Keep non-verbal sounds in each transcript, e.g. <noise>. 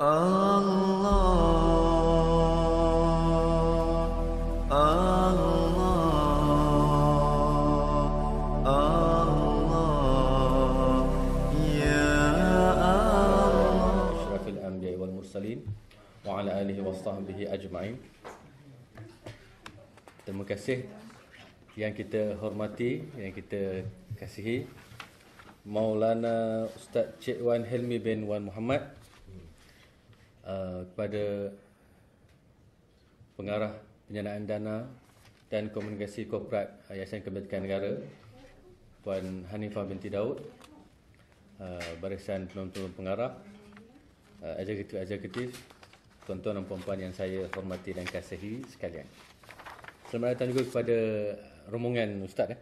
Terima kasih yang kita hormati, yang kita kasihi Maulana Ustaz Cik Wan Helmi bin Wan Muhammad Uh, kepada pengarah penyanaan dana dan komunikasi korporat uh, Yayasan Kebajikan Negara Puan Hanifah binti Daud uh, Barisan penonton pengarah uh, Eksekutif-eksekutif Tuan-tuan dan puan-puan yang saya hormati dan kasihi sekalian Selamat datang juga kepada rombongan Ustaz eh?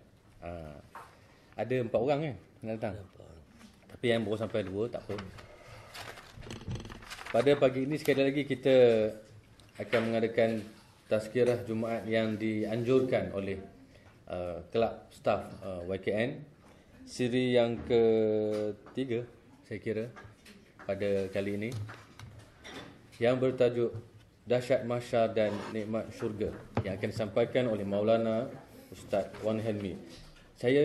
ada empat orang kan? Eh? Selamat datang Tapi yang baru sampai dua tak apa pada pagi ini sekali lagi kita akan mengadakan tazkirah Jumaat yang dianjurkan oleh uh, kelab staff uh, YKN siri yang ketiga saya kira pada kali ini yang bertajuk Dahsyat Mahsyar dan Nikmat Syurga yang akan disampaikan oleh Maulana Ustaz Wan Helmi. Saya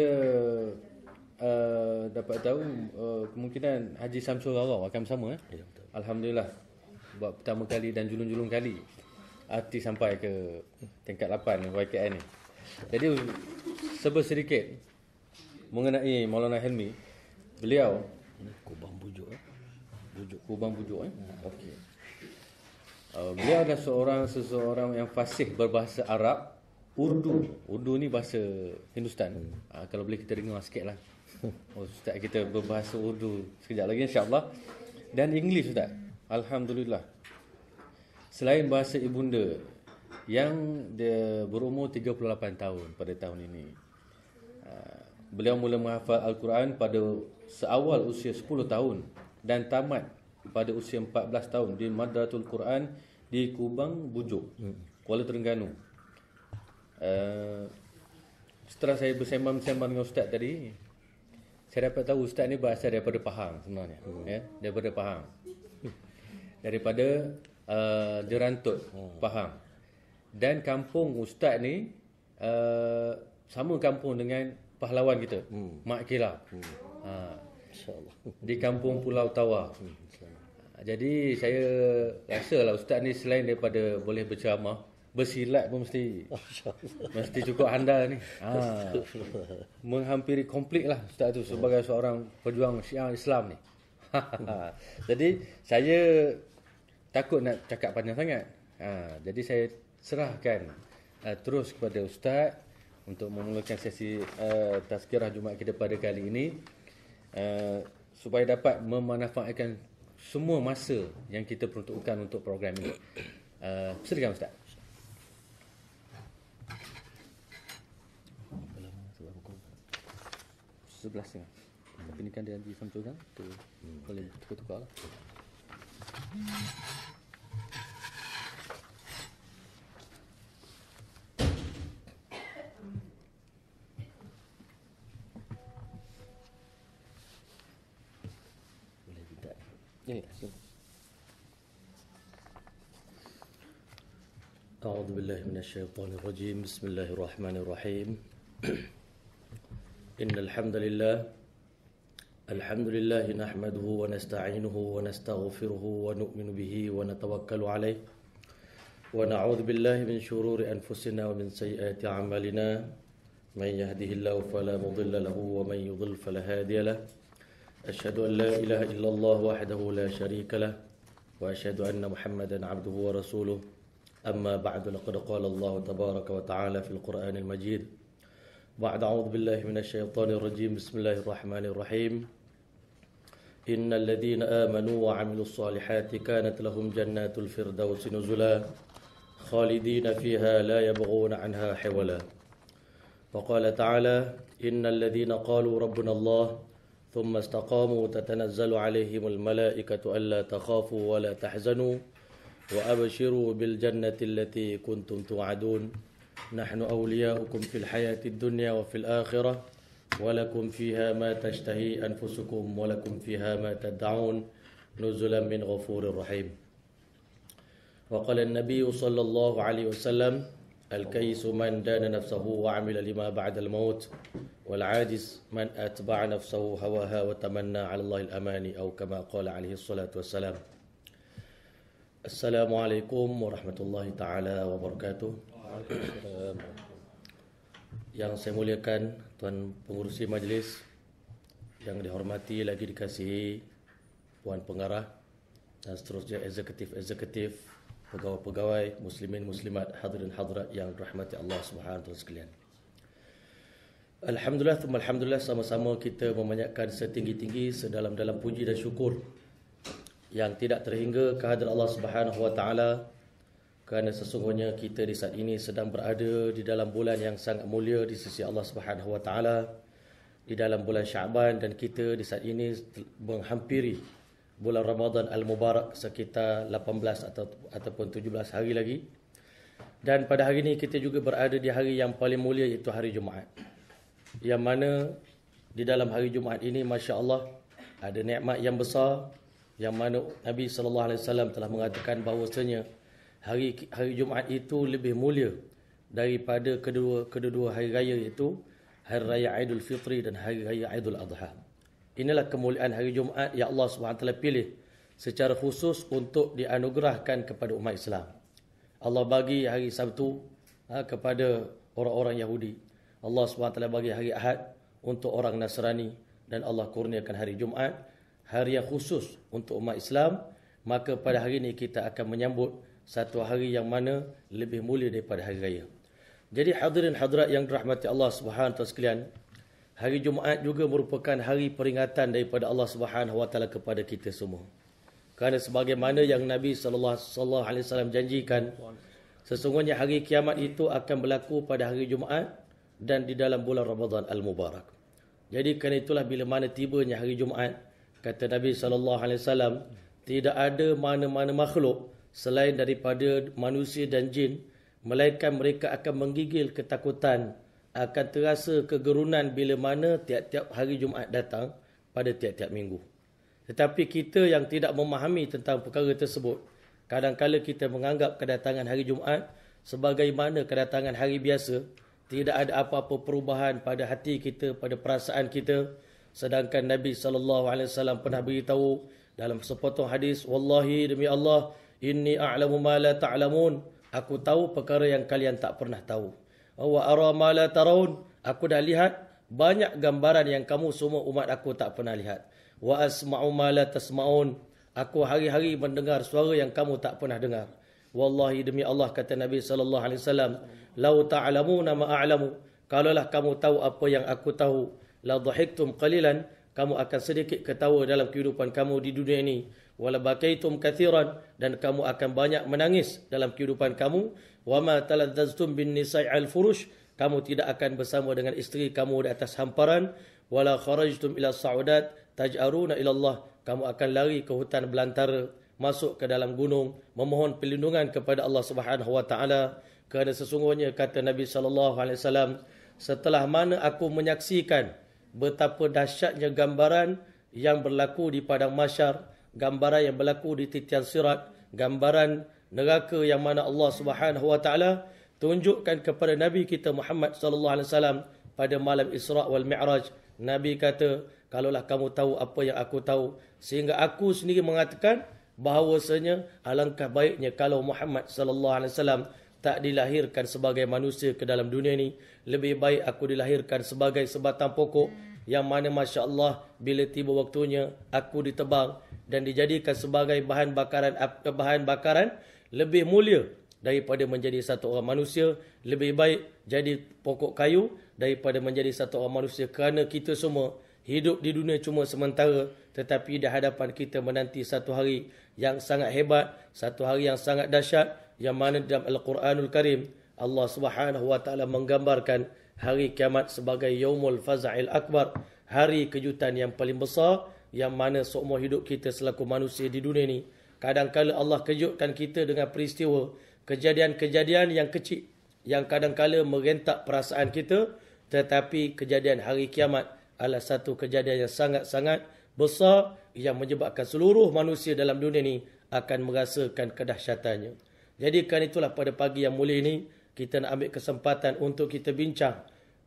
uh, dapat tahu uh, kemungkinan Haji Samsul Rawaw akan bersama eh? Ya. Alhamdulillah Buat pertama kali dan julung-julung kali Arti sampai ke tingkat 8 YKN ni Jadi sebesar sedikit Mengenai Maulana Helmi Beliau Kubang bujuk eh? bujuk Kubang bujuk eh? Okey Uh, beliau adalah seorang seseorang yang fasih berbahasa Arab Urdu Urdu ni bahasa Hindustan uh, Kalau boleh kita dengar sikit lah oh, Ustaz kita berbahasa Urdu Sekejap lagi insyaAllah dan English Ustaz. Alhamdulillah. Selain bahasa ibunda yang dia berumur 38 tahun pada tahun ini. Ah, beliau mula menghafal Al-Quran pada seawal usia 10 tahun dan tamat pada usia 14 tahun di Madratul Quran di Kubang Bujuk, hmm. Kuala Terengganu. Ah, setelah saya bersembang-sembang dengan Ustaz tadi, saya dapat tahu ustaz ni berasal daripada Pahang sebenarnya. Hmm. Ya, daripada Pahang. daripada uh, Jerantut, hmm. Pahang. Dan kampung ustaz ni uh, sama kampung dengan pahlawan kita, hmm. Mak Kila. Hmm. Ha, di kampung Pulau Tawar. Hmm. Jadi saya rasa lah ustaz ni selain daripada boleh berceramah, hmm bersilat pun mesti mesti cukup handal ni. Ha. Menghampiri komplit lah ustaz tu sebagai ya. seorang pejuang Syiah Islam ni. Ha, ha. jadi saya takut nak cakap panjang sangat. Ha. jadi saya serahkan uh, terus kepada ustaz untuk memulakan sesi uh, tazkirah Jumaat kita pada kali ini uh, supaya dapat memanfaatkan semua masa yang kita peruntukkan untuk program ini. Uh, silakan ustaz. sebelah setengah hmm. Tapi ni kan dia nanti sama tu kan Tu hmm. boleh tukar-tukar lah Boleh minta Ya ya sila أعوذ بالله من الشيطان الرجيم بسم الله الرحمن الرحيم إن الحمد لله الحمد لله نحمده ونستعينه ونستغفره ونؤمن به ونتوكل عليه ونعوذ بالله من شرور أنفسنا ومن سيئات أعمالنا من يهده الله فلا مضل له ومن يضل فلا هادي له أشهد أن لا إله إلا الله وحده لا شريك له وأشهد أن محمدا عبده ورسوله أما بعد لقد قال الله تبارك وتعالى في القرآن المجيد بعد أعوذ بالله من الشيطان الرجيم بسم الله الرحمن الرحيم إن الذين آمنوا وعملوا الصالحات كانت لهم جنات الفردوس نزلا خالدين فيها لا يبغون عنها حولا وقال تعالى إن الذين قالوا ربنا الله ثم استقاموا تتنزل عليهم الملائكة ألا تخافوا ولا تحزنوا وأبشروا بالجنة التي كنتم توعدون نحن أولياؤكم في الحياة الدنيا وفي الآخرة ولكم فيها ما تشتهي أنفسكم ولكم فيها ما تدعون نزلا من غفور رحيم وقال النبي صلى الله عليه وسلم الكيس من دان نفسه وعمل لما بعد الموت والعاجز من أتبع نفسه هواها وتمنى على الله الأماني أو كما قال عليه الصلاة والسلام السلام عليكم ورحمة الله تعالى وبركاته Um, yang saya muliakan Tuan Pengurusi Majlis yang dihormati lagi dikasihi Puan Pengarah dan seterusnya eksekutif-eksekutif pegawai-pegawai muslimin muslimat hadirin hadirat yang rahmati Allah Subhanahu sekalian. Alhamdulillah thumma alhamdulillah sama-sama kita memanjatkan setinggi-tinggi sedalam-dalam puji dan syukur yang tidak terhingga kehadirat Allah Subhanahu wa taala kerana sesungguhnya kita di saat ini sedang berada di dalam bulan yang sangat mulia di sisi Allah Subhanahu Wa Taala di dalam bulan Syaban dan kita di saat ini menghampiri bulan Ramadan Al-Mubarak sekitar 18 atau ataupun 17 hari lagi. Dan pada hari ini kita juga berada di hari yang paling mulia iaitu hari Jumaat. Yang mana di dalam hari Jumaat ini masya-Allah ada nikmat yang besar yang mana Nabi sallallahu alaihi wasallam telah mengatakan bahawasanya hari hari Jumaat itu lebih mulia daripada kedua kedua hari raya itu, hari raya Fitri dan hari raya Aidil Adha. Inilah kemuliaan hari Jumaat yang Allah SWT pilih secara khusus untuk dianugerahkan kepada umat Islam. Allah bagi hari Sabtu ha, kepada orang-orang Yahudi. Allah SWT bagi hari Ahad untuk orang Nasrani dan Allah kurniakan hari Jumaat hari yang khusus untuk umat Islam. Maka pada hari ini kita akan menyambut satu hari yang mana lebih mulia daripada hari raya. Jadi hadirin hadirat yang dirahmati Allah Subhanahu wa sekalian, hari Jumaat juga merupakan hari peringatan daripada Allah Subhanahu wa taala kepada kita semua. Kerana sebagaimana yang Nabi sallallahu alaihi wasallam janjikan, sesungguhnya hari kiamat itu akan berlaku pada hari Jumaat dan di dalam bulan Ramadan al-Mubarak. Jadi kerana itulah bila mana tibanya hari Jumaat, kata Nabi sallallahu alaihi wasallam, tidak ada mana-mana makhluk selain daripada manusia dan jin, melainkan mereka akan menggigil ketakutan, akan terasa kegerunan bila mana tiap-tiap hari Jumaat datang pada tiap-tiap minggu. Tetapi kita yang tidak memahami tentang perkara tersebut, kadang kadangkala kita menganggap kedatangan hari Jumaat sebagaimana kedatangan hari biasa, tidak ada apa-apa perubahan pada hati kita, pada perasaan kita. Sedangkan Nabi SAW pernah beritahu dalam sepotong hadis, Wallahi demi Allah, Inni a'lamu ma la ta'lamun. Aku tahu perkara yang kalian tak pernah tahu. Wa ara ma la tarawun. Aku dah lihat banyak gambaran yang kamu semua umat aku tak pernah lihat. Wa asma'u ma la tasma'un. Aku hari-hari mendengar suara yang kamu tak pernah dengar. Wallahi demi Allah kata Nabi sallallahu alaihi wasallam, "Lau ta'lamu ta ma a'lamu." Kalaulah kamu tahu apa yang aku tahu, la dhahiktum qalilan. Kamu akan sedikit ketawa dalam kehidupan kamu di dunia ini walabakaitum kathiran dan kamu akan banyak menangis dalam kehidupan kamu wama taladzatum bin Nisa al furush kamu tidak akan bersama dengan isteri kamu di atas hamparan wala kharajtum ila sa'udat taj'aruna ila Allah kamu akan lari ke hutan belantara masuk ke dalam gunung memohon perlindungan kepada Allah Subhanahu wa taala kerana sesungguhnya kata Nabi sallallahu alaihi wasallam setelah mana aku menyaksikan betapa dahsyatnya gambaran yang berlaku di padang masyar gambaran yang berlaku di titian sirat, gambaran neraka yang mana Allah Subhanahu Wa Taala tunjukkan kepada Nabi kita Muhammad Sallallahu Alaihi Wasallam pada malam Isra wal Mi'raj. Nabi kata, kalaulah kamu tahu apa yang aku tahu sehingga aku sendiri mengatakan bahawasanya alangkah baiknya kalau Muhammad sallallahu alaihi wasallam tak dilahirkan sebagai manusia ke dalam dunia ini lebih baik aku dilahirkan sebagai sebatang pokok yang mana masya-Allah bila tiba waktunya aku ditebang dan dijadikan sebagai bahan bakaran eh, bahan bakaran lebih mulia daripada menjadi satu orang manusia lebih baik jadi pokok kayu daripada menjadi satu orang manusia kerana kita semua hidup di dunia cuma sementara tetapi di hadapan kita menanti satu hari yang sangat hebat satu hari yang sangat dahsyat yang mana dalam al-Quranul Karim Allah Subhanahu wa taala menggambarkan hari kiamat sebagai yaumul faza'il akbar hari kejutan yang paling besar yang mana seumur hidup kita selaku manusia di dunia ini, kadangkala Allah kejutkan kita dengan peristiwa, kejadian-kejadian yang kecil yang kadangkala merentak perasaan kita, tetapi kejadian hari kiamat adalah satu kejadian yang sangat-sangat besar yang menyebabkan seluruh manusia dalam dunia ini akan merasakan kedahsyatannya. Jadi kan itulah pada pagi yang mulia ini kita nak ambil kesempatan untuk kita bincang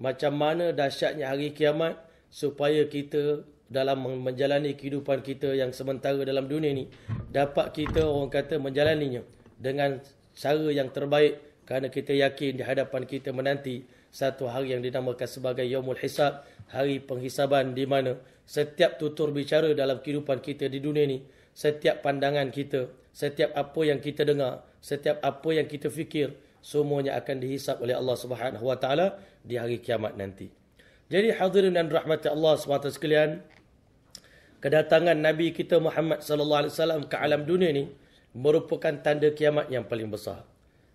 macam mana dahsyatnya hari kiamat supaya kita dalam menjalani kehidupan kita yang sementara dalam dunia ini dapat kita orang kata menjalaninya dengan cara yang terbaik kerana kita yakin di hadapan kita menanti satu hari yang dinamakan sebagai Yomul Hisab, hari penghisaban di mana setiap tutur bicara dalam kehidupan kita di dunia ini, setiap pandangan kita, setiap apa yang kita dengar, setiap apa yang kita fikir, semuanya akan dihisap oleh Allah Subhanahu Wa Taala di hari kiamat nanti. Jadi hadirin dan rahmat Allah SWT sekalian, kedatangan Nabi kita Muhammad sallallahu alaihi wasallam ke alam dunia ni merupakan tanda kiamat yang paling besar.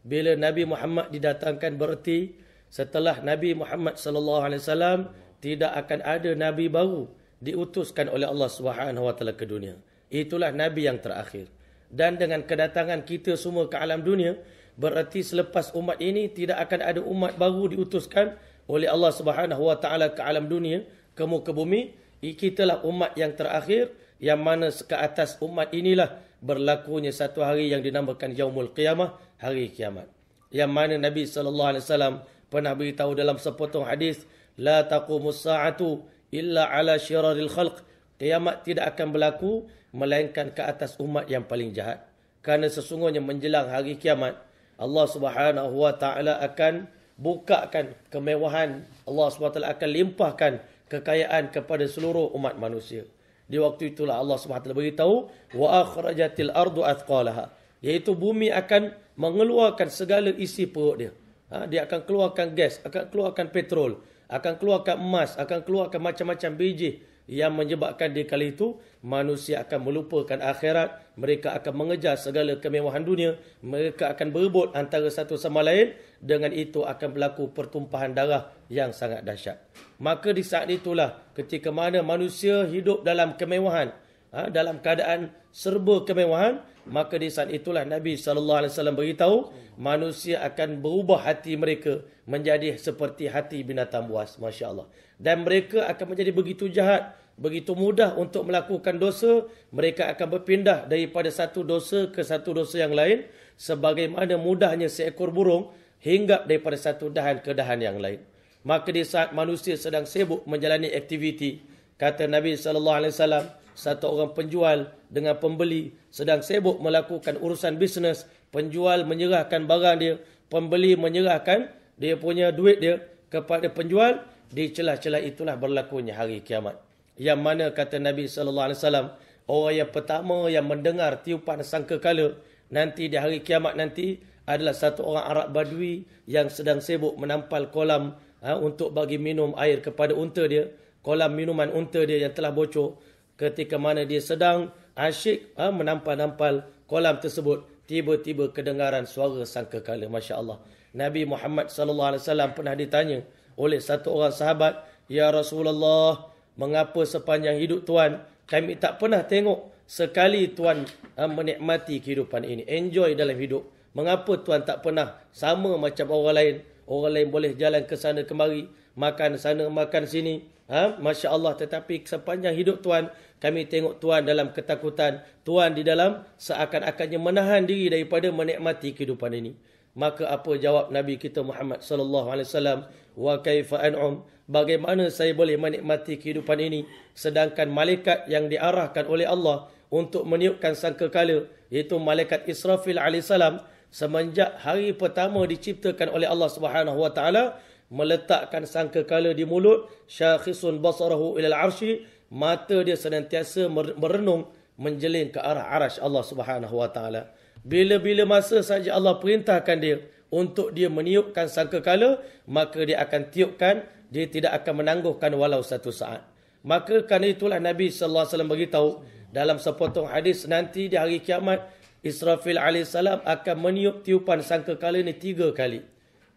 Bila Nabi Muhammad didatangkan bererti setelah Nabi Muhammad sallallahu alaihi wasallam tidak akan ada nabi baru diutuskan oleh Allah Subhanahu wa taala ke dunia. Itulah nabi yang terakhir. Dan dengan kedatangan kita semua ke alam dunia bererti selepas umat ini tidak akan ada umat baru diutuskan oleh Allah Subhanahu wa taala ke alam dunia ke muka bumi Kitalah umat yang terakhir yang mana ke atas umat inilah berlakunya satu hari yang dinamakan Yaumul Qiyamah, hari kiamat. Yang mana Nabi sallallahu alaihi wasallam pernah beritahu dalam sepotong hadis, la taqumu saatu illa ala syirril khalq. Kiamat tidak akan berlaku melainkan ke atas umat yang paling jahat. Karena sesungguhnya menjelang hari kiamat, Allah Subhanahu wa taala akan bukakan kemewahan, Allah Subhanahu wa taala akan limpahkan kekayaan kepada seluruh umat manusia. Di waktu itulah Allah SWT beritahu, wa akhrajatil ardu athqalaha. Iaitu bumi akan mengeluarkan segala isi perut dia. Ha, dia akan keluarkan gas, akan keluarkan petrol, akan keluarkan emas, akan keluarkan macam-macam biji yang menyebabkan di kali itu manusia akan melupakan akhirat, mereka akan mengejar segala kemewahan dunia, mereka akan berebut antara satu sama lain dengan itu akan berlaku pertumpahan darah yang sangat dahsyat. Maka di saat itulah ketika mana manusia hidup dalam kemewahan. Ha, dalam keadaan serba kemewahan. Maka di saat itulah Nabi Sallallahu Alaihi Wasallam beritahu manusia akan berubah hati mereka menjadi seperti hati binatang buas. Masya Allah. Dan mereka akan menjadi begitu jahat. Begitu mudah untuk melakukan dosa. Mereka akan berpindah daripada satu dosa ke satu dosa yang lain. Sebagaimana mudahnya seekor burung hingga daripada satu dahan ke dahan yang lain. Maka di saat manusia sedang sibuk menjalani aktiviti, kata Nabi sallallahu alaihi wasallam, satu orang penjual dengan pembeli sedang sibuk melakukan urusan bisnes, penjual menyerahkan barang dia, pembeli menyerahkan dia punya duit dia kepada penjual, di celah-celah itulah berlakunya hari kiamat. Yang mana kata Nabi sallallahu alaihi wasallam, orang yang pertama yang mendengar tiupan sangkakala nanti di hari kiamat nanti adalah satu orang Arab Badui yang sedang sibuk menampal kolam ha, untuk bagi minum air kepada unta dia. Kolam minuman unta dia yang telah bocor ketika mana dia sedang asyik ha, menampal-nampal kolam tersebut. Tiba-tiba kedengaran suara sangkakala. Masya Allah. Nabi Muhammad sallallahu alaihi wasallam pernah ditanya oleh satu orang sahabat, "Ya Rasulullah, mengapa sepanjang hidup Tuhan kami tak pernah tengok sekali tuan ha, menikmati kehidupan ini, enjoy dalam hidup?" Mengapa tuan tak pernah sama macam orang lain? Orang lain boleh jalan ke sana kemari, makan sana, makan sini. Ha? Masya Allah, tetapi sepanjang hidup tuan kami tengok tuan dalam ketakutan. tuan di dalam seakan-akannya menahan diri daripada menikmati kehidupan ini. Maka apa jawab Nabi kita Muhammad sallallahu alaihi wasallam? Wa kaifa an'um? Bagaimana saya boleh menikmati kehidupan ini sedangkan malaikat yang diarahkan oleh Allah untuk meniupkan sangkakala iaitu malaikat Israfil alaihi salam semenjak hari pertama diciptakan oleh Allah Subhanahu wa taala meletakkan sangkakala di mulut syakhisun basarahu ilal arsy mata dia senantiasa merenung menjeling ke arah arasy Allah Subhanahu wa taala bila-bila masa saja Allah perintahkan dia untuk dia meniupkan sangkakala maka dia akan tiupkan dia tidak akan menangguhkan walau satu saat maka kerana itulah Nabi sallallahu alaihi wasallam beritahu dalam sepotong hadis nanti di hari kiamat Israfil AS akan meniup tiupan sangka kala ini tiga kali.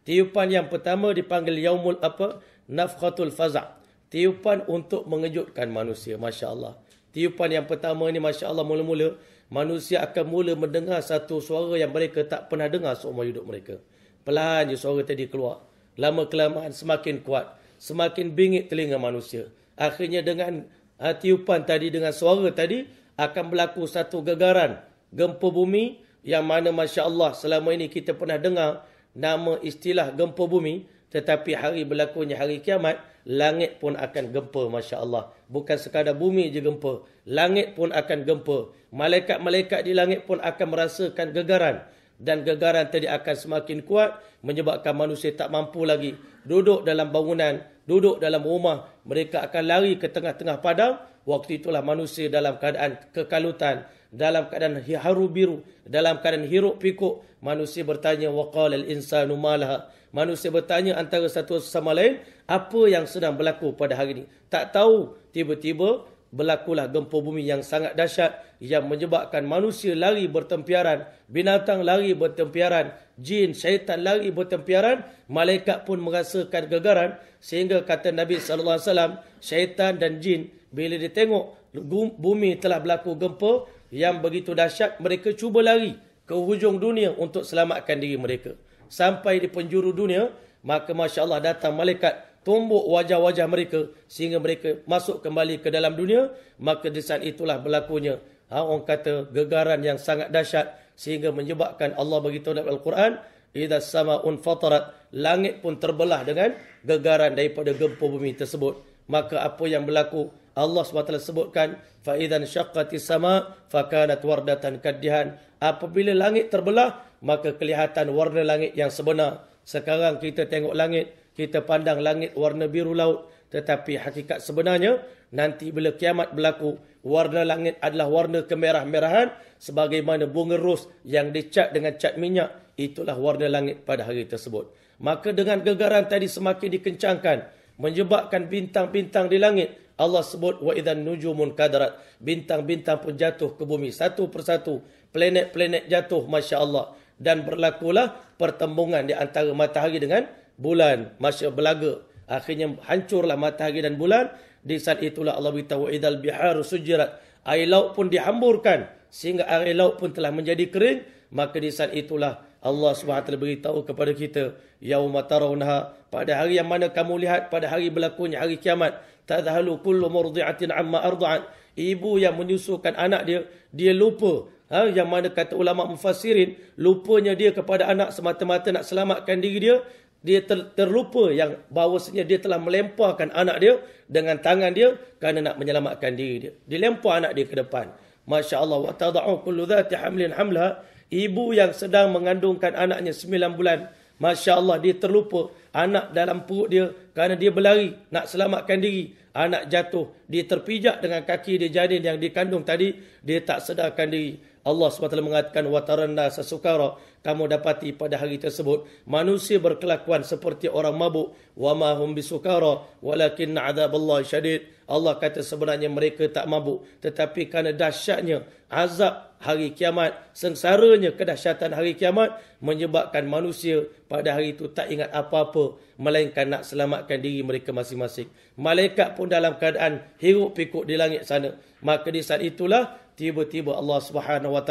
Tiupan yang pertama dipanggil Yaumul apa? Nafkhatul Faza' Tiupan untuk mengejutkan manusia. Masya Allah. Tiupan yang pertama ini Masya Allah mula-mula manusia akan mula mendengar satu suara yang mereka tak pernah dengar seumur hidup mereka. Pelan, je suara tadi keluar. Lama kelamaan semakin kuat. Semakin bingit telinga manusia. Akhirnya dengan uh, tiupan tadi, dengan suara tadi akan berlaku satu gegaran gempa bumi yang mana masya Allah selama ini kita pernah dengar nama istilah gempa bumi tetapi hari berlakunya hari kiamat langit pun akan gempa masya Allah bukan sekadar bumi je gempa langit pun akan gempa malaikat-malaikat di langit pun akan merasakan gegaran dan gegaran tadi akan semakin kuat menyebabkan manusia tak mampu lagi duduk dalam bangunan duduk dalam rumah mereka akan lari ke tengah-tengah padang Waktu itulah manusia dalam keadaan kekalutan, dalam keadaan haru biru, dalam keadaan hiruk pikuk. Manusia bertanya, waqal al-insanu malaha. Manusia bertanya antara satu sama lain, apa yang sedang berlaku pada hari ini? Tak tahu, tiba-tiba berlakulah gempa bumi yang sangat dahsyat yang menyebabkan manusia lari bertempiaran, binatang lari bertempiaran, jin, syaitan lari bertempiaran, malaikat pun merasakan gegaran sehingga kata Nabi sallallahu alaihi wasallam, syaitan dan jin bila dia tengok bumi telah berlaku gempa yang begitu dahsyat, mereka cuba lari ke hujung dunia untuk selamatkan diri mereka. Sampai di penjuru dunia, maka Masya Allah datang malaikat tumbuk wajah-wajah mereka sehingga mereka masuk kembali ke dalam dunia. Maka di saat itulah berlakunya ha, orang kata gegaran yang sangat dahsyat sehingga menyebabkan Allah begitu dalam Al-Quran Iza sama unfatarat Langit pun terbelah dengan gegaran daripada gempa bumi tersebut. Maka apa yang berlaku Allah SWT sebutkan fa idzan syaqqatis sama fa kanat wardatan kadihan apabila langit terbelah maka kelihatan warna langit yang sebenar sekarang kita tengok langit kita pandang langit warna biru laut tetapi hakikat sebenarnya nanti bila kiamat berlaku warna langit adalah warna kemerah-merahan sebagaimana bunga ros yang dicat dengan cat minyak itulah warna langit pada hari tersebut maka dengan gegaran tadi semakin dikencangkan menyebabkan bintang-bintang di langit Allah sebut wa idzan nujumun kadrat bintang-bintang pun jatuh ke bumi satu persatu planet-planet jatuh masya-Allah dan berlakulah pertembungan di antara matahari dengan bulan masya belaga akhirnya hancurlah matahari dan bulan di saat itulah Allah beritahu wa idzal biharu sujirat air laut pun dihamburkan sehingga air laut pun telah menjadi kering maka di saat itulah Allah SWT beritahu kepada kita yauma tarawnaha pada hari yang mana kamu lihat pada hari berlakunya hari kiamat tazhalu kullu murdi'atin amma arda'at ibu yang menyusukan anak dia dia lupa ha yang mana kata ulama mufassirin lupanya dia kepada anak semata-mata nak selamatkan diri dia dia ter, terlupa yang bahawasanya dia telah melemparkan anak dia dengan tangan dia kerana nak menyelamatkan diri dia dilempar anak dia ke depan masya-Allah wa tad'u kullu dhati hamlin hamla ibu yang sedang mengandungkan anaknya 9 bulan Masya Allah dia terlupa anak dalam perut dia kerana dia berlari nak selamatkan diri. Anak jatuh. Dia terpijak dengan kaki dia janin yang dikandung tadi. Dia tak sedarkan diri. Allah SWT mengatakan watarana sesukara kamu dapati pada hari tersebut manusia berkelakuan seperti orang mabuk wa ma hum bisukara walakin azaballah syadid Allah kata sebenarnya mereka tak mabuk tetapi kerana dahsyatnya azab hari kiamat. Sengsaranya kedahsyatan hari kiamat menyebabkan manusia pada hari itu tak ingat apa-apa. Melainkan nak selamatkan diri mereka masing-masing. Malaikat pun dalam keadaan hiruk pikuk di langit sana. Maka di saat itulah tiba-tiba Allah SWT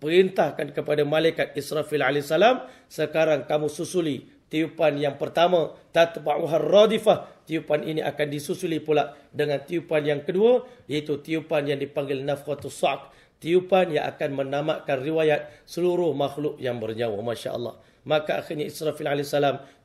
perintahkan kepada malaikat Israfil alaihissalam sekarang kamu susuli tiupan yang pertama tatba'uhar radifah tiupan ini akan disusuli pula dengan tiupan yang kedua iaitu tiupan yang dipanggil nafkhatus saq tiupan yang akan menamatkan riwayat seluruh makhluk yang bernyawa. Masya Allah. Maka akhirnya Israfil AS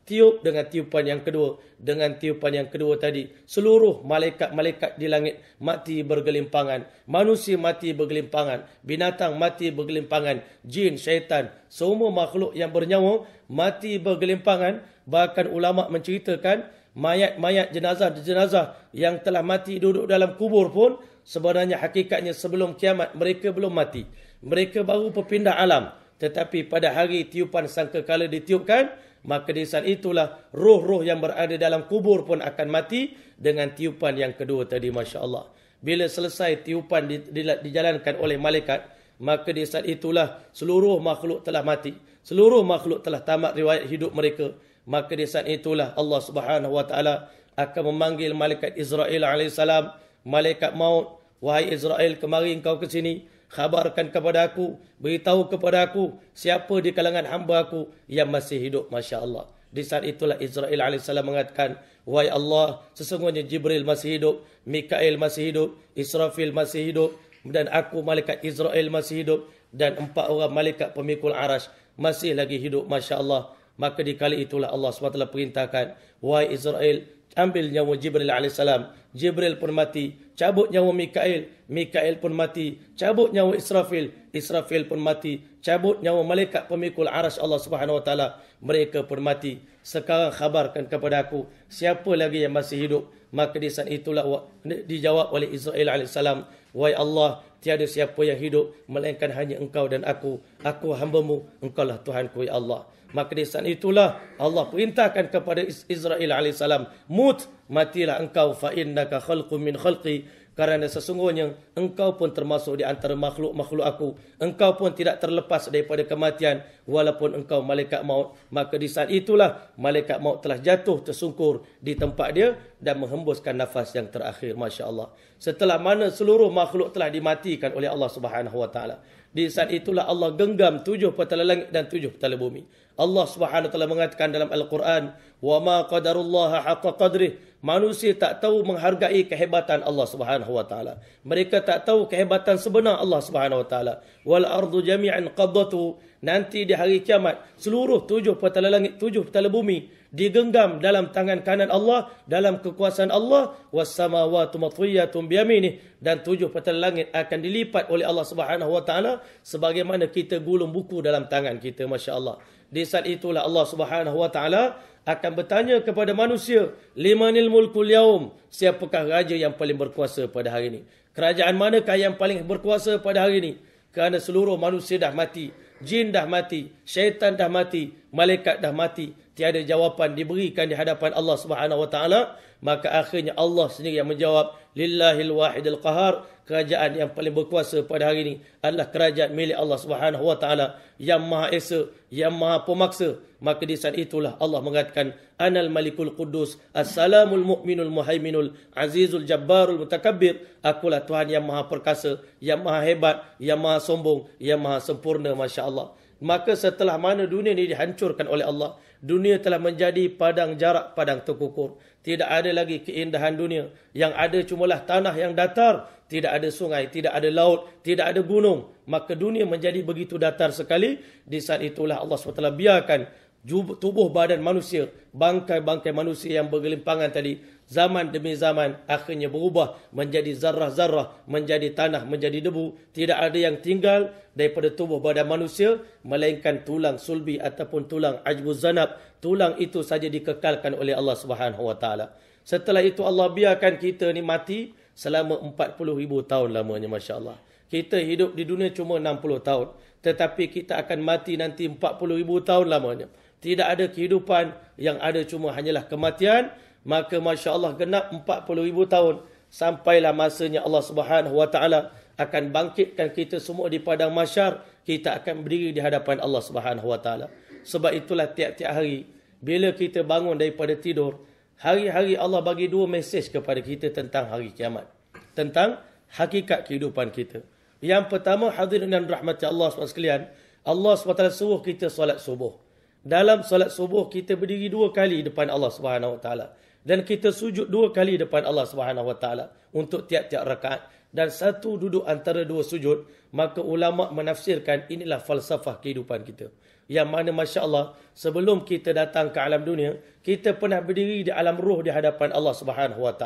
tiup dengan tiupan yang kedua. Dengan tiupan yang kedua tadi. Seluruh malaikat-malaikat di langit mati bergelimpangan. Manusia mati bergelimpangan. Binatang mati bergelimpangan. Jin, syaitan. Semua makhluk yang bernyawa mati bergelimpangan. Bahkan ulama' menceritakan mayat-mayat jenazah-jenazah yang telah mati duduk dalam kubur pun sebenarnya hakikatnya sebelum kiamat mereka belum mati. Mereka baru berpindah alam. Tetapi pada hari tiupan sangkakala ditiupkan, maka di saat itulah roh-roh yang berada dalam kubur pun akan mati dengan tiupan yang kedua tadi Masya Allah. Bila selesai tiupan di, di, dijalankan oleh malaikat, maka di saat itulah seluruh makhluk telah mati. Seluruh makhluk telah tamat riwayat hidup mereka. Maka di saat itulah Allah Subhanahu Wa Taala akan memanggil malaikat Israel alaihissalam. salam malaikat maut, wahai Israel kemari engkau ke sini, khabarkan kepada aku, beritahu kepada aku siapa di kalangan hamba aku yang masih hidup, Masya Allah. Di saat itulah Israel AS mengatakan, Wahai Allah, sesungguhnya Jibril masih hidup, Mikael masih hidup, Israfil masih hidup, dan aku malaikat Israel masih hidup, dan empat orang malaikat pemikul arash masih lagi hidup, Masya Allah. Maka di kali itulah Allah SWT perintahkan, Wahai Israel, ambil nyawa Jibril AS. Jibril pun mati. Cabut nyawa Mikail, Mikail pun mati. Cabut nyawa Israfil. Israfil pun mati. Cabut nyawa malaikat pemikul aras Allah Subhanahu SWT. Mereka pun mati. Sekarang khabarkan kepada aku. Siapa lagi yang masih hidup? Maka disan itulah dijawab oleh Israel AS. Wahai Allah, tiada siapa yang hidup melainkan hanya engkau dan aku. Aku hambamu, engkau lah Tuhanku ya Allah. Maka di saat itulah Allah perintahkan kepada Israel alaihissalam, mut matilah engkau fa innaka khalqu min khalqi kerana sesungguhnya engkau pun termasuk di antara makhluk-makhluk aku. Engkau pun tidak terlepas daripada kematian walaupun engkau malaikat maut. Maka di saat itulah malaikat maut telah jatuh tersungkur di tempat dia dan menghembuskan nafas yang terakhir. Masya Allah. Setelah mana seluruh makhluk telah dimatikan oleh Allah Subhanahu SWT. Di saat itulah Allah genggam tujuh petala langit dan tujuh petala bumi. Allah Subhanahu taala mengatakan dalam Al-Quran, "Wa ma qadarullaha haqqa qadrih." Manusia tak tahu menghargai kehebatan Allah Subhanahu wa taala. Mereka tak tahu kehebatan sebenar Allah Subhanahu wa taala. Wal ardu jami'an qabdatu. Nanti di hari kiamat, seluruh tujuh petala langit, tujuh petala bumi digenggam dalam tangan kanan Allah dalam kekuasaan Allah wassamawatu matwiyatun biyaminih dan tujuh petala langit akan dilipat oleh Allah Subhanahu wa taala sebagaimana kita gulung buku dalam tangan kita masya-Allah di saat itulah Allah Subhanahu wa taala akan bertanya kepada manusia limanil mulkul yaum siapakah raja yang paling berkuasa pada hari ini kerajaan manakah yang paling berkuasa pada hari ini kerana seluruh manusia dah mati jin dah mati syaitan dah mati malaikat dah mati tiada jawapan diberikan di hadapan Allah Subhanahu wa taala maka akhirnya Allah sendiri yang menjawab lillahil wahidil qahar kerajaan yang paling berkuasa pada hari ini adalah kerajaan milik Allah Subhanahu wa taala yang maha esa yang maha pemaksa maka di saat itulah Allah mengatakan anal malikul quddus assalamul mu'minul muhaiminul azizul jabbarul mutakabbir akulah tuhan yang maha perkasa yang maha hebat yang maha sombong yang maha sempurna masya-Allah maka setelah mana dunia ini dihancurkan oleh Allah dunia telah menjadi padang jarak padang terkukur. Tidak ada lagi keindahan dunia. Yang ada cumalah tanah yang datar. Tidak ada sungai, tidak ada laut, tidak ada gunung. Maka dunia menjadi begitu datar sekali. Di saat itulah Allah SWT biarkan tubuh badan manusia, bangkai-bangkai manusia yang bergelimpangan tadi zaman demi zaman akhirnya berubah menjadi zarah-zarah, menjadi tanah, menjadi debu. Tidak ada yang tinggal daripada tubuh badan manusia, melainkan tulang sulbi ataupun tulang ajbuz zanab. Tulang itu saja dikekalkan oleh Allah SWT. Setelah itu Allah biarkan kita ni mati selama ribu tahun lamanya Masya Allah. Kita hidup di dunia cuma 60 tahun. Tetapi kita akan mati nanti ribu tahun lamanya. Tidak ada kehidupan yang ada cuma hanyalah kematian maka masya Allah genap ribu tahun sampailah masanya Allah Subhanahu Wa Taala akan bangkitkan kita semua di padang masyar kita akan berdiri di hadapan Allah Subhanahu Wa Taala sebab itulah tiap-tiap hari bila kita bangun daripada tidur hari-hari Allah bagi dua mesej kepada kita tentang hari kiamat tentang hakikat kehidupan kita yang pertama hadirin dan rahmati Allah SWT sekalian Allah SWT suruh kita solat subuh dalam solat subuh kita berdiri dua kali depan Allah Subhanahu Wa Taala dan kita sujud dua kali depan Allah Subhanahu Wa untuk tiap-tiap rakaat dan satu duduk antara dua sujud maka ulama menafsirkan inilah falsafah kehidupan kita yang mana masya-Allah sebelum kita datang ke alam dunia kita pernah berdiri di alam ruh di hadapan Allah Subhanahu Wa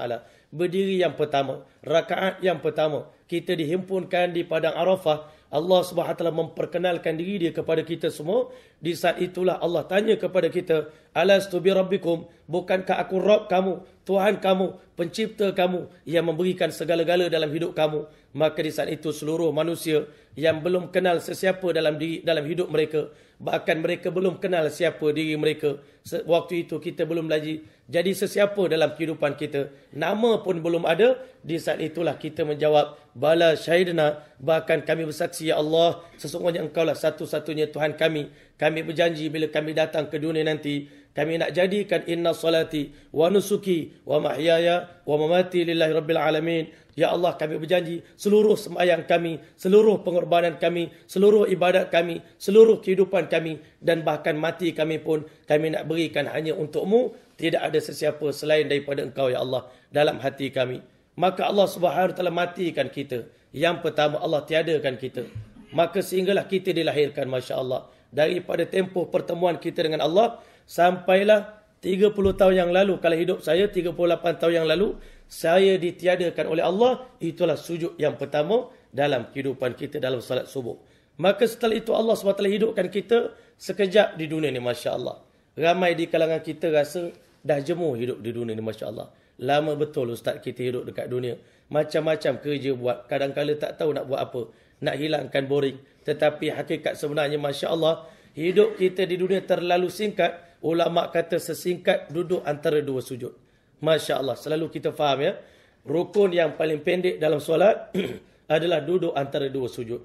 berdiri yang pertama rakaat yang pertama kita dihimpunkan di padang Arafah Allah Subhanahu taala memperkenalkan diri dia kepada kita semua di saat itulah Allah tanya kepada kita alastu bi rabbikum bukankah aku rob kamu tuhan kamu pencipta kamu yang memberikan segala-gala dalam hidup kamu maka di saat itu seluruh manusia yang belum kenal sesiapa dalam diri, dalam hidup mereka bahkan mereka belum kenal siapa diri mereka waktu itu kita belum lagi jadi sesiapa dalam kehidupan kita nama pun belum ada di saat itulah kita menjawab bala syairna bahkan kami bersaksi ya Allah sesungguhnya engkau lah satu-satunya Tuhan kami kami berjanji bila kami datang ke dunia nanti kami nak jadikan inna salati wa nusuki wa mahyaya wa mamati lillahi rabbil alamin Ya Allah kami berjanji seluruh semayang kami, seluruh pengorbanan kami, seluruh ibadat kami, seluruh kehidupan kami dan bahkan mati kami pun kami nak berikan hanya untukmu tidak ada sesiapa selain daripada engkau ya Allah dalam hati kami maka Allah Subhanahu taala matikan kita yang pertama Allah tiadakan kita maka sehinggalah kita dilahirkan masya-Allah daripada tempoh pertemuan kita dengan Allah sampailah 30 tahun yang lalu kalau hidup saya 38 tahun yang lalu saya ditiadakan oleh Allah itulah sujud yang pertama dalam kehidupan kita dalam salat subuh maka setelah itu Allah SWT hidupkan kita sekejap di dunia ni masya-Allah ramai di kalangan kita rasa dah jemur hidup di dunia ni Masya Allah. Lama betul Ustaz kita hidup dekat dunia. Macam-macam kerja buat. Kadang-kadang tak tahu nak buat apa. Nak hilangkan boring. Tetapi hakikat sebenarnya Masya Allah. Hidup kita di dunia terlalu singkat. Ulama kata sesingkat duduk antara dua sujud. Masya Allah. Selalu kita faham ya. Rukun yang paling pendek dalam solat <clears throat> adalah duduk antara dua sujud.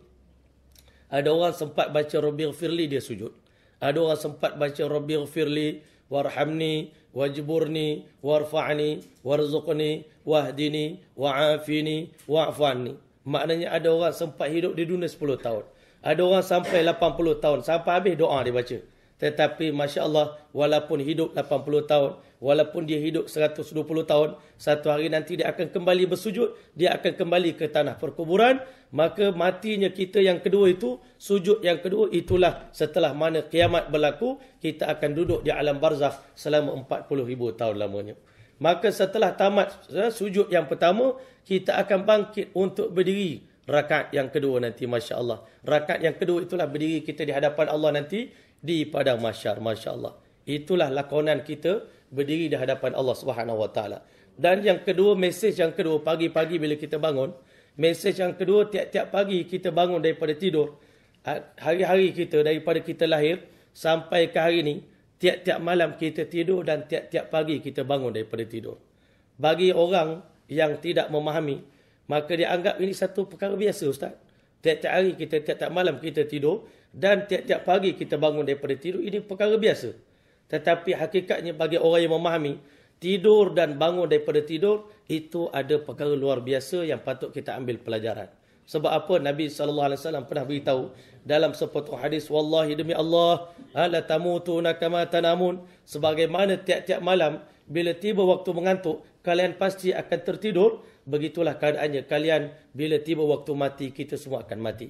Ada orang sempat baca Rabbil Firli dia sujud. Ada orang sempat baca Rabbil Firli. Warhamni wajburni warfa'ni warzuqni wahdini wa'afini wa'fani maknanya ada orang sempat hidup di dunia 10 tahun ada orang sampai 80 tahun sampai habis doa dia baca tetapi Masya Allah walaupun hidup 80 tahun Walaupun dia hidup 120 tahun Satu hari nanti dia akan kembali bersujud Dia akan kembali ke tanah perkuburan Maka matinya kita yang kedua itu Sujud yang kedua itulah setelah mana kiamat berlaku Kita akan duduk di alam barzah selama 40 ribu tahun lamanya Maka setelah tamat eh, sujud yang pertama Kita akan bangkit untuk berdiri Rakat yang kedua nanti, masya Allah. Rakat yang kedua itulah berdiri kita di hadapan Allah nanti di padang mahsyar masya-Allah. Itulah lakonan kita berdiri di hadapan Allah Subhanahu Wa Dan yang kedua mesej yang kedua pagi-pagi bila kita bangun, mesej yang kedua tiap-tiap pagi kita bangun daripada tidur ha, hari-hari kita daripada kita lahir sampai ke hari ini tiap-tiap malam kita tidur dan tiap-tiap pagi kita bangun daripada tidur. Bagi orang yang tidak memahami, maka dia anggap ini satu perkara biasa ustaz. Tiap-tiap hari kita tiap-tiap malam kita tidur dan tiap-tiap pagi kita bangun daripada tidur ini perkara biasa. Tetapi hakikatnya bagi orang yang memahami tidur dan bangun daripada tidur itu ada perkara luar biasa yang patut kita ambil pelajaran. Sebab apa Nabi sallallahu alaihi wasallam pernah beritahu dalam sepotong hadis wallahi demi Allah la tamutuna kama tanamun sebagaimana tiap-tiap malam bila tiba waktu mengantuk kalian pasti akan tertidur begitulah keadaannya kalian bila tiba waktu mati kita semua akan mati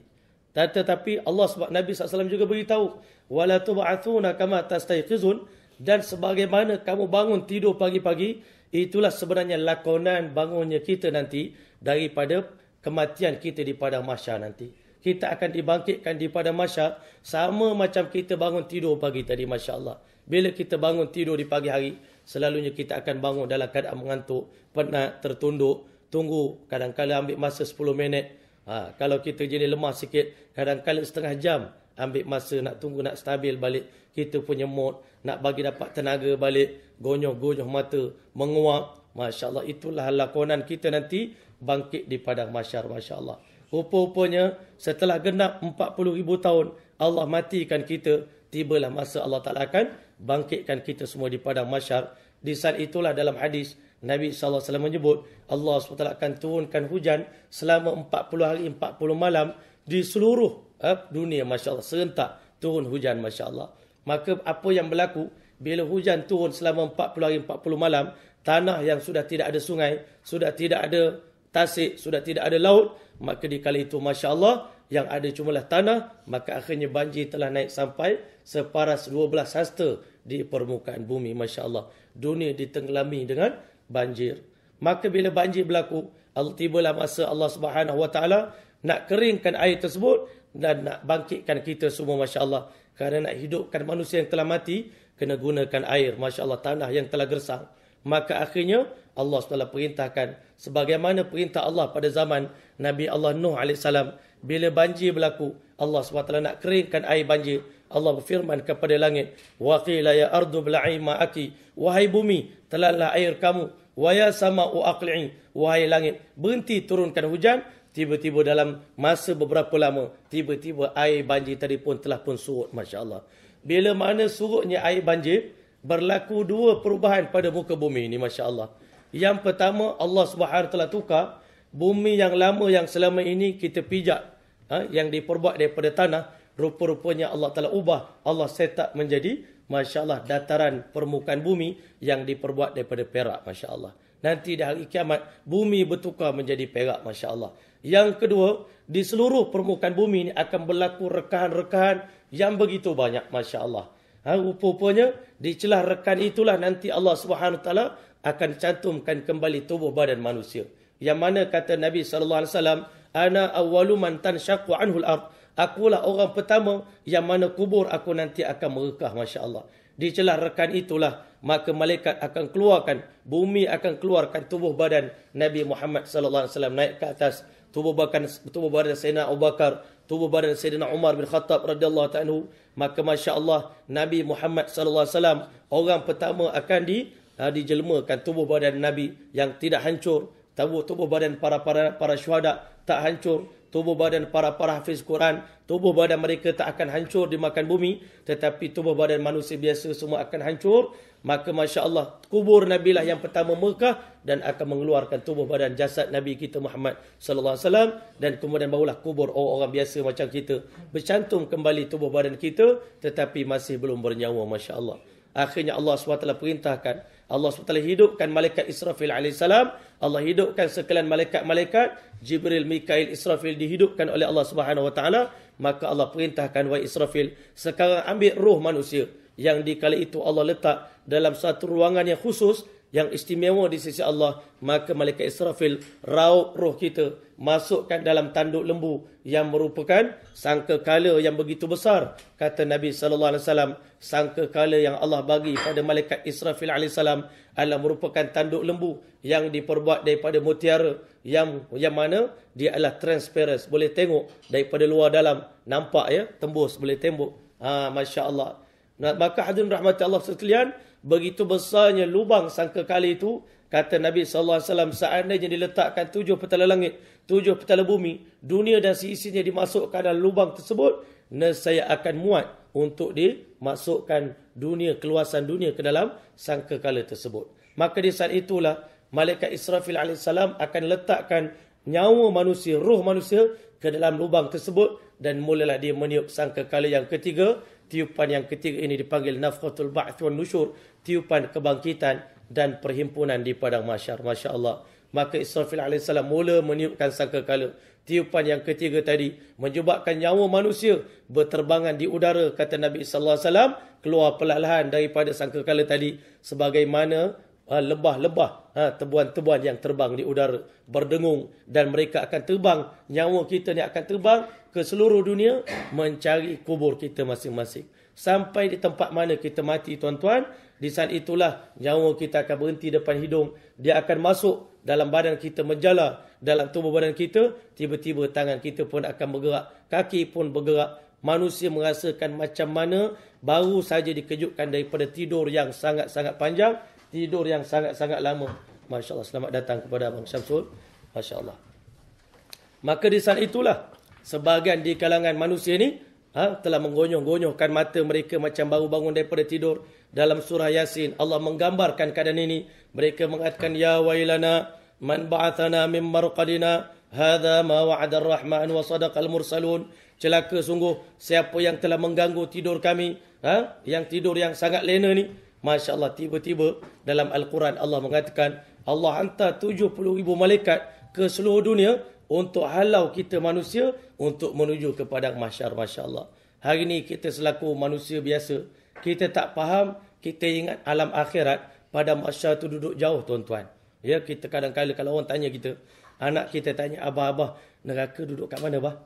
tetapi Allah sebab Nabi SAW juga beritahu wala tub'atsuna kama tastayqizun dan sebagaimana kamu bangun tidur pagi-pagi itulah sebenarnya lakonan bangunnya kita nanti daripada kematian kita di padang mahsyar nanti kita akan dibangkitkan di padang mahsyar sama macam kita bangun tidur pagi tadi masya-Allah bila kita bangun tidur di pagi hari selalunya kita akan bangun dalam keadaan mengantuk penat tertunduk tunggu kadang-kadang ambil masa 10 minit Ha, kalau kita jadi lemah sikit, kadang-kadang setengah jam ambil masa nak tunggu nak stabil balik kita punya mood, nak bagi dapat tenaga balik, gonyoh-gonyoh mata, menguap. Masya Allah, itulah lakonan kita nanti bangkit di padang masyar, Masya Allah. Rupa-rupanya, setelah genap 40 ribu tahun, Allah matikan kita, tibalah masa Allah Ta'ala akan bangkitkan kita semua di padang masyar. Di saat itulah dalam hadis, Nabi SAW menyebut Allah SWT akan turunkan hujan selama 40 hari 40 malam di seluruh eh, dunia Masya Allah serentak turun hujan Masya Allah. Maka apa yang berlaku bila hujan turun selama 40 hari 40 malam tanah yang sudah tidak ada sungai, sudah tidak ada tasik, sudah tidak ada laut maka di kali itu Masya Allah yang ada cumalah tanah maka akhirnya banjir telah naik sampai separas 12 hasta di permukaan bumi Masya Allah. Dunia ditenggelami dengan banjir. Maka bila banjir berlaku, tibalah masa Allah Subhanahu Wa Taala nak keringkan air tersebut dan nak bangkitkan kita semua masya-Allah. Kerana nak hidupkan manusia yang telah mati, kena gunakan air masya-Allah tanah yang telah gersang. Maka akhirnya Allah SWT perintahkan sebagaimana perintah Allah pada zaman Nabi Allah Nuh AS. Bila banjir berlaku, Allah SWT nak keringkan air banjir. Allah berfirman kepada langit. Wa ya ardu bla'i Wahai bumi, telahlah air kamu. Waya sama uaqli'i. Wahai langit. Berhenti turunkan hujan. Tiba-tiba dalam masa beberapa lama. Tiba-tiba air banjir tadi pun telah pun surut. Masya Allah. Bila mana surutnya air banjir. Berlaku dua perubahan pada muka bumi ini. Masya Allah. Yang pertama Allah Subhanahu telah tukar. Bumi yang lama yang selama ini kita pijak. Ha, yang diperbuat daripada tanah. Rupa-rupanya Allah telah ubah. Allah setak menjadi Masya Allah dataran permukaan bumi yang diperbuat daripada perak Masya Allah. Nanti di hari kiamat bumi bertukar menjadi perak Masya Allah. Yang kedua di seluruh permukaan bumi ini akan berlaku rekahan-rekahan yang begitu banyak Masya Allah. Ha, rupanya di celah rekan itulah nanti Allah Subhanahu Taala akan cantumkan kembali tubuh badan manusia. Yang mana kata Nabi sallallahu alaihi wasallam, ana awwalu man tansaqu anhu al-ardh akulah orang pertama yang mana kubur aku nanti akan merekah masya Allah. Di celah rekan itulah maka malaikat akan keluarkan bumi akan keluarkan tubuh badan Nabi Muhammad sallallahu alaihi wasallam naik ke atas tubuh badan tubuh badan Sayyidina Abu Bakar tubuh badan Sayyidina Umar bin Khattab radhiyallahu ta'ala. maka masya-Allah Nabi Muhammad sallallahu alaihi wasallam orang pertama akan di uh, ah, dijelmakan tubuh badan Nabi yang tidak hancur tubuh tubuh badan para para para syuhada tak hancur tubuh badan para-para hafiz Quran, tubuh badan mereka tak akan hancur dimakan bumi, tetapi tubuh badan manusia biasa semua akan hancur, maka Masya Allah, kubur Nabi lah yang pertama Mekah dan akan mengeluarkan tubuh badan jasad Nabi kita Muhammad Sallallahu Alaihi Wasallam dan kemudian barulah kubur orang-orang biasa macam kita bercantum kembali tubuh badan kita tetapi masih belum bernyawa Masya Allah. Akhirnya Allah SWT perintahkan Allah SWT hidupkan malaikat Israfil AS. Allah hidupkan sekalian malaikat-malaikat. Jibril, Mikail, Israfil dihidupkan oleh Allah SWT. Maka Allah perintahkan, wahai Israfil, sekarang ambil roh manusia. Yang dikala itu Allah letak dalam satu ruangan yang khusus yang istimewa di sisi Allah, maka malaikat Israfil raup roh kita masukkan dalam tanduk lembu yang merupakan sangkakala yang begitu besar. Kata Nabi sallallahu alaihi wasallam, sangkakala yang Allah bagi pada malaikat Israfil alaihi salam adalah merupakan tanduk lembu yang diperbuat daripada mutiara yang yang mana dia adalah transparent, boleh tengok daripada luar dalam, nampak ya, tembus boleh tembus. Ha masya-Allah. Maka hadirin rahmat Allah sekalian, Begitu besarnya lubang sangka kali itu. Kata Nabi SAW, seandainya diletakkan tujuh petala langit, tujuh petala bumi, dunia dan isinya dimasukkan dalam lubang tersebut, nescaya akan muat untuk dimasukkan dunia, keluasan dunia ke dalam sangka kala tersebut. Maka di saat itulah, Malaikat Israfil AS akan letakkan nyawa manusia, ruh manusia ke dalam lubang tersebut dan mulalah dia meniup sangka kala yang ketiga tiupan yang ketiga ini dipanggil nafkhatul ba'th wan nushur tiupan kebangkitan dan perhimpunan di padang mahsyar masya-Allah maka Israfil alaihi salam mula meniupkan sangkakala tiupan yang ketiga tadi menyebabkan nyawa manusia berterbangan di udara kata Nabi sallallahu alaihi wasallam keluar perlahan-lahan daripada sangkakala tadi sebagaimana Ah, lebah-lebah ha, tebuan-tebuan yang terbang di udara berdengung dan mereka akan terbang nyawa kita ni akan terbang ke seluruh dunia mencari kubur kita masing-masing sampai di tempat mana kita mati tuan-tuan di saat itulah nyawa kita akan berhenti depan hidung dia akan masuk dalam badan kita menjala dalam tubuh badan kita tiba-tiba tangan kita pun akan bergerak kaki pun bergerak manusia merasakan macam mana baru saja dikejutkan daripada tidur yang sangat-sangat panjang tidur yang sangat-sangat lama. Masya-Allah selamat datang kepada Abang Syamsul. Masya-Allah. Maka di saat itulah sebagian di kalangan manusia ini ha, telah menggonyong-gonyongkan mata mereka macam baru bangun daripada tidur dalam surah Yasin. Allah menggambarkan keadaan ini. Mereka mengatakan ya wailana man ba'athana min marqadina hadha ma wa'ada rahman wa sadaqal mursalun. Celaka sungguh siapa yang telah mengganggu tidur kami, ha? yang tidur yang sangat lena ni, Masya Allah tiba-tiba dalam Al-Quran Allah mengatakan Allah hantar 70 ribu malaikat ke seluruh dunia untuk halau kita manusia untuk menuju ke padang mahsyar Masya Allah. Hari ini kita selaku manusia biasa, kita tak faham, kita ingat alam akhirat pada mahsyar tu duduk jauh tuan-tuan. Ya, kita kadang-kadang kalau orang tanya kita, anak kita tanya abah-abah, neraka duduk kat mana bah?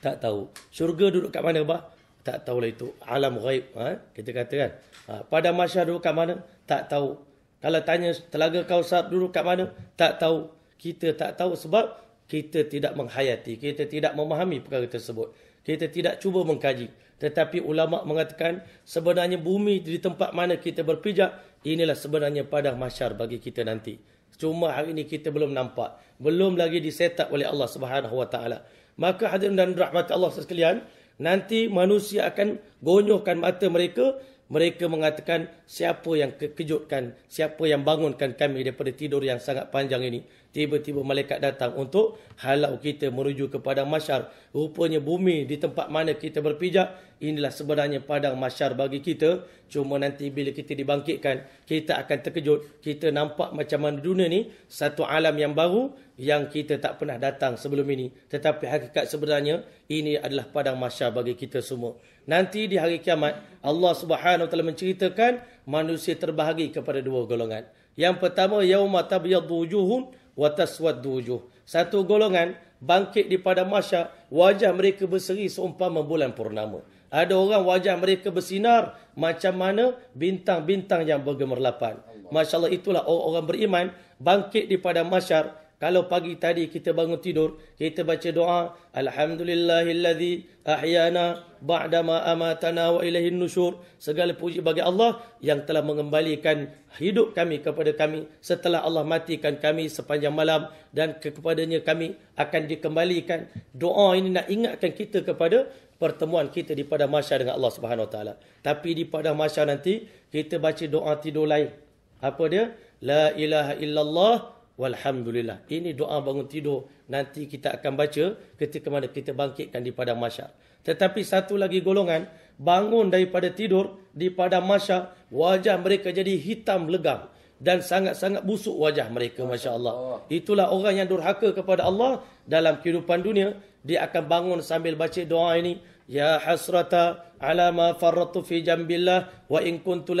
Tak tahu. Syurga duduk kat mana bah? tak tahu lah itu alam ghaib ha? kita kata kan ha? pada masyar dulu kat mana tak tahu kalau tanya telaga kau sahab dulu kat mana tak tahu kita tak tahu sebab kita tidak menghayati kita tidak memahami perkara tersebut kita tidak cuba mengkaji tetapi ulama mengatakan sebenarnya bumi di tempat mana kita berpijak inilah sebenarnya padang masyar bagi kita nanti cuma hari ini kita belum nampak belum lagi disetap oleh Allah Subhanahu Wa Taala maka hadirin dan rahmat Allah sekalian Nanti manusia akan gonyohkan mata mereka. Mereka mengatakan siapa yang kekejutkan, siapa yang bangunkan kami daripada tidur yang sangat panjang ini. Tiba-tiba malaikat datang untuk halau kita menuju kepada masyar. Rupanya bumi di tempat mana kita berpijak, inilah sebenarnya padang masyar bagi kita. Cuma nanti bila kita dibangkitkan, kita akan terkejut. Kita nampak macam mana dunia ni, satu alam yang baru yang kita tak pernah datang sebelum ini. Tetapi hakikat sebenarnya, ini adalah padang masyar bagi kita semua. Nanti di hari kiamat, Allah Subhanahu SWT menceritakan manusia terbahagi kepada dua golongan. Yang pertama, يَوْمَ تَبْيَضُ وُجُهُونَ wataswad wujuh. Satu golongan bangkit di pada masya, wajah mereka berseri seumpama bulan purnama. Ada orang wajah mereka bersinar macam mana bintang-bintang yang bergemerlapan. Masya Allah itulah orang-orang beriman bangkit di pada masyar kalau pagi tadi kita bangun tidur, kita baca doa, Alhamdulillahillazi ahyana ba'dama amatana wa ilahin nusyur. Segala puji bagi Allah yang telah mengembalikan hidup kami kepada kami setelah Allah matikan kami sepanjang malam dan kepadanya kami akan dikembalikan. Doa ini nak ingatkan kita kepada pertemuan kita di padang mahsyar dengan Allah Subhanahu Wa Taala. Tapi di padang mahsyar nanti kita baca doa tidur lain. Apa dia? La ilaha illallah walhamdulillah. Ini doa bangun tidur nanti kita akan baca ketika mana kita bangkitkan di padang mahsyar. Tetapi satu lagi golongan bangun daripada tidur di padang mahsyar, wajah mereka jadi hitam legam dan sangat-sangat busuk wajah mereka masya-Allah. Itulah orang yang durhaka kepada Allah dalam kehidupan dunia dia akan bangun sambil baca doa ini ya hasrata ala ma farratu fi jambillah wa in kuntu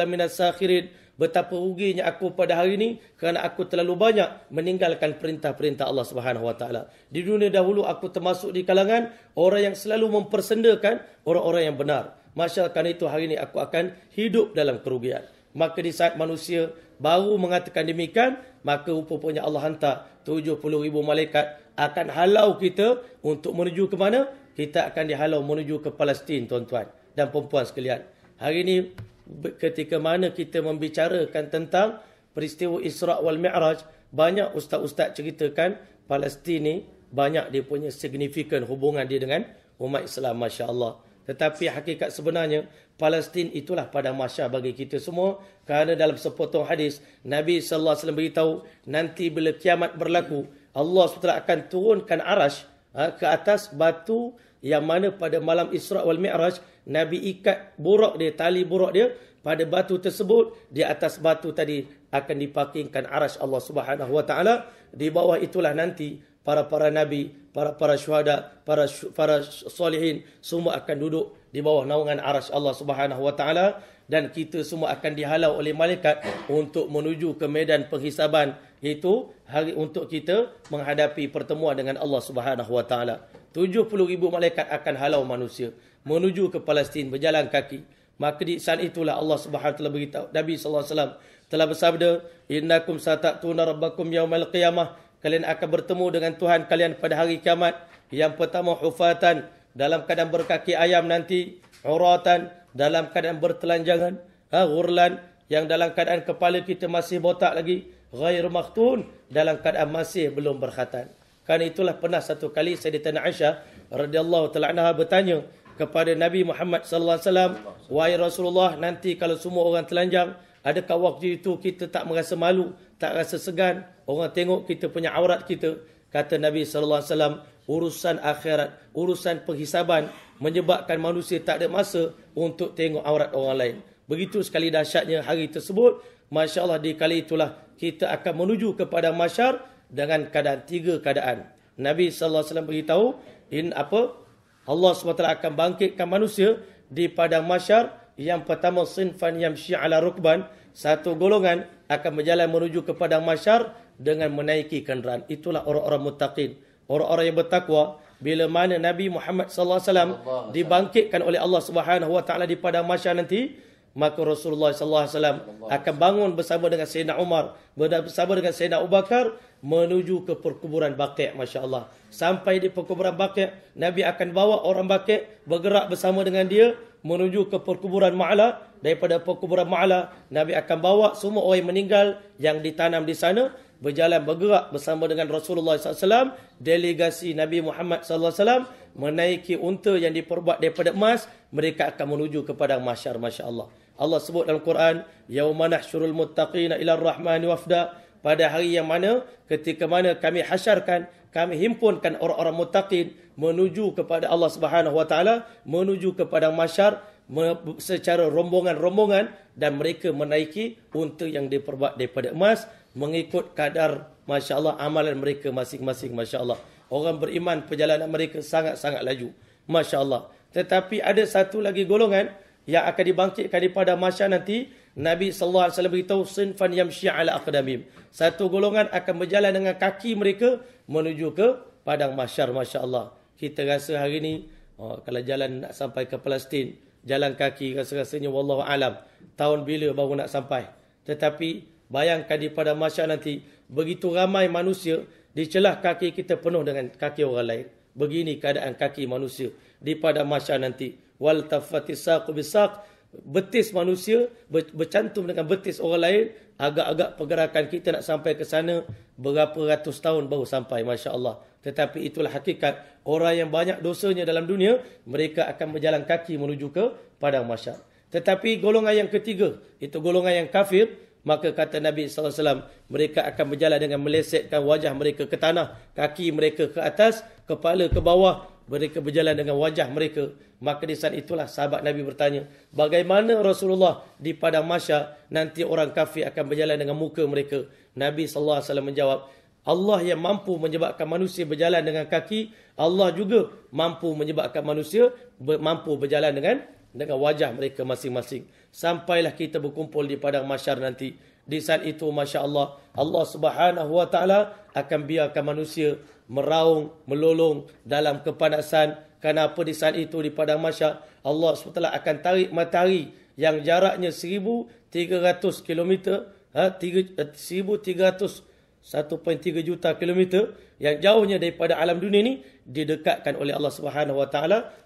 betapa ruginya aku pada hari ini kerana aku terlalu banyak meninggalkan perintah-perintah Allah Subhanahu Wa Taala. Di dunia dahulu aku termasuk di kalangan orang yang selalu mempersendakan orang-orang yang benar. Masya Allah, itu hari ini aku akan hidup dalam kerugian. Maka di saat manusia baru mengatakan demikian, maka rupanya Allah hantar ribu malaikat akan halau kita untuk menuju ke mana? Kita akan dihalau menuju ke Palestin, tuan-tuan dan perempuan sekalian. Hari ini ketika mana kita membicarakan tentang peristiwa Isra' wal Mi'raj, banyak ustaz-ustaz ceritakan Palestin ni banyak dia punya signifikan hubungan dia dengan umat Islam, Masya Allah. Tetapi hakikat sebenarnya, Palestin itulah pada masya bagi kita semua. Kerana dalam sepotong hadis, Nabi Sallallahu Alaihi Wasallam beritahu, nanti bila kiamat berlaku, Allah SWT akan turunkan arash ha, ke atas batu yang mana pada malam Isra wal Mi'raj Nabi ikat buruk dia tali buruk dia pada batu tersebut di atas batu tadi akan dipakingkan arash Allah Subhanahu wa taala di bawah itulah nanti para-para nabi para-para syuhada para para solihin semua akan duduk di bawah naungan arash Allah Subhanahu wa taala dan kita semua akan dihalau oleh malaikat untuk menuju ke medan penghisaban itu hari untuk kita menghadapi pertemuan dengan Allah Subhanahu wa taala 70 ribu malaikat akan halau manusia menuju ke Palestin berjalan kaki. Maka di saat itulah Allah Subhanahu telah beritahu Nabi sallallahu alaihi wasallam telah bersabda, "Innakum satatuna rabbakum yaumal qiyamah." Kalian akan bertemu dengan Tuhan kalian pada hari kiamat. Yang pertama hufatan dalam keadaan berkaki ayam nanti, uratan dalam keadaan bertelanjangan, ha, ghurlan yang dalam keadaan kepala kita masih botak lagi, ghair maktun dalam keadaan masih belum berkhatan. Kerana itulah pernah satu kali Sayyidatina Aisyah radhiyallahu taala anha bertanya kepada Nabi Muhammad sallallahu alaihi wasallam, "Wahai Rasulullah, nanti kalau semua orang telanjang, adakah waktu itu kita tak merasa malu, tak rasa segan orang tengok kita punya aurat kita?" Kata Nabi sallallahu alaihi wasallam, "Urusan akhirat, urusan penghisaban menyebabkan manusia tak ada masa untuk tengok aurat orang lain." Begitu sekali dahsyatnya hari tersebut, masya-Allah di kali itulah kita akan menuju kepada masyarakat dengan keadaan tiga keadaan. Nabi sallallahu alaihi wasallam beritahu in apa? Allah SWT akan bangkitkan manusia di padang mahsyar yang pertama sinfan yang ala rukban satu golongan akan berjalan menuju ke padang mahsyar dengan menaiki kenderaan itulah orang-orang muttaqin orang-orang yang bertakwa bila mana Nabi Muhammad saw dibangkitkan oleh Allah swt di padang mahsyar nanti maka Rasulullah saw akan bangun bersama dengan Sayyidina Umar bersama dengan Sayyidina Abu Bakar menuju ke perkuburan Baqi', masya-Allah. Sampai di perkuburan Baqi', Nabi akan bawa orang Baqi' bergerak bersama dengan dia menuju ke perkuburan Ma'la. Daripada perkuburan Ma'la, Nabi akan bawa semua orang meninggal yang ditanam di sana berjalan bergerak bersama dengan Rasulullah SAW delegasi Nabi Muhammad SAW menaiki unta yang diperbuat daripada emas mereka akan menuju kepada mahsyar masya-Allah Allah sebut dalam Quran yauma nahsyurul muttaqina ila ar-rahmani wafda pada hari yang mana ketika mana kami hasyarkan kami himpunkan orang-orang mutaqin menuju kepada Allah Subhanahu wa taala menuju kepada mahsyar secara rombongan-rombongan dan mereka menaiki unta yang diperbuat daripada emas mengikut kadar masya-Allah amalan mereka masing-masing masya-Allah orang beriman perjalanan mereka sangat-sangat laju masya-Allah tetapi ada satu lagi golongan yang akan dibangkitkan daripada mahsyar nanti Nabi sallallahu alaihi wasallam beritahu sinfan yamshi ala aqdamim. Satu golongan akan berjalan dengan kaki mereka menuju ke padang mahsyar masya-Allah. Kita rasa hari ini oh, kalau jalan nak sampai ke Palestin jalan kaki rasa-rasanya wallahu alam tahun bila baru nak sampai. Tetapi bayangkan di padang mahsyar nanti begitu ramai manusia di celah kaki kita penuh dengan kaki orang lain. Begini keadaan kaki manusia di padang mahsyar nanti. Wal tafati bisaq betis manusia bercantum dengan betis orang lain agak-agak pergerakan kita nak sampai ke sana berapa ratus tahun baru sampai masya-Allah tetapi itulah hakikat orang yang banyak dosanya dalam dunia mereka akan berjalan kaki menuju ke padang mahsyar tetapi golongan yang ketiga itu golongan yang kafir maka kata Nabi sallallahu alaihi wasallam mereka akan berjalan dengan melesetkan wajah mereka ke tanah kaki mereka ke atas kepala ke bawah mereka berjalan dengan wajah mereka maka di saat itulah sahabat nabi bertanya bagaimana Rasulullah di padang mahsyar nanti orang kafir akan berjalan dengan muka mereka nabi sallallahu alaihi wasallam menjawab Allah yang mampu menyebabkan manusia berjalan dengan kaki Allah juga mampu menyebabkan manusia mampu berjalan dengan dengan wajah mereka masing-masing sampailah kita berkumpul di padang mahsyar nanti di saat itu masya-Allah Allah Subhanahu wa taala akan biarkan manusia meraung, melolong dalam kepanasan. Kerana apa di saat itu di Padang Masyar, Allah SWT akan tarik matahari yang jaraknya 1,300 kilometer. Ha, 1,300, 1.3 eh, juta kilometer yang jauhnya daripada alam dunia ini didekatkan oleh Allah SWT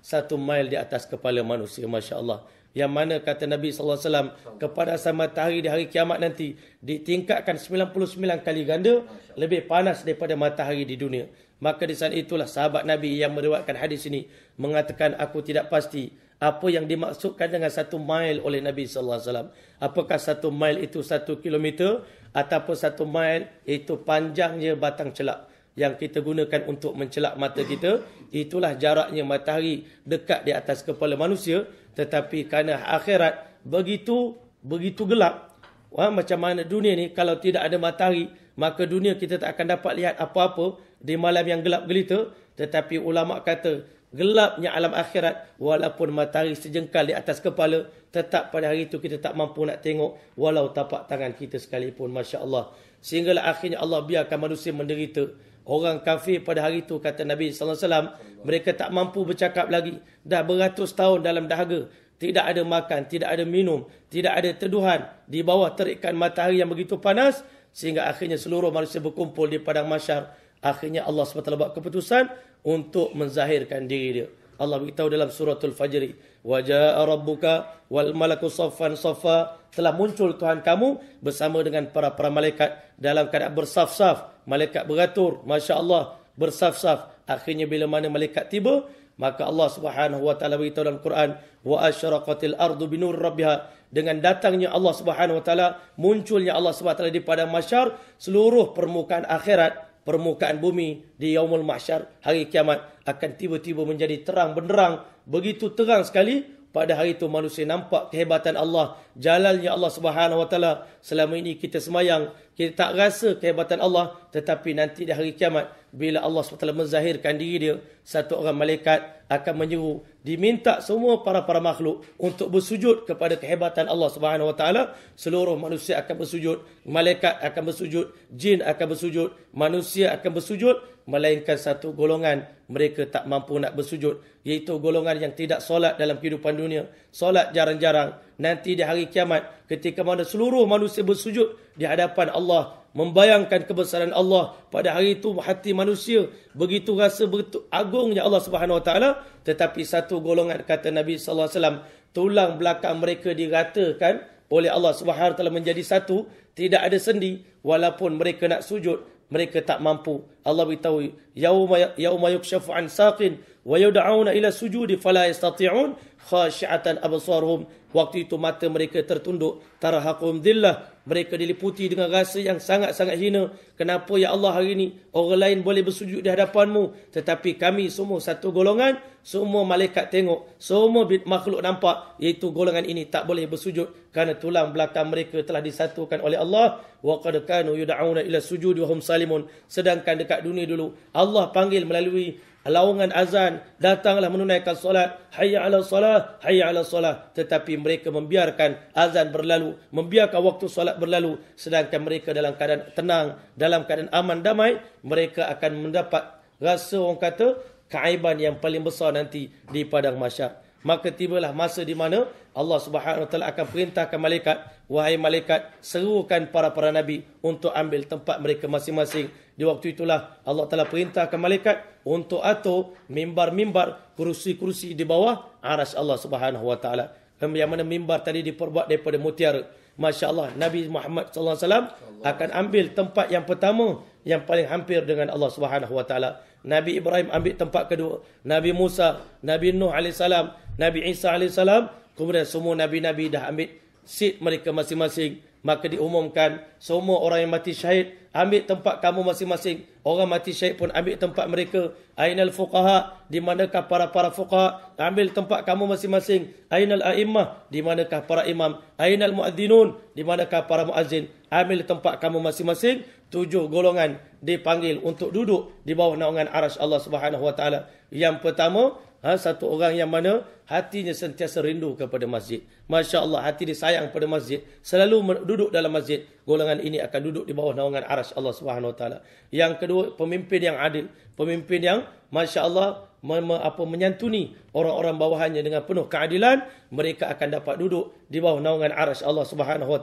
satu mil di atas kepala manusia. Masya Allah yang mana kata Nabi SAW kepada sang matahari di hari kiamat nanti ditingkatkan 99 kali ganda lebih panas daripada matahari di dunia. Maka di sana itulah sahabat Nabi yang meriwayatkan hadis ini mengatakan aku tidak pasti apa yang dimaksudkan dengan satu mile oleh Nabi sallallahu alaihi wasallam. Apakah satu mile itu satu kilometer ataupun satu mile itu panjangnya batang celak yang kita gunakan untuk mencelak mata kita itulah jaraknya matahari dekat di atas kepala manusia tetapi kerana akhirat begitu begitu gelap ha, macam mana dunia ni kalau tidak ada matahari maka dunia kita tak akan dapat lihat apa-apa di malam yang gelap gelita tetapi ulama kata gelapnya alam akhirat walaupun matahari sejengkal di atas kepala tetap pada hari itu kita tak mampu nak tengok walau tapak tangan kita sekalipun masya-Allah sehingga akhirnya Allah biarkan manusia menderita Orang kafir pada hari itu kata Nabi sallallahu alaihi wasallam, mereka tak mampu bercakap lagi. Dah beratus tahun dalam dahaga, tidak ada makan, tidak ada minum, tidak ada teduhan di bawah terikan matahari yang begitu panas sehingga akhirnya seluruh manusia berkumpul di padang mahsyar. Akhirnya Allah SWT buat keputusan untuk menzahirkan diri dia. Allah beritahu dalam suratul fajri. Wajah rabbuka wal malaku soffan soffa telah muncul Tuhan kamu bersama dengan para para malaikat dalam keadaan bersaf-saf. Malaikat beratur, Masya Allah, bersaf-saf. Akhirnya bila mana malaikat tiba, maka Allah Subhanahu wa taala beritahu dalam Quran wa asyraqatil ardu binur nur rabbiha dengan datangnya Allah Subhanahu wa taala munculnya Allah Subhanahu wa taala di pada masyar seluruh permukaan akhirat permukaan bumi di yaumul mahsyar hari kiamat akan tiba-tiba menjadi terang benderang begitu terang sekali pada hari itu manusia nampak kehebatan Allah, jalalnya Allah Subhanahu Wa Taala. Selama ini kita semayang, kita tak rasa kehebatan Allah, tetapi nanti di hari kiamat bila Allah Subhanahu SWT menzahirkan diri dia, satu orang malaikat akan menyeru diminta semua para para makhluk untuk bersujud kepada kehebatan Allah Subhanahu Wa Taala. Seluruh manusia akan bersujud, malaikat akan bersujud, jin akan bersujud, manusia akan bersujud melainkan satu golongan mereka tak mampu nak bersujud iaitu golongan yang tidak solat dalam kehidupan dunia solat jarang-jarang nanti di hari kiamat ketika mana seluruh manusia bersujud di hadapan Allah membayangkan kebesaran Allah pada hari itu hati manusia begitu rasa begitu agungnya Allah Subhanahu Wa Taala tetapi satu golongan kata Nabi sallallahu alaihi wasallam tulang belakang mereka diratakan oleh Allah Subhanahu Wa Taala menjadi satu tidak ada sendi walaupun mereka nak sujud mereka tak mampu Allah beritahu yauma ya-, yauma yukshafu an saqin wa yud'auna ila sujudi fala yastati'un khashi'atan absarhum waktu itu mata mereka tertunduk tarahaqum dillah mereka diliputi dengan rasa yang sangat-sangat hina. Kenapa ya Allah hari ini orang lain boleh bersujud di hadapanmu. Tetapi kami semua satu golongan. Semua malaikat tengok. Semua makhluk nampak. Iaitu golongan ini tak boleh bersujud. Kerana tulang belakang mereka telah disatukan oleh Allah. Wa qadakanu yuda'una ila sujud wa hum salimun. Sedangkan dekat dunia dulu. Allah panggil melalui laungan azan datanglah menunaikan solat hayya ala solat, hayya ala solat. tetapi mereka membiarkan azan berlalu membiarkan waktu solat berlalu sedangkan mereka dalam keadaan tenang dalam keadaan aman damai mereka akan mendapat rasa orang kata kaiban yang paling besar nanti di padang mahsyar maka tibalah masa di mana Allah Subhanahu Wataala akan perintahkan malaikat wahai malaikat serukan para para nabi untuk ambil tempat mereka masing-masing di waktu itulah Allah taala perintahkan malaikat untuk atau mimbar-mimbar kursi-kursi di bawah aras Allah Subhanahu Wataala. taala yang mana mimbar tadi diperbuat daripada mutiara masya-Allah Nabi Muhammad sallallahu alaihi wasallam akan ambil tempat yang pertama yang paling hampir dengan Allah Subhanahu Wataala. Nabi Ibrahim ambil tempat kedua. Nabi Musa, Nabi Nuh AS, Nabi Isa AS. Kemudian semua Nabi-Nabi dah ambil seat mereka masing-masing. Maka diumumkan semua orang yang mati syahid ambil tempat kamu masing-masing. Orang mati syahid pun ambil tempat mereka. Aynal fuqaha, di manakah para-para fuqaha? Ambil tempat kamu masing-masing. Aynal a'immah, di manakah para imam? Aynal mu'adzinun, di manakah para muadzin ambil tempat kamu masing-masing tujuh golongan dipanggil untuk duduk di bawah naungan arasy Allah Subhanahu wa yang pertama ha, satu orang yang mana hatinya sentiasa rindu kepada masjid masya-Allah hati dia sayang pada masjid selalu duduk dalam masjid golongan ini akan duduk di bawah naungan arasy Allah Subhanahu wa yang kedua pemimpin yang adil pemimpin yang masya-Allah apa menyantuni orang-orang bawahannya dengan penuh keadilan mereka akan dapat duduk di bawah naungan arasy Allah Subhanahu wa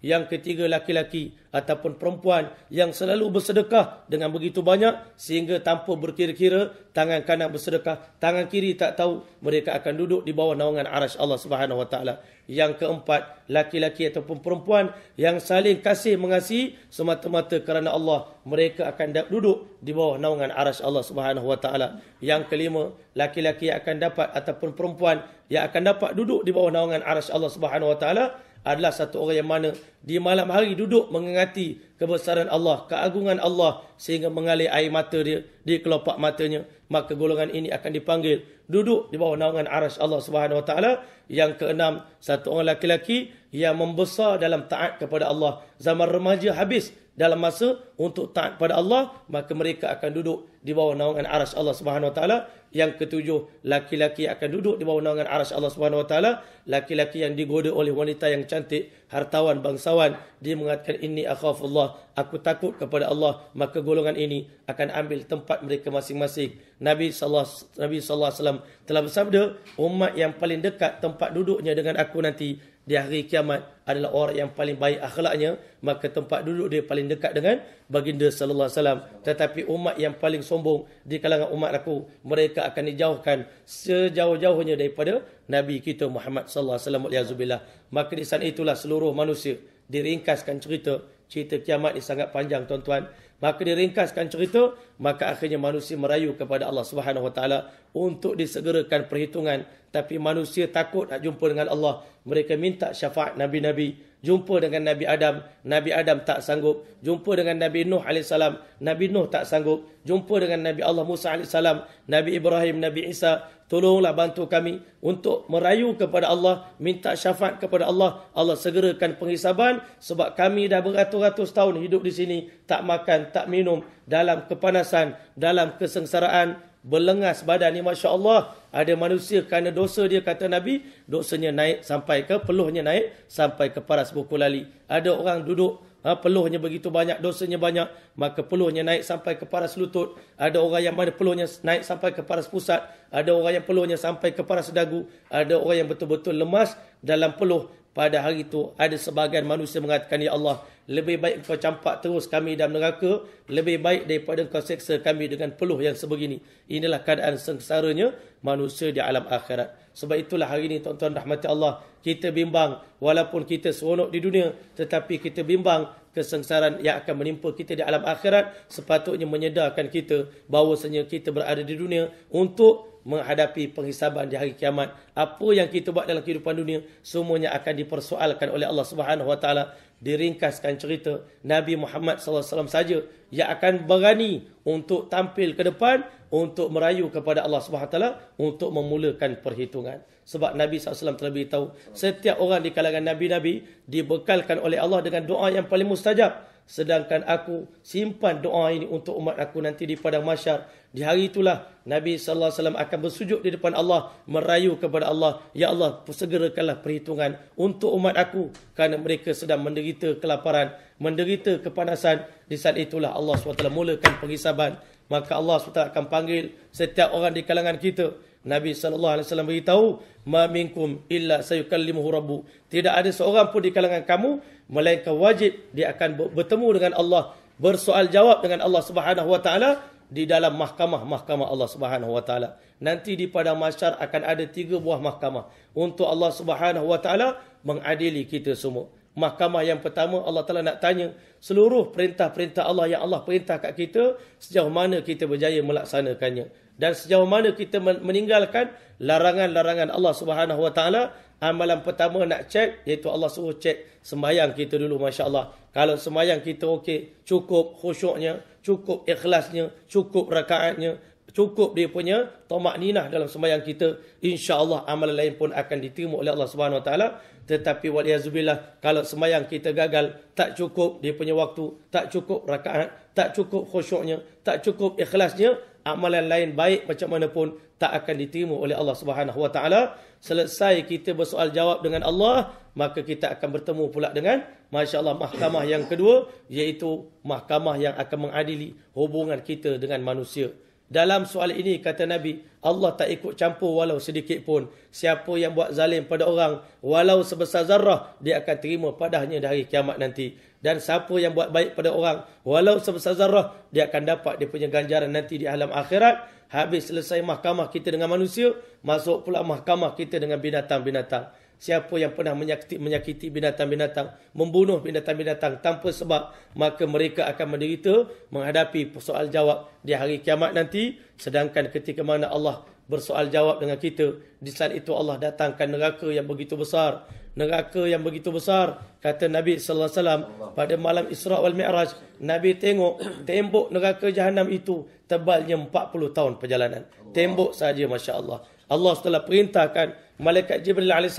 yang ketiga laki-laki ataupun perempuan yang selalu bersedekah dengan begitu banyak sehingga tanpa berkira-kira tangan kanan bersedekah, tangan kiri tak tahu mereka akan duduk di bawah naungan arash Allah Subhanahu Wa Taala. Yang keempat laki-laki ataupun perempuan yang saling kasih mengasihi semata-mata kerana Allah mereka akan duduk di bawah naungan arash Allah Subhanahu Wa Taala. Yang kelima laki-laki akan dapat ataupun perempuan yang akan dapat duduk di bawah naungan arash Allah Subhanahu Wa Taala adalah satu orang yang mana di malam hari duduk mengingati kebesaran Allah, keagungan Allah sehingga mengalir air mata dia di kelopak matanya. Maka golongan ini akan dipanggil duduk di bawah naungan arash Allah Subhanahu Wa Taala. Yang keenam, satu orang lelaki yang membesar dalam taat kepada Allah. Zaman remaja habis dalam masa untuk taat kepada Allah, maka mereka akan duduk di bawah naungan arash Allah Subhanahu Wa Taala yang ketujuh laki-laki akan duduk di bawah naungan arasy Allah Subhanahu wa laki-laki yang digoda oleh wanita yang cantik hartawan bangsawan dia mengatakan ini akhafullah aku takut kepada Allah maka golongan ini akan ambil tempat mereka masing-masing Nabi saw. Nabi saw. alaihi telah bersabda umat yang paling dekat tempat duduknya dengan aku nanti di hari kiamat adalah orang yang paling baik akhlaknya maka tempat duduk dia paling dekat dengan baginda sallallahu alaihi wasallam tetapi umat yang paling sombong di kalangan umat aku mereka akan dijauhkan sejauh-jauhnya daripada nabi kita Muhammad sallallahu alaihi wasallam yazubillah maka di sana itulah seluruh manusia diringkaskan cerita cerita kiamat ni sangat panjang tuan-tuan maka diringkaskan cerita maka akhirnya manusia merayu kepada Allah Subhanahu wa taala untuk disegerakan perhitungan tapi manusia takut nak jumpa dengan Allah. Mereka minta syafaat Nabi-Nabi. Jumpa dengan Nabi Adam. Nabi Adam tak sanggup. Jumpa dengan Nabi Nuh AS. Nabi Nuh tak sanggup. Jumpa dengan Nabi Allah Musa AS. Nabi Ibrahim, Nabi Isa. Tolonglah bantu kami untuk merayu kepada Allah. Minta syafaat kepada Allah. Allah segerakan penghisaban. Sebab kami dah beratus-ratus tahun hidup di sini. Tak makan, tak minum. Dalam kepanasan, dalam kesengsaraan berlengas badan ni masya Allah ada manusia kerana dosa dia kata Nabi dosanya naik sampai ke peluhnya naik sampai ke paras buku lali ada orang duduk ha, peluhnya begitu banyak dosanya banyak maka peluhnya naik sampai ke paras lutut ada orang yang mana peluhnya naik sampai ke paras pusat ada orang yang peluhnya sampai ke paras dagu ada orang yang betul-betul lemas dalam peluh pada hari itu ada sebagian manusia mengatakan ya Allah lebih baik kau campak terus kami dalam neraka lebih baik daripada kau seksa kami dengan peluh yang sebegini inilah keadaan sengsaranya manusia di alam akhirat sebab itulah hari ini tuan-tuan rahmati Allah kita bimbang walaupun kita seronok di dunia tetapi kita bimbang kesengsaraan yang akan menimpa kita di alam akhirat sepatutnya menyedarkan kita bahawasanya kita berada di dunia untuk menghadapi penghisaban di hari kiamat apa yang kita buat dalam kehidupan dunia semuanya akan dipersoalkan oleh Allah Subhanahu wa taala diringkaskan cerita Nabi Muhammad sallallahu alaihi wasallam saja yang akan berani untuk tampil ke depan untuk merayu kepada Allah Subhanahu taala untuk memulakan perhitungan sebab Nabi SAW terlebih tahu setiap orang di kalangan nabi-nabi dibekalkan oleh Allah dengan doa yang paling mustajab sedangkan aku simpan doa ini untuk umat aku nanti di padang mahsyar di hari itulah Nabi sallallahu alaihi wasallam akan bersujud di depan Allah merayu kepada Allah ya Allah segerakanlah perhitungan untuk umat aku kerana mereka sedang menderita kelaparan menderita kepanasan di saat itulah Allah SWT mulakan pengisaban maka Allah SWT akan panggil setiap orang di kalangan kita Nabi sallallahu alaihi wasallam beritahu, "Ma minkum illa sayukallimuhu rabbu." Tidak ada seorang pun di kalangan kamu melainkan wajib dia akan bertemu dengan Allah, bersoal jawab dengan Allah Subhanahu wa taala di dalam mahkamah-mahkamah Allah Subhanahu wa taala. Nanti di padang mahsyar akan ada tiga buah mahkamah untuk Allah Subhanahu wa taala mengadili kita semua. Mahkamah yang pertama Allah Taala nak tanya seluruh perintah-perintah Allah yang Allah perintah kat kita sejauh mana kita berjaya melaksanakannya dan sejauh mana kita meninggalkan larangan-larangan Allah Subhanahu Wa Taala amalan pertama nak cek iaitu Allah suruh cek sembahyang kita dulu masya-Allah kalau sembahyang kita okey cukup khusyuknya cukup ikhlasnya cukup rakaatnya cukup dia punya tomak ninah dalam sembahyang kita insya-Allah amalan lain pun akan diterima oleh Allah Subhanahu Wa Taala tetapi waliyazubillah kalau sembahyang kita gagal tak cukup dia punya waktu tak cukup rakaat tak cukup khusyuknya tak cukup ikhlasnya amalan lain baik macam mana pun tak akan diterima oleh Allah Subhanahu Wa Taala. Selesai kita bersoal jawab dengan Allah, maka kita akan bertemu pula dengan masya-Allah mahkamah yang kedua iaitu mahkamah yang akan mengadili hubungan kita dengan manusia. Dalam soal ini kata Nabi, Allah tak ikut campur walau sedikit pun. Siapa yang buat zalim pada orang, walau sebesar zarah, dia akan terima padahnya dari kiamat nanti. Dan siapa yang buat baik pada orang, walau sebesar zarah, dia akan dapat dia punya ganjaran nanti di alam akhirat. Habis selesai mahkamah kita dengan manusia, masuk pula mahkamah kita dengan binatang-binatang. Siapa yang pernah menyakiti menyakiti binatang-binatang, membunuh binatang-binatang tanpa sebab, maka mereka akan menderita menghadapi persoal jawab di hari kiamat nanti. Sedangkan ketika mana Allah bersoal jawab dengan kita, di saat itu Allah datangkan neraka yang begitu besar. Neraka yang begitu besar, kata Nabi sallallahu alaihi wasallam pada malam Isra' wal Mi'raj, Nabi tengok tembok neraka Jahannam itu tebalnya 40 tahun perjalanan. Tembok saja masya-Allah. Allah telah perintahkan Malaikat Jibril AS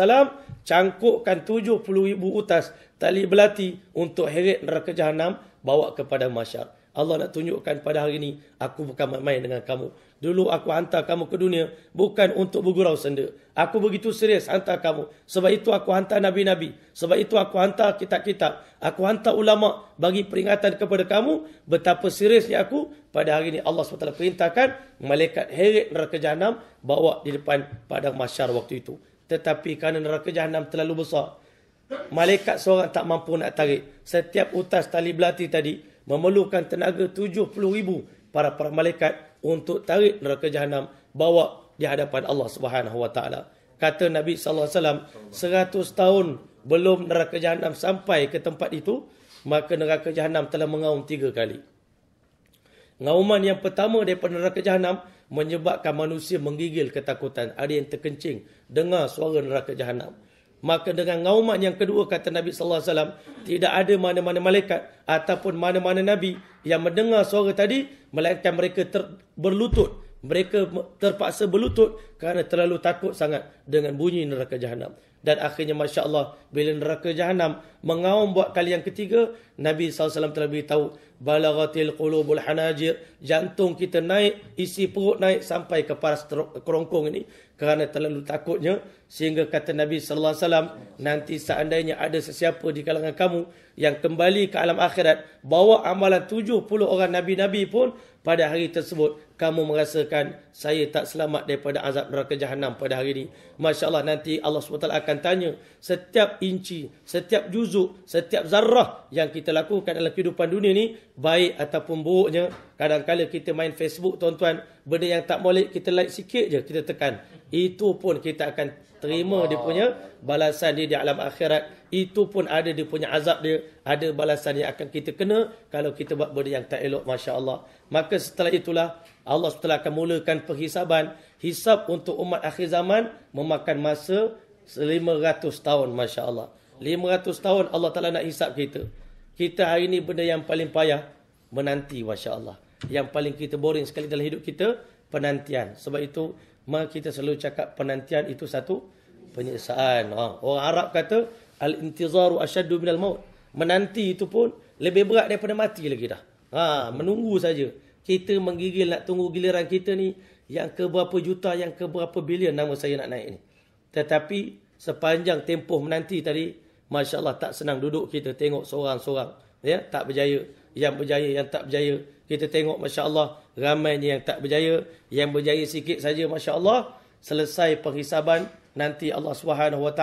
cangkukkan 70 ribu utas tali belati untuk heret neraka jahanam bawa kepada masyarakat. Allah nak tunjukkan pada hari ini aku bukan main-main dengan kamu. Dulu aku hantar kamu ke dunia bukan untuk bergurau senda. Aku begitu serius hantar kamu. Sebab itu aku hantar nabi-nabi. Sebab itu aku hantar kitab-kitab. Aku hantar ulama bagi peringatan kepada kamu betapa seriusnya aku pada hari ini Allah SWT perintahkan malaikat heret neraka jahanam bawa di depan padang mahsyar waktu itu. Tetapi kerana neraka jahanam terlalu besar, malaikat seorang tak mampu nak tarik. Setiap utas tali belati tadi memerlukan tenaga 70 ribu para para malaikat untuk tarik neraka jahanam bawa di hadapan Allah Subhanahu Wa Taala. Kata Nabi Sallallahu Alaihi Wasallam, seratus tahun belum neraka jahanam sampai ke tempat itu, maka neraka jahanam telah mengaum tiga kali. Ngauman yang pertama daripada neraka jahanam menyebabkan manusia menggigil ketakutan. Ada yang terkencing dengar suara neraka jahanam maka dengan ngauman yang kedua kata Nabi sallallahu alaihi wasallam tidak ada mana-mana malaikat ataupun mana-mana nabi yang mendengar suara tadi melainkan mereka ter, berlutut mereka terpaksa berlutut kerana terlalu takut sangat dengan bunyi neraka jahanam dan akhirnya masya-Allah bila neraka jahanam mengaum buat kali yang ketiga Nabi SAW telah beritahu balagatil qulubul hanajir jantung kita naik isi perut naik sampai ke paras kerongkong ini kerana terlalu takutnya sehingga kata Nabi saw nanti seandainya ada sesiapa di kalangan kamu yang kembali ke alam akhirat bawa amalan 70 orang nabi-nabi pun pada hari tersebut kamu merasakan saya tak selamat daripada azab neraka jahanam pada hari ini. Masya Allah nanti Allah SWT akan tanya setiap inci, setiap juzuk, setiap zarah yang kita lakukan dalam kehidupan dunia ni baik ataupun buruknya. Kadang-kadang kita main Facebook tuan-tuan, benda yang tak boleh kita like sikit je kita tekan. Itu pun kita akan terima Allah. dia punya balasan dia di alam akhirat itu pun ada dia punya azab dia ada balasan yang akan kita kena kalau kita buat benda yang tak elok masya-Allah maka setelah itulah Allah setelah akan mulakan penghisaban hisab untuk umat akhir zaman memakan masa 500 tahun masya-Allah 500 tahun Allah Taala nak hisap kita kita hari ini benda yang paling payah menanti masya-Allah yang paling kita boring sekali dalam hidup kita penantian sebab itu Maka kita selalu cakap penantian itu satu penyiksaan. Ha. Orang Arab kata al-intizaru ashaddu minal maut. Menanti itu pun lebih berat daripada mati lagi dah. Ha, menunggu saja. Kita menggigil nak tunggu giliran kita ni yang ke berapa juta, yang ke berapa bilion nama saya nak naik ni. Tetapi sepanjang tempoh menanti tadi, masya-Allah tak senang duduk kita tengok seorang-seorang ya, tak berjaya yang berjaya yang tak berjaya kita tengok masya-Allah ramai ni yang tak berjaya yang berjaya sikit saja masya-Allah selesai penghisaban nanti Allah Swt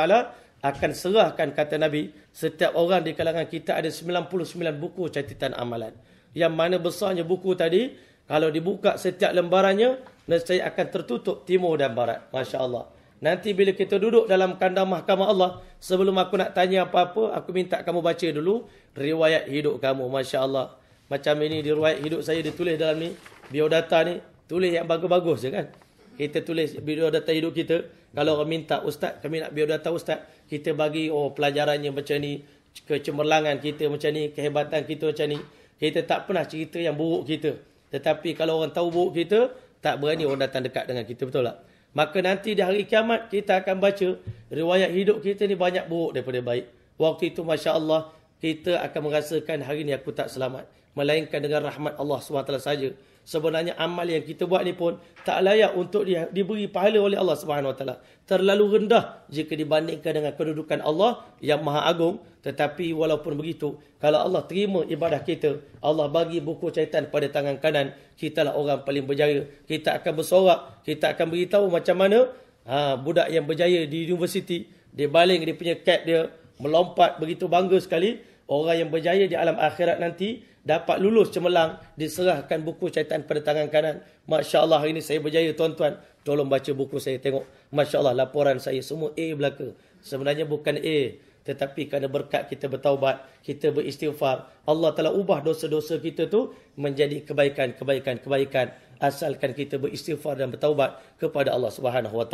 akan serahkan kata Nabi setiap orang di kalangan kita ada 99 buku catatan amalan yang mana besarnya buku tadi kalau dibuka setiap lembarannya nanti akan tertutup timur dan barat masya-Allah Nanti bila kita duduk dalam kandang mahkamah Allah, sebelum aku nak tanya apa-apa, aku minta kamu baca dulu riwayat hidup kamu. Masya Allah. Macam ini di riwayat hidup saya ditulis dalam ni, biodata ni, tulis yang bagus-bagus je kan. Kita tulis biodata hidup kita. Kalau orang minta ustaz, kami nak biodata ustaz, kita bagi oh pelajarannya macam ni, kecemerlangan kita macam ni, kehebatan kita macam ni. Kita tak pernah cerita yang buruk kita. Tetapi kalau orang tahu buruk kita, tak berani orang datang dekat dengan kita, betul tak? Lah? Maka nanti di hari kiamat kita akan baca riwayat hidup kita ni banyak buruk daripada baik. Waktu itu Masya Allah kita akan merasakan hari ni aku tak selamat. Melainkan dengan rahmat Allah SWT saja sebenarnya amal yang kita buat ni pun tak layak untuk dia, diberi pahala oleh Allah Subhanahu Wa Terlalu rendah jika dibandingkan dengan kedudukan Allah yang Maha Agung. Tetapi walaupun begitu, kalau Allah terima ibadah kita, Allah bagi buku caitan pada tangan kanan, kita lah orang paling berjaya. Kita akan bersorak, kita akan beritahu macam mana ha, budak yang berjaya di universiti, dia baling dia punya cap dia, melompat begitu bangga sekali. Orang yang berjaya di alam akhirat nanti, dapat lulus cemerlang diserahkan buku syaitan pada tangan kanan. Masya-Allah hari ini saya berjaya tuan-tuan. Tolong baca buku saya tengok. Masya-Allah laporan saya semua A belaka. Sebenarnya bukan A tetapi kerana berkat kita bertaubat, kita beristighfar, Allah telah ubah dosa-dosa kita tu menjadi kebaikan, kebaikan, kebaikan asalkan kita beristighfar dan bertaubat kepada Allah Subhanahu Wa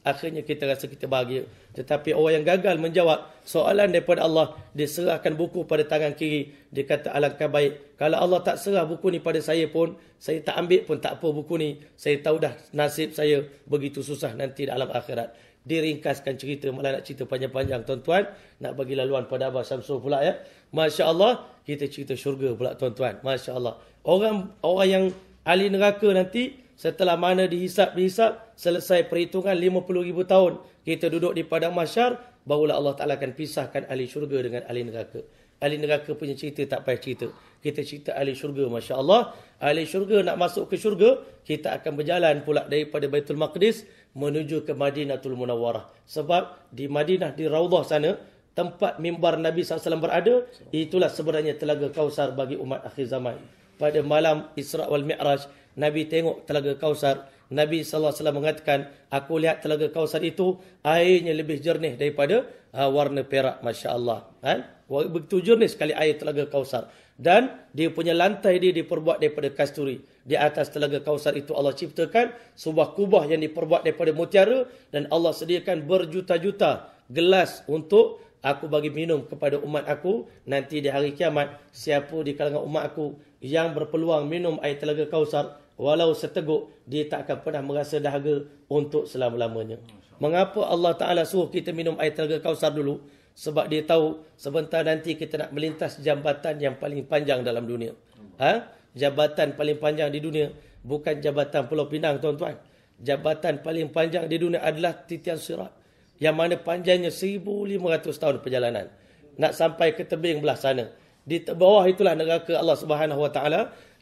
Akhirnya kita rasa kita bahagia. Tetapi orang yang gagal menjawab soalan daripada Allah, dia serahkan buku pada tangan kiri. Dia kata alangkah baik. Kalau Allah tak serah buku ni pada saya pun, saya tak ambil pun tak apa buku ni. Saya tahu dah nasib saya begitu susah nanti dalam akhirat diringkaskan cerita malah nak cerita panjang-panjang tuan-tuan nak bagi laluan pada abah Samsul pula ya masya-Allah kita cerita syurga pula tuan-tuan masya-Allah orang orang yang ahli neraka nanti setelah mana dihisap dihisap, selesai perhitungan 50000 tahun kita duduk di padang mahsyar barulah Allah Taala akan pisahkan ahli syurga dengan ahli neraka ahli neraka punya cerita tak payah cerita. Kita cerita ahli syurga, Masya Allah. Ahli syurga nak masuk ke syurga, kita akan berjalan pula daripada Baitul Maqdis menuju ke Madinatul Munawarah. Sebab di Madinah, di Raudah sana, tempat mimbar Nabi SAW berada, itulah sebenarnya telaga kausar bagi umat akhir zaman. Pada malam Isra' wal Mi'raj, Nabi tengok telaga kausar. Nabi SAW mengatakan, aku lihat telaga kausar itu, airnya lebih jernih daripada ah, warna perak, Masya Allah. Ha? Kan? begitu jernih sekali air telaga kausar dan dia punya lantai dia diperbuat daripada kasturi di atas telaga kausar itu Allah ciptakan sebuah kubah yang diperbuat daripada mutiara dan Allah sediakan berjuta-juta gelas untuk aku bagi minum kepada umat aku nanti di hari kiamat siapa di kalangan umat aku yang berpeluang minum air telaga kausar walau seteguk dia tak akan pernah merasa dahaga untuk selama-lamanya mengapa Allah taala suruh kita minum air telaga kausar dulu sebab dia tahu sebentar nanti kita nak melintas jambatan yang paling panjang dalam dunia. Ha? Jabatan paling panjang di dunia bukan jabatan Pulau Pinang tuan-tuan. Jabatan paling panjang di dunia adalah titian sirat yang mana panjangnya 1500 tahun perjalanan. Nak sampai ke tebing belah sana. Di bawah itulah neraka Allah Subhanahu Wa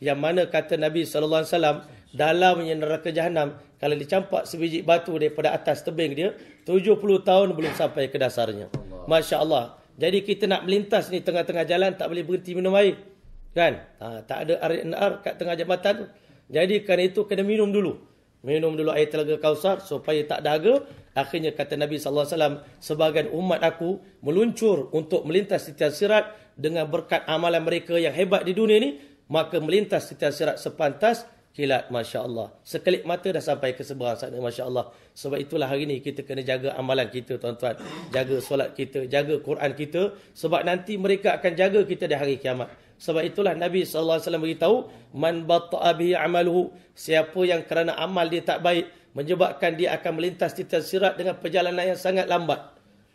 yang mana kata Nabi sallallahu alaihi wasallam dalamnya neraka Jahannam, kalau dicampak sebiji batu daripada atas tebing dia 70 tahun belum sampai ke dasarnya. Masya Allah. Jadi kita nak melintas ni tengah-tengah jalan tak boleh berhenti minum air. Kan? Ha, tak ada RNR kat tengah jabatan, tu. Jadi kerana itu kena minum dulu. Minum dulu air telaga kausar supaya tak daga. Akhirnya kata Nabi SAW, sebagian umat aku meluncur untuk melintas setiap sirat dengan berkat amalan mereka yang hebat di dunia ni. Maka melintas setiap sirat sepantas kilat masya-Allah. Sekelip mata dah sampai ke seberang sana masya-Allah. Sebab itulah hari ni kita kena jaga amalan kita tuan-tuan, jaga solat kita, jaga Quran kita sebab nanti mereka akan jaga kita di hari kiamat. Sebab itulah Nabi sallallahu alaihi wasallam beritahu man batta'a bi amaluhu, siapa yang kerana amal dia tak baik menyebabkan dia akan melintas di tersirat dengan perjalanan yang sangat lambat.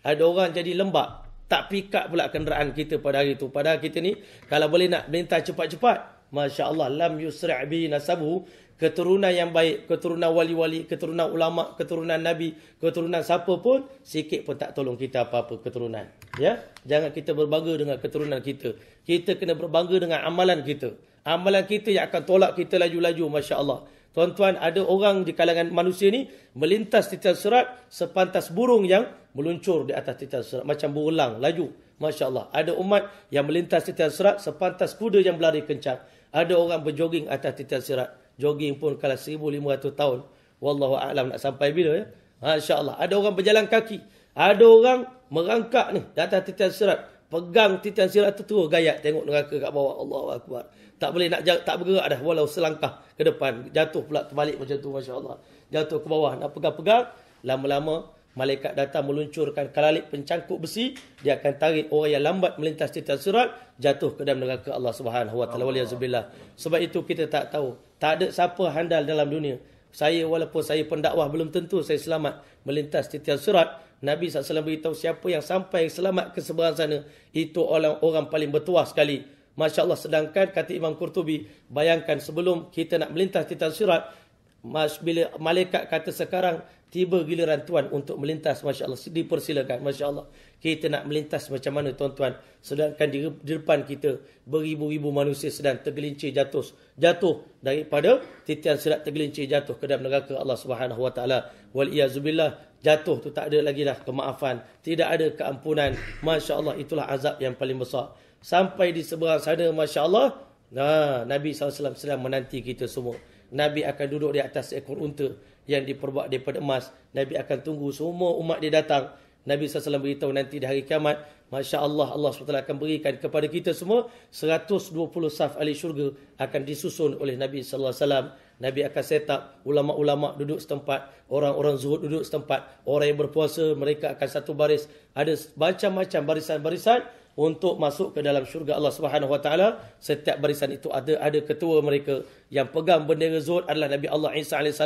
Ada orang jadi lembab, tak pikak pula kenderaan kita pada hari itu. Padahal kita ni kalau boleh nak melintas cepat-cepat, Masya Allah. Lam yusri' bi Nasabu, Keturunan yang baik. Keturunan wali-wali. Keturunan ulama. Keturunan nabi. Keturunan siapa pun. Sikit pun tak tolong kita apa-apa keturunan. Ya. Jangan kita berbangga dengan keturunan kita. Kita kena berbangga dengan amalan kita. Amalan kita yang akan tolak kita laju-laju. Masya Allah. Tuan-tuan, ada orang di kalangan manusia ni melintas titan surat sepantas burung yang meluncur di atas titan surat. Macam burulang, laju. Masya Allah. Ada umat yang melintas titan surat sepantas kuda yang berlari kencang. Ada orang berjoging atas titian sirat. Jogging pun kalau 1500 tahun. Wallahu a'lam nak sampai bila ya. Masya-Allah. Ha, Ada orang berjalan kaki. Ada orang merangkak ni di atas titian sirat. Pegang titian sirat tu terus gayat tengok neraka kat bawah. Allah akbar. Tak boleh nak tak bergerak dah walau selangkah ke depan. Jatuh pula terbalik macam tu masya-Allah. Jatuh ke bawah nak pegang-pegang lama-lama Malaikat datang meluncurkan kalalik pencangkuk besi. Dia akan tarik orang yang lambat melintas titan surat. Jatuh ke dalam neraka Allah SWT. Allah. Sebab itu kita tak tahu. Tak ada siapa handal dalam dunia. Saya walaupun saya pendakwah belum tentu saya selamat melintas titan surat. Nabi SAW beritahu siapa yang sampai selamat ke seberang sana. Itu orang, orang paling bertuah sekali. Masya Allah sedangkan kata Imam Qurtubi. Bayangkan sebelum kita nak melintas titan surat. Mas, bila malaikat kata sekarang tiba giliran tuan untuk melintas Masya Allah. Dipersilakan Masya Allah. Kita nak melintas macam mana tuan-tuan. Sedangkan di, di depan kita beribu-ribu manusia sedang tergelincir jatuh. Jatuh daripada titian silat tergelincir jatuh ke dalam neraka Allah Subhanahu Wa Taala. Waliyazubillah jatuh tu tak ada lagi lah kemaafan. Tidak ada keampunan. Masya Allah itulah azab yang paling besar. Sampai di seberang sana Masya Allah. Nah, Nabi SAW sedang menanti kita semua. Nabi akan duduk di atas ekor unta yang diperbuat daripada emas. Nabi akan tunggu semua umat dia datang. Nabi SAW beritahu nanti di hari kiamat, Masya Allah, Allah SWT akan berikan kepada kita semua, 120 saf ahli syurga akan disusun oleh Nabi SAW. Nabi akan set up ulama-ulama duduk setempat, orang-orang zuhud duduk setempat, orang yang berpuasa, mereka akan satu baris. Ada macam-macam barisan-barisan untuk masuk ke dalam syurga Allah Subhanahu Wa Taala. Setiap barisan itu ada ada ketua mereka yang pegang bendera Zuhud adalah Nabi Allah Isa AS.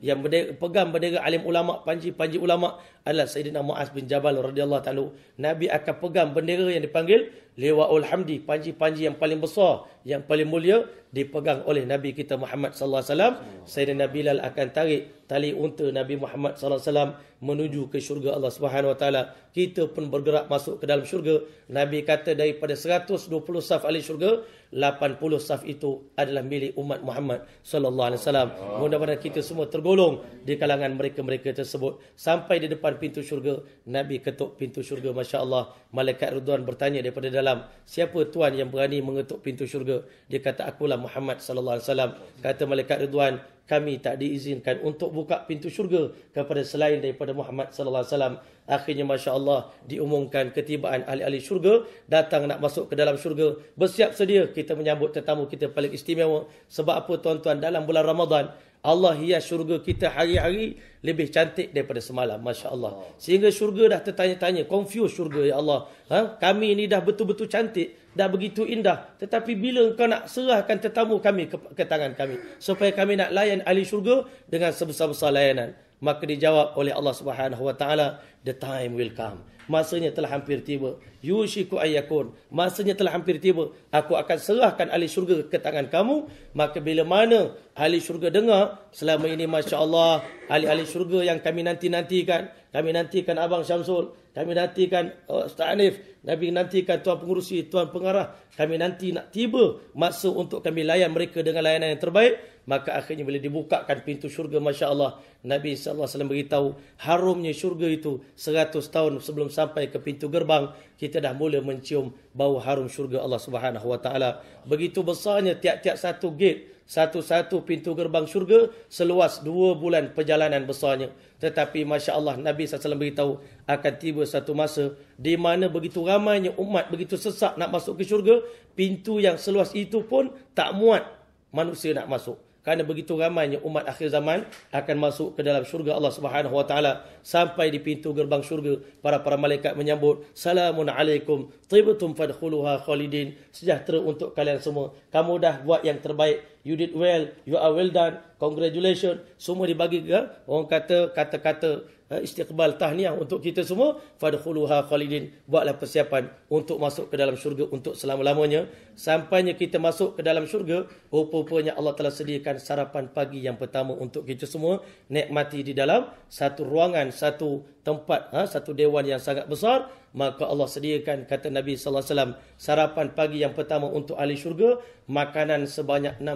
Yang bendera, pegang bendera alim ulama, panji-panji ulama adalah Sayyidina Mu'az bin Jabal radhiyallahu ta'ala. Nabi akan pegang bendera yang dipanggil Lewa'ul Hamdi, panji-panji yang paling besar, yang paling mulia dipegang oleh Nabi kita Muhammad sallallahu alaihi wasallam. Sayyidina akan tarik tali unta Nabi Muhammad sallallahu alaihi menuju ke syurga Allah Subhanahu wa taala. Kita pun bergerak masuk ke dalam syurga. Nabi kata daripada 120 saf ahli syurga, 80 saf itu adalah milik umat Muhammad Muhammad sallallahu alaihi wasallam. Mudah-mudahan kita semua tergolong di kalangan mereka-mereka tersebut sampai di depan pintu syurga. Nabi ketuk pintu syurga masya-Allah. Malaikat Ridwan bertanya daripada dalam, "Siapa tuan yang berani mengetuk pintu syurga?" Dia kata, "Akulah Muhammad sallallahu alaihi wasallam." Kata malaikat Ridwan, kami tak diizinkan untuk buka pintu syurga kepada selain daripada Muhammad sallallahu alaihi wasallam. Akhirnya masya-Allah diumumkan ketibaan ahli-ahli syurga datang nak masuk ke dalam syurga. Bersiap sedia kita menyambut tetamu kita paling istimewa. Sebab apa tuan-tuan dalam bulan Ramadan Allah hias syurga kita hari-hari lebih cantik daripada semalam. Masya Allah. Oh. Sehingga syurga dah tertanya-tanya. Confuse syurga, Ya Allah. Ha? Kami ini dah betul-betul cantik. Dah begitu indah. Tetapi bila kau nak serahkan tetamu kami ke, ke tangan kami. Supaya kami nak layan ahli syurga dengan sebesar-besar layanan. Maka dijawab oleh Allah Subhanahu Wa Taala, The time will come masanya telah hampir tiba yushiku ayakun masanya telah hampir tiba aku akan serahkan ahli syurga ke tangan kamu maka bila mana ahli syurga dengar selama ini masya-Allah ahli-ahli syurga yang kami nanti-nantikan kami nantikan abang Syamsul kami nantikan uh, Ustaz Anif Nabi nantikan tuan pengurusi tuan pengarah kami nanti nak tiba masa untuk kami layan mereka dengan layanan yang terbaik maka akhirnya bila dibukakan pintu syurga masya-Allah Nabi sallallahu alaihi wasallam beritahu harumnya syurga itu 100 tahun sebelum sampai ke pintu gerbang kita dah mula mencium bau harum syurga Allah Subhanahu wa taala begitu besarnya tiap-tiap satu gate satu-satu pintu gerbang syurga seluas dua bulan perjalanan besarnya. Tetapi Masya Allah Nabi SAW beritahu akan tiba satu masa di mana begitu ramainya umat begitu sesak nak masuk ke syurga. Pintu yang seluas itu pun tak muat manusia nak masuk kerana begitu ramainya umat akhir zaman akan masuk ke dalam syurga Allah Subhanahu wa taala sampai di pintu gerbang syurga para para malaikat menyambut salamun alaikum tibtum fadkhuluha khalidin sejahtera untuk kalian semua kamu dah buat yang terbaik you did well you are well done congratulations semua dibagi ke orang kata kata-kata Ha, istiqbal tahniah untuk kita semua fadkhuluha khalidin buatlah persiapan untuk masuk ke dalam syurga untuk selama-lamanya sampainya kita masuk ke dalam syurga rupa-rupanya Allah telah sediakan sarapan pagi yang pertama untuk kita semua nikmati di dalam satu ruangan satu tempat ha, satu dewan yang sangat besar maka Allah sediakan kata Nabi sallallahu alaihi wasallam sarapan pagi yang pertama untuk ahli syurga makanan sebanyak 60000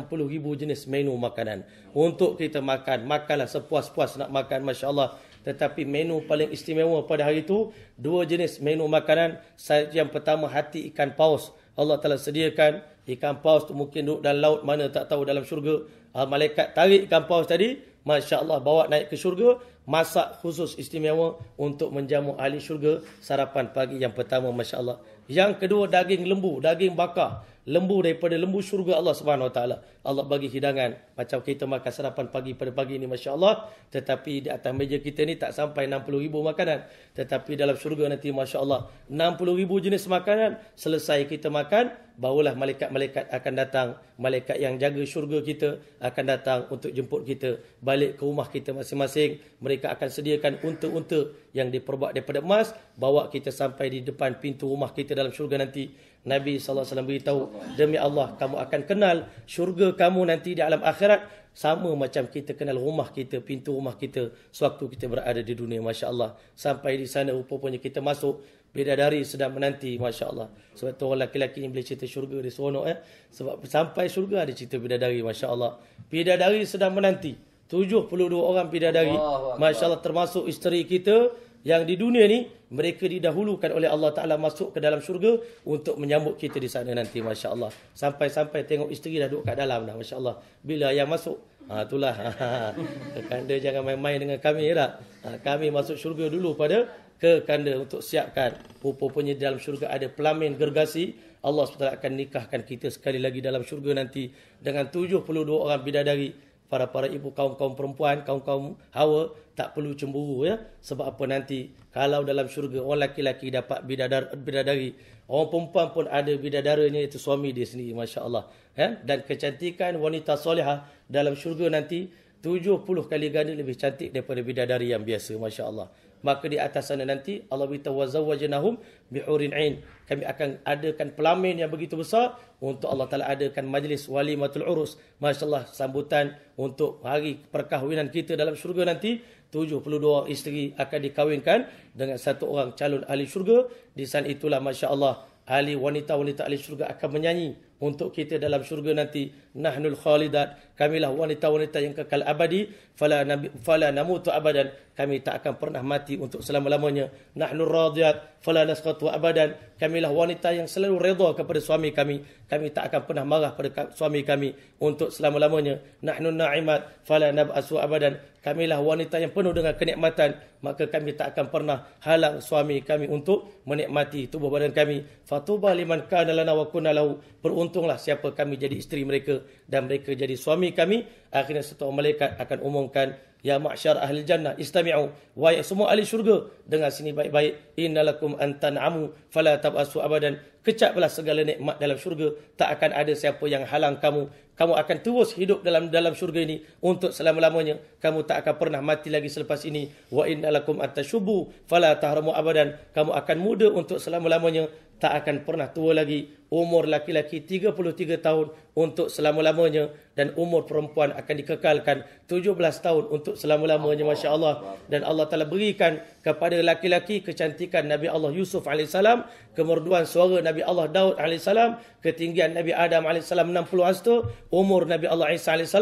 jenis menu makanan untuk kita makan makanlah sepuas-puas nak makan masya-Allah tetapi menu paling istimewa pada hari itu dua jenis menu makanan yang pertama hati ikan paus Allah telah sediakan ikan paus tu mungkin duduk dalam laut mana tak tahu dalam syurga ah, malaikat tarik ikan paus tadi masya-Allah bawa naik ke syurga masak khusus istimewa untuk menjamu ahli syurga sarapan pagi yang pertama masya-Allah yang kedua daging lembu daging bakar lembu daripada lembu syurga Allah Subhanahu Wa Taala. Allah bagi hidangan macam kita makan sarapan pagi pada pagi ini Masya Allah. Tetapi di atas meja kita ni tak sampai 60 ribu makanan. Tetapi dalam syurga nanti Masya Allah 60 ribu jenis makanan selesai kita makan. Barulah malaikat-malaikat akan datang. Malaikat yang jaga syurga kita akan datang untuk jemput kita balik ke rumah kita masing-masing. Mereka akan sediakan unta-unta yang diperbuat daripada emas. Bawa kita sampai di depan pintu rumah kita dalam syurga nanti. Nabi SAW beritahu Demi Allah kamu akan kenal syurga kamu nanti di alam akhirat Sama macam kita kenal rumah kita Pintu rumah kita Sewaktu kita berada di dunia Masya Allah Sampai di sana rupanya kita masuk Bidadari sedang menanti Masya Allah Sebab tu orang lelaki-lelaki ni boleh cerita syurga dia seronok eh? Sebab sampai syurga ada cerita bidadari Masya Allah Bidadari sedang menanti 72 orang bidadari Masya Allah termasuk isteri kita yang di dunia ni mereka didahulukan oleh Allah Taala masuk ke dalam syurga untuk menyambut kita di sana nanti masya-Allah. Sampai-sampai tengok isteri dah duduk kat dalam dah masya-Allah. Bila yang masuk? Ha itulah. Kekanda <laughs> jangan main-main dengan kami dah. Ha, kami masuk syurga dulu pada ke kekanda untuk siapkan. Rupa-rupanya dalam syurga ada pelamin gergasi Allah SWT akan nikahkan kita sekali lagi dalam syurga nanti dengan 72 orang bidadari para para ibu kaum kaum perempuan kaum kaum hawa tak perlu cemburu ya sebab apa nanti kalau dalam syurga orang laki laki dapat bidadar bidadari orang perempuan pun ada bidadaranya itu suami dia sendiri masya Allah ya? dan kecantikan wanita solehah dalam syurga nanti 70 kali ganda lebih cantik daripada bidadari yang biasa masya Allah maka di atas sana nanti Allah beritahu wazawajnahum bihurin ain kami akan adakan pelamin yang begitu besar untuk Allah Taala adakan majlis walimatul urus masyaallah sambutan untuk hari perkahwinan kita dalam syurga nanti 72 isteri akan dikahwinkan dengan satu orang calon ahli syurga di sana itulah masyaallah ahli wanita-wanita ahli syurga akan menyanyi untuk kita dalam syurga nanti nahnul khalidat kamilah wanita-wanita yang kekal abadi fala nabi fala namutu abadan kami tak akan pernah mati untuk selama-lamanya nahnu radiyat fala nasqatu abadan kamilah wanita yang selalu redha kepada suami kami kami tak akan pernah marah pada suami kami untuk selama-lamanya nahnu naimat fala nab'asu abadan kamilah wanita yang penuh dengan kenikmatan maka kami tak akan pernah halang suami kami untuk menikmati tubuh badan kami Fatubah liman kana lana wa kunna lahu beruntunglah siapa kami jadi isteri mereka dan mereka jadi suami mi akhirnya satu malaikat akan umumkan ya ma'syar ahli jannah istami'u wa semua ahli syurga dengar sini baik-baik innalakum antanamu fala tabasu abadan kecap belah segala nikmat dalam syurga tak akan ada siapa yang halang kamu kamu akan terus hidup dalam dalam syurga ini untuk selama-lamanya kamu tak akan pernah mati lagi selepas ini wa innalakum atashubu fala tahramu abadan kamu akan muda untuk selama-lamanya tak akan pernah tua lagi umur laki-laki 33 tahun untuk selama-lamanya dan umur perempuan akan akan dikekalkan 17 tahun untuk selama-lamanya Masya Allah. Dan Allah telah berikan kepada laki-laki kecantikan Nabi Allah Yusuf AS, kemerduan suara Nabi Allah Daud AS, ketinggian Nabi Adam AS 60 hasta, umur Nabi Allah Isa AS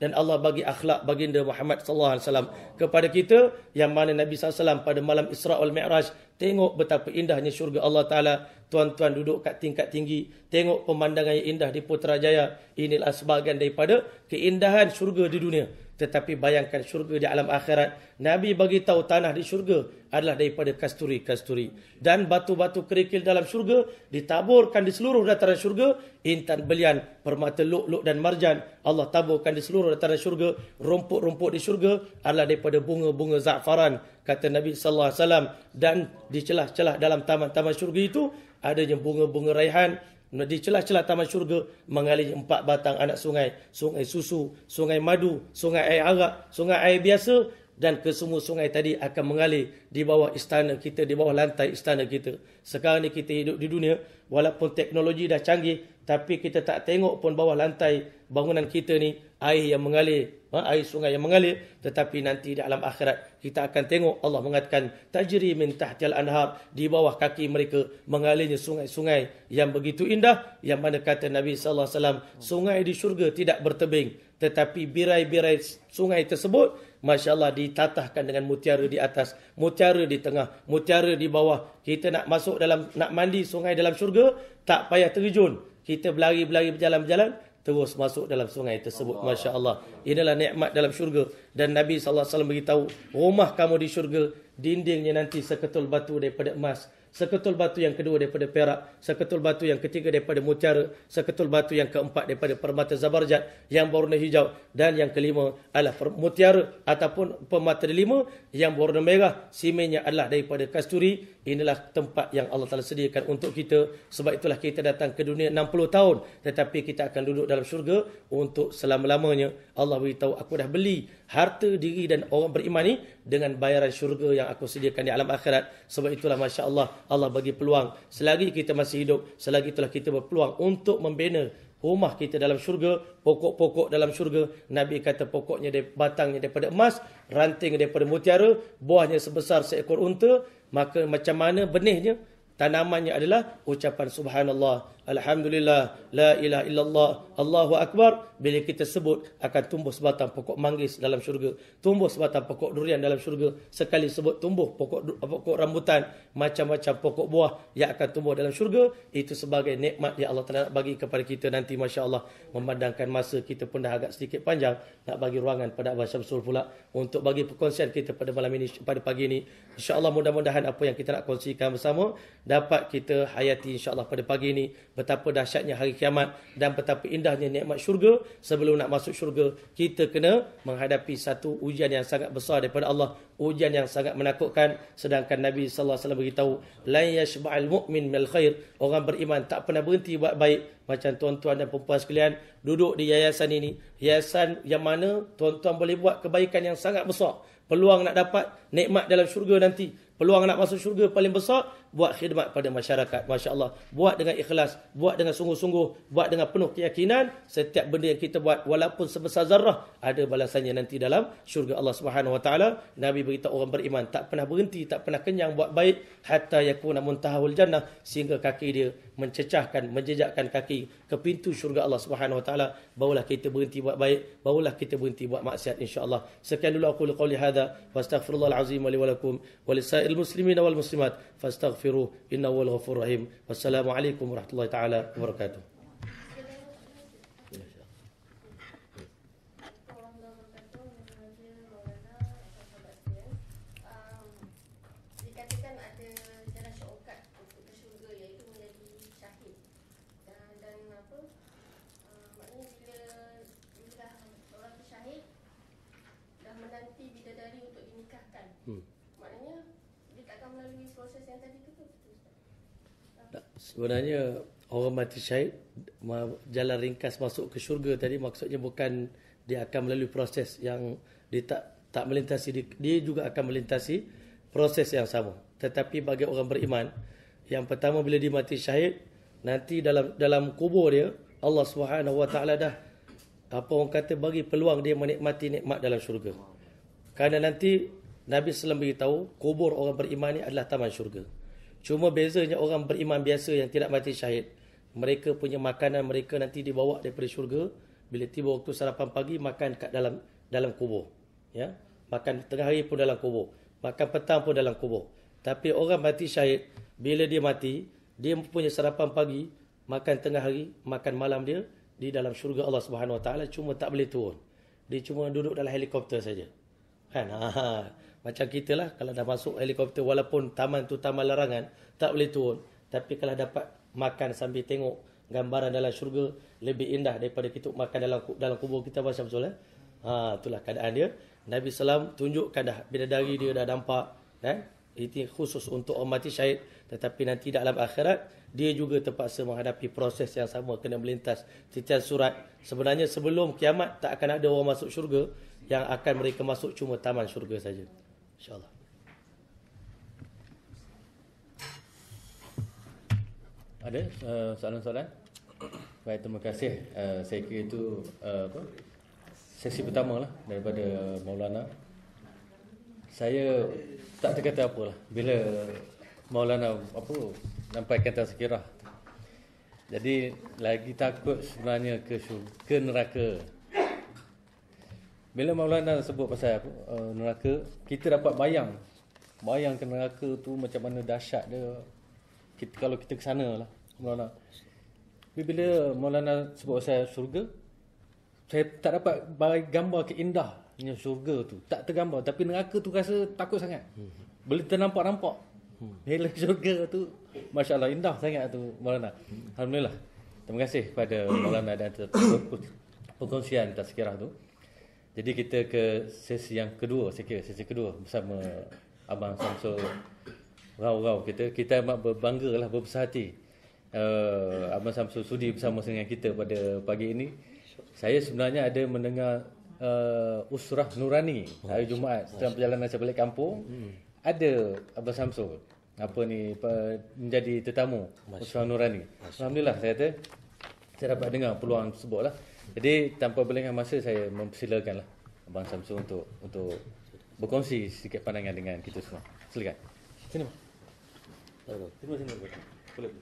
dan Allah bagi akhlak baginda Muhammad Sallallahu Alaihi Wasallam kepada kita yang mana Nabi Sallallahu pada malam Isra wal Mi'raj tengok betapa indahnya syurga Allah Taala tuan-tuan duduk kat tingkat tinggi, tengok pemandangan yang indah di Putrajaya, inilah sebahagian daripada keindahan syurga di dunia. Tetapi bayangkan syurga di alam akhirat. Nabi bagi tahu tanah di syurga adalah daripada kasturi-kasturi. Dan batu-batu kerikil dalam syurga ditaburkan di seluruh dataran syurga. Intan belian, permata luk-luk dan marjan. Allah taburkan di seluruh dataran syurga. Rumput-rumput di syurga adalah daripada bunga-bunga za'faran. Kata Nabi Sallallahu Alaihi Wasallam Dan di celah-celah dalam taman-taman syurga itu adanya bunga-bunga raihan di celah-celah taman syurga mengalir empat batang anak sungai. Sungai susu, sungai madu, sungai air arak, sungai air biasa dan kesemua sungai tadi akan mengalir di bawah istana kita, di bawah lantai istana kita. Sekarang ni kita hidup di dunia, walaupun teknologi dah canggih, tapi kita tak tengok pun bawah lantai bangunan kita ni air yang mengalir ha? air sungai yang mengalir tetapi nanti di alam akhirat kita akan tengok Allah mengatakan tajri min tahtil anhar di bawah kaki mereka mengalirnya sungai-sungai yang begitu indah yang mana kata Nabi sallallahu alaihi wasallam sungai di syurga tidak bertebing tetapi birai-birai sungai tersebut masya-Allah ditatahkan dengan mutiara di atas mutiara di tengah mutiara di bawah kita nak masuk dalam nak mandi sungai dalam syurga tak payah terjun kita berlari-berlari berjalan jalan terus masuk dalam sungai tersebut Masya Allah Inilah nikmat dalam syurga Dan Nabi SAW beritahu Rumah kamu di syurga Dindingnya nanti seketul batu daripada emas seketul batu yang kedua daripada Perak, seketul batu yang ketiga daripada Mutiara, seketul batu yang keempat daripada permata Zabarjat yang berwarna hijau dan yang kelima adalah Mutiara ataupun permata lima yang berwarna merah, Simenya adalah daripada kasturi. Inilah tempat yang Allah telah sediakan untuk kita. Sebab itulah kita datang ke dunia 60 tahun tetapi kita akan duduk dalam syurga untuk selama-lamanya. Allah beritahu aku dah beli harta diri dan orang beriman ini dengan bayaran syurga yang aku sediakan di alam akhirat. Sebab itulah Masya Allah, Allah bagi peluang. Selagi kita masih hidup, selagi itulah kita berpeluang untuk membina rumah kita dalam syurga, pokok-pokok dalam syurga. Nabi kata pokoknya batangnya daripada emas, ranting daripada mutiara, buahnya sebesar seekor unta. Maka macam mana benihnya? Tanamannya adalah ucapan subhanallah, Alhamdulillah, la ilaha illallah, Allahu Akbar. Bila kita sebut, akan tumbuh sebatang pokok manggis dalam syurga. Tumbuh sebatang pokok durian dalam syurga. Sekali sebut, tumbuh pokok pokok rambutan, macam-macam pokok buah yang akan tumbuh dalam syurga. Itu sebagai nikmat yang Allah Ta'ala bagi kepada kita nanti, Masya Allah. Memandangkan masa kita pun dah agak sedikit panjang, nak bagi ruangan pada Abah Syamsul pula untuk bagi perkongsian kita pada malam ini, pada pagi ini. Insya Allah mudah-mudahan apa yang kita nak kongsikan bersama dapat kita hayati insya Allah pada pagi ini betapa dahsyatnya hari kiamat dan betapa indahnya nikmat syurga sebelum nak masuk syurga kita kena menghadapi satu ujian yang sangat besar daripada Allah ujian yang sangat menakutkan sedangkan Nabi sallallahu alaihi wasallam beritahu la yashba'ul mu'min mil khair orang beriman tak pernah berhenti buat baik macam tuan-tuan dan puan-puan sekalian duduk di yayasan ini yayasan yang mana tuan-tuan boleh buat kebaikan yang sangat besar peluang nak dapat nikmat dalam syurga nanti Peluang nak masuk syurga paling besar buat khidmat pada masyarakat. Masya-Allah. Buat dengan ikhlas, buat dengan sungguh-sungguh, buat dengan penuh keyakinan setiap benda yang kita buat walaupun sebesar zarah ada balasannya nanti dalam syurga Allah Subhanahu Wa Nabi beritahu orang beriman tak pernah berhenti, tak pernah kenyang buat baik hatta yakuna muntahul jannah sehingga kaki dia mencecahkan, menjejakkan kaki ke pintu syurga Allah Subhanahu Wa Taala. Barulah kita berhenti buat baik, barulah kita berhenti buat maksiat insya-Allah. Sekian dulu aku qauli hadza wastaghfirullahal azim li wa lakum wa المسلمين والمسلمات فاستغفروه إنه هو الغفور الرحيم والسلام عليكم ورحمة الله تعالى وبركاته Sebenarnya orang mati syahid jalan ringkas masuk ke syurga tadi maksudnya bukan dia akan melalui proses yang dia tak tak melintasi dia juga akan melintasi proses yang sama. Tetapi bagi orang beriman yang pertama bila dia mati syahid nanti dalam dalam kubur dia Allah Subhanahu Wa Taala dah apa orang kata bagi peluang dia menikmati nikmat dalam syurga. Karena nanti Nabi Sallam beritahu kubur orang beriman ini adalah taman syurga. Cuma bezanya orang beriman biasa yang tidak mati syahid. Mereka punya makanan mereka nanti dibawa daripada syurga. Bila tiba waktu sarapan pagi, makan kat dalam dalam kubur. Ya? Makan tengah hari pun dalam kubur. Makan petang pun dalam kubur. Tapi orang mati syahid, bila dia mati, dia punya sarapan pagi, makan tengah hari, makan malam dia di dalam syurga Allah Subhanahu Wa cuma tak boleh turun. Dia cuma duduk dalam helikopter saja. Kan? <laughs> Ha. ha. Macam kita lah kalau dah masuk helikopter walaupun taman tu taman larangan tak boleh turun. Tapi kalau dapat makan sambil tengok gambaran dalam syurga lebih indah daripada kita makan dalam dalam kubur kita macam betul eh. Ha itulah keadaan dia. Nabi Sallam tunjukkan dah bidadari dia dah dampak, eh. itu khusus untuk orang mati syahid tetapi nanti dalam akhirat dia juga terpaksa menghadapi proses yang sama kena melintas titian surat. Sebenarnya sebelum kiamat tak akan ada orang masuk syurga yang akan mereka masuk cuma taman syurga saja inşallah. Ada uh, soalan-soalan? Baik, terima kasih. Uh, saya kira itu uh, apa? sesi pertama lah daripada Maulana. Saya tak terkata apa lah bila Maulana apa nampak kata sekirah. Jadi lagi takut sebenarnya ke, ke neraka. Bila Maulana sebut pasal uh, neraka, kita dapat bayang. bayang Bayangkan neraka tu macam mana dahsyat dia. Kita, kalau kita ke sana lah, Maulana. Tapi bila Maulana sebut pasal surga, saya tak dapat gambar keindahnya surga tu. Tak tergambar. Tapi neraka tu rasa takut sangat. Hmm. Boleh ternampak-nampak. Hmm. <laughs> surga tu, Masya Allah, indah sangat tu Maulana. Hmm. Alhamdulillah. Terima kasih kepada Maulana dan perkongsian sekiranya tu. Jadi kita ke sesi yang kedua, saya kira sesi kedua bersama Abang Samso Rau-rau kita, kita amat berbangga lah, berbesar hati uh, Abang Samso sudi bersama dengan kita pada pagi ini Saya sebenarnya ada mendengar uh, Usrah Nurani hari Jumaat dalam perjalanan saya balik kampung hmm. Ada Abang Samso apa ni menjadi tetamu Usrah Nurani Alhamdulillah saya kata saya dapat dengar peluang tersebut lah jadi tanpa berlengah masa saya mempersilakanlah Abang Samsung untuk untuk berkongsi sedikit pandangan dengan kita semua. Silakan. Sini, Bang. Terima kasih, Bang. Boleh.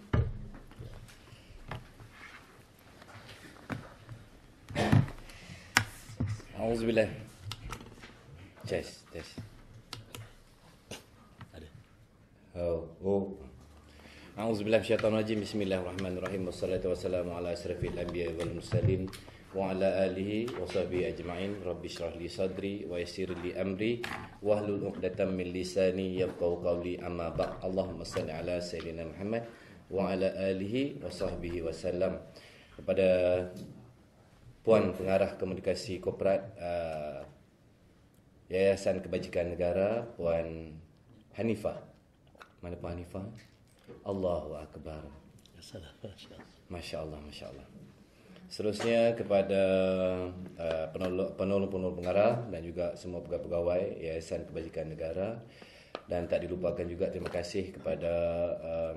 Alhamdulillah. Test, test. Ada. Oh, oh. A'udzu billahi minasyaitonir rajim. Bismillahirrahmanirrahim. Wassalatu wassalamu ala asyrafil anbiya'i wal mursalin wa ala alihi wa sahbihi ajma'in rabbi syrah li sadri wa yassir li amri wa hlul uqdatan min lisani yafqahu qawli amma ba' Allahumma salli ala sayyidina Muhammad wa ala alihi wa sahbihi wa salam kepada puan pengarah komunikasi korporat uh, Yayasan Kebajikan Negara puan Hanifah mana puan Hanifah Allahu akbar Masya Allah, Masya Allah. Seterusnya kepada uh, penolong-penolong pengarah dan juga semua pegawai-pegawai Yayasan Kebajikan Negara dan tak dilupakan juga terima kasih kepada uh,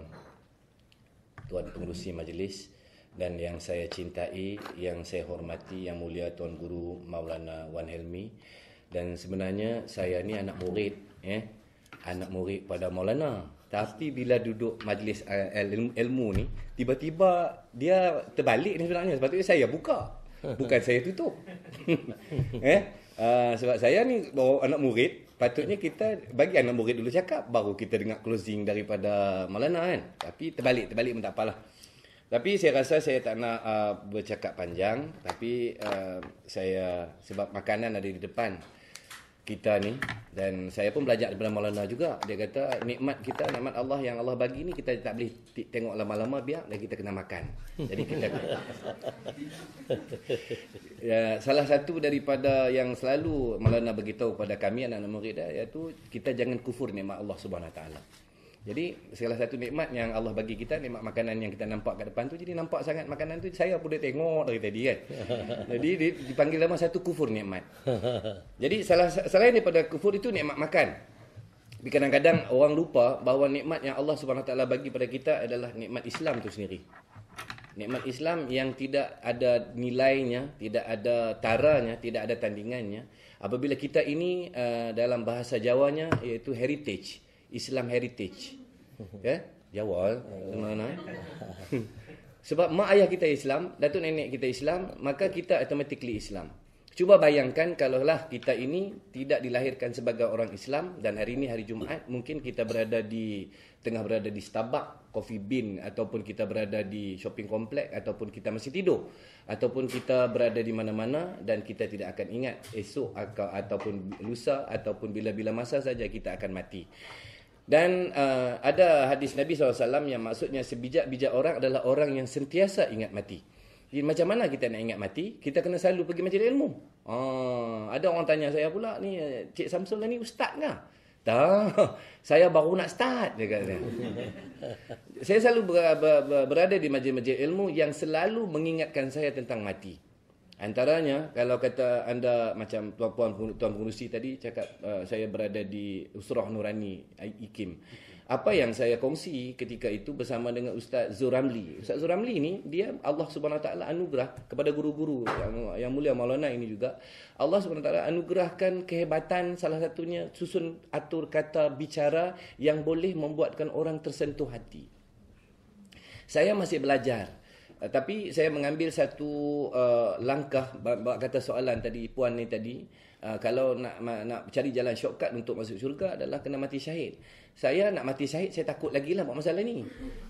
Tuan Pengurusi Majlis dan yang saya cintai, yang saya hormati, yang mulia Tuan Guru Maulana Wan Helmi dan sebenarnya saya ni anak murid, eh? anak murid pada Maulana. Tapi bila duduk majlis uh, ilmu ni, tiba-tiba dia terbalik ni sebenarnya. Sepatutnya saya buka. Bukan saya tutup. <laughs> eh? Uh, sebab saya ni bawa anak murid, patutnya kita bagi anak murid dulu cakap, baru kita dengar closing daripada Malana kan. Tapi terbalik, terbalik pun tak apalah. Tapi saya rasa saya tak nak uh, bercakap panjang. Tapi uh, saya, sebab makanan ada di depan kita ni dan saya pun belajar daripada Maulana juga dia kata nikmat kita nikmat Allah yang Allah bagi ni kita tak boleh tengok lama-lama biar dan kita kena makan jadi kita <laughs> ya, salah satu daripada yang selalu Maulana beritahu kepada kami anak-anak murid dia iaitu kita jangan kufur nikmat Allah Subhanahu taala jadi salah satu nikmat yang Allah bagi kita nikmat makanan yang kita nampak kat depan tu jadi nampak sangat makanan tu saya pun dah tengok dari tadi kan. <laughs> Jadi dipanggil nama satu kufur nikmat. Jadi salah selain daripada kufur itu nikmat makan. Tapi kadang-kadang orang lupa bahawa nikmat yang Allah Subhanahu taala bagi pada kita adalah nikmat Islam tu sendiri. Nikmat Islam yang tidak ada nilainya, tidak ada taranya, tidak ada tandingannya apabila kita ini eh, dalam bahasa Jawanya iaitu heritage Islam heritage. Ya, Jawa mana eh? Sebab mak ayah kita Islam, datuk nenek kita Islam, maka kita automatically Islam. Cuba bayangkan kalaulah kita ini tidak dilahirkan sebagai orang Islam dan hari ini hari Jumaat mungkin kita berada di tengah berada di Starbucks, Coffee Bean ataupun kita berada di shopping complex ataupun kita masih tidur ataupun kita berada di mana-mana dan kita tidak akan ingat esok atau, ataupun lusa ataupun bila-bila masa saja kita akan mati. Dan uh, ada hadis Nabi SAW yang maksudnya sebijak-bijak orang adalah orang yang sentiasa ingat mati. Jadi macam mana kita nak ingat mati? Kita kena selalu pergi majlis ilmu. Oh, ada orang tanya saya pula ni, Cik Samsul ni ustaz ke? Tak, <laughs> saya baru nak start dia kata. saya selalu berada di majlis-majlis ilmu yang selalu mengingatkan saya tentang mati. Antaranya kalau kata anda macam tuan-puan tuan pengurusi tadi cakap uh, saya berada di Usrah Nurani IKIM. Apa yang saya kongsi ketika itu bersama dengan Ustaz Zuramli. Ustaz Zuramli ini dia Allah Subhanahu Wa Taala anugerah kepada guru-guru yang, yang mulia Maulana ini juga. Allah Subhanahu Wa Taala anugerahkan kehebatan salah satunya susun atur kata bicara yang boleh membuatkan orang tersentuh hati. Saya masih belajar Eh, tapi saya mengambil satu uh, langkah kata soalan tadi puan ni tadi uh, kalau nak ma, nak cari jalan shortcut untuk masuk syurga adalah kena mati syahid. Saya nak mati syahid, saya takut lagi lah buat masalah ni.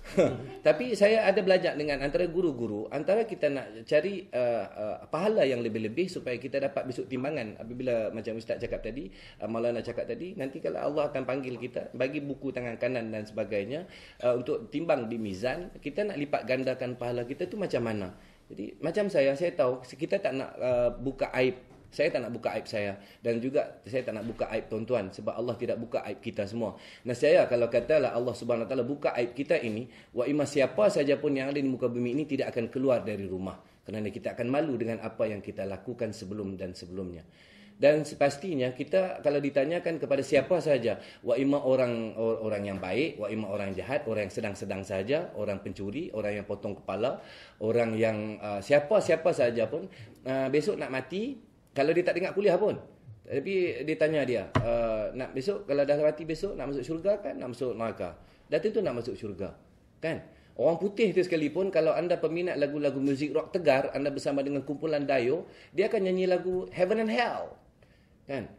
<laughs> Tapi saya ada belajar dengan antara guru-guru, antara kita nak cari uh, uh, pahala yang lebih-lebih supaya kita dapat besok timbangan. Apabila macam Ustaz cakap tadi, uh, Maulana cakap tadi, nanti kalau Allah akan panggil kita, bagi buku tangan kanan dan sebagainya, uh, untuk timbang di mizan, kita nak lipat gandakan pahala kita tu macam mana. Jadi macam saya, saya tahu kita tak nak uh, buka aib saya tak nak buka aib saya dan juga saya tak nak buka aib tuan-tuan sebab Allah tidak buka aib kita semua. Nah saya kalau katalah Allah Subhanahu taala buka aib kita ini, wa ima siapa saja pun yang ada di muka bumi ini tidak akan keluar dari rumah kerana kita akan malu dengan apa yang kita lakukan sebelum dan sebelumnya. Dan sepastinya kita kalau ditanyakan kepada siapa saja, wa ima orang orang yang baik, wa ima orang jahat, orang yang sedang-sedang saja, orang pencuri, orang yang potong kepala, orang yang uh, siapa-siapa saja pun uh, besok nak mati, kalau dia tak dengar kuliah pun tapi dia tanya dia uh, nak besok kalau dah mati besok nak masuk syurga kan nak masuk neraka dah tentu nak masuk syurga kan orang putih itu sekalipun kalau anda peminat lagu-lagu muzik rock tegar anda bersama dengan kumpulan dayo dia akan nyanyi lagu heaven and hell kan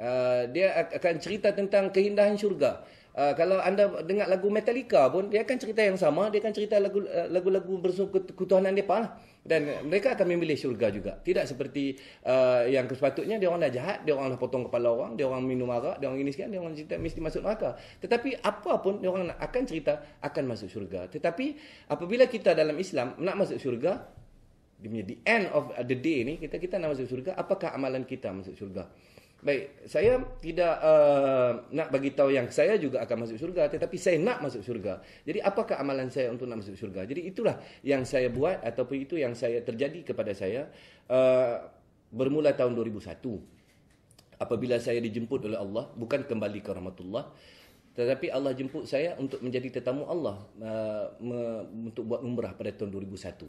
uh, dia akan cerita tentang keindahan syurga Uh, kalau anda dengar lagu Metallica pun dia akan cerita yang sama dia akan cerita lagu lagu-lagu bersungkut ketuhanan depa dan mereka akan memilih syurga juga tidak seperti uh, yang sepatutnya dia orang dah jahat dia orang dah potong kepala orang dia orang minum arak dia orang ini sekian dia orang cerita mesti masuk neraka tetapi apa pun dia orang akan cerita akan masuk syurga tetapi apabila kita dalam Islam nak masuk syurga di end of the day ni kita kita nak masuk syurga apakah amalan kita masuk syurga Baik, saya tidak uh, nak bagi tahu yang saya juga akan masuk surga, tetapi saya nak masuk surga. Jadi apakah amalan saya untuk nak masuk surga? Jadi itulah yang saya buat ataupun itu yang saya terjadi kepada saya uh, bermula tahun 2001. Apabila saya dijemput oleh Allah, bukan kembali ke rahmatullah, tetapi Allah jemput saya untuk menjadi tetamu Allah uh, me, untuk buat umrah pada tahun 2001.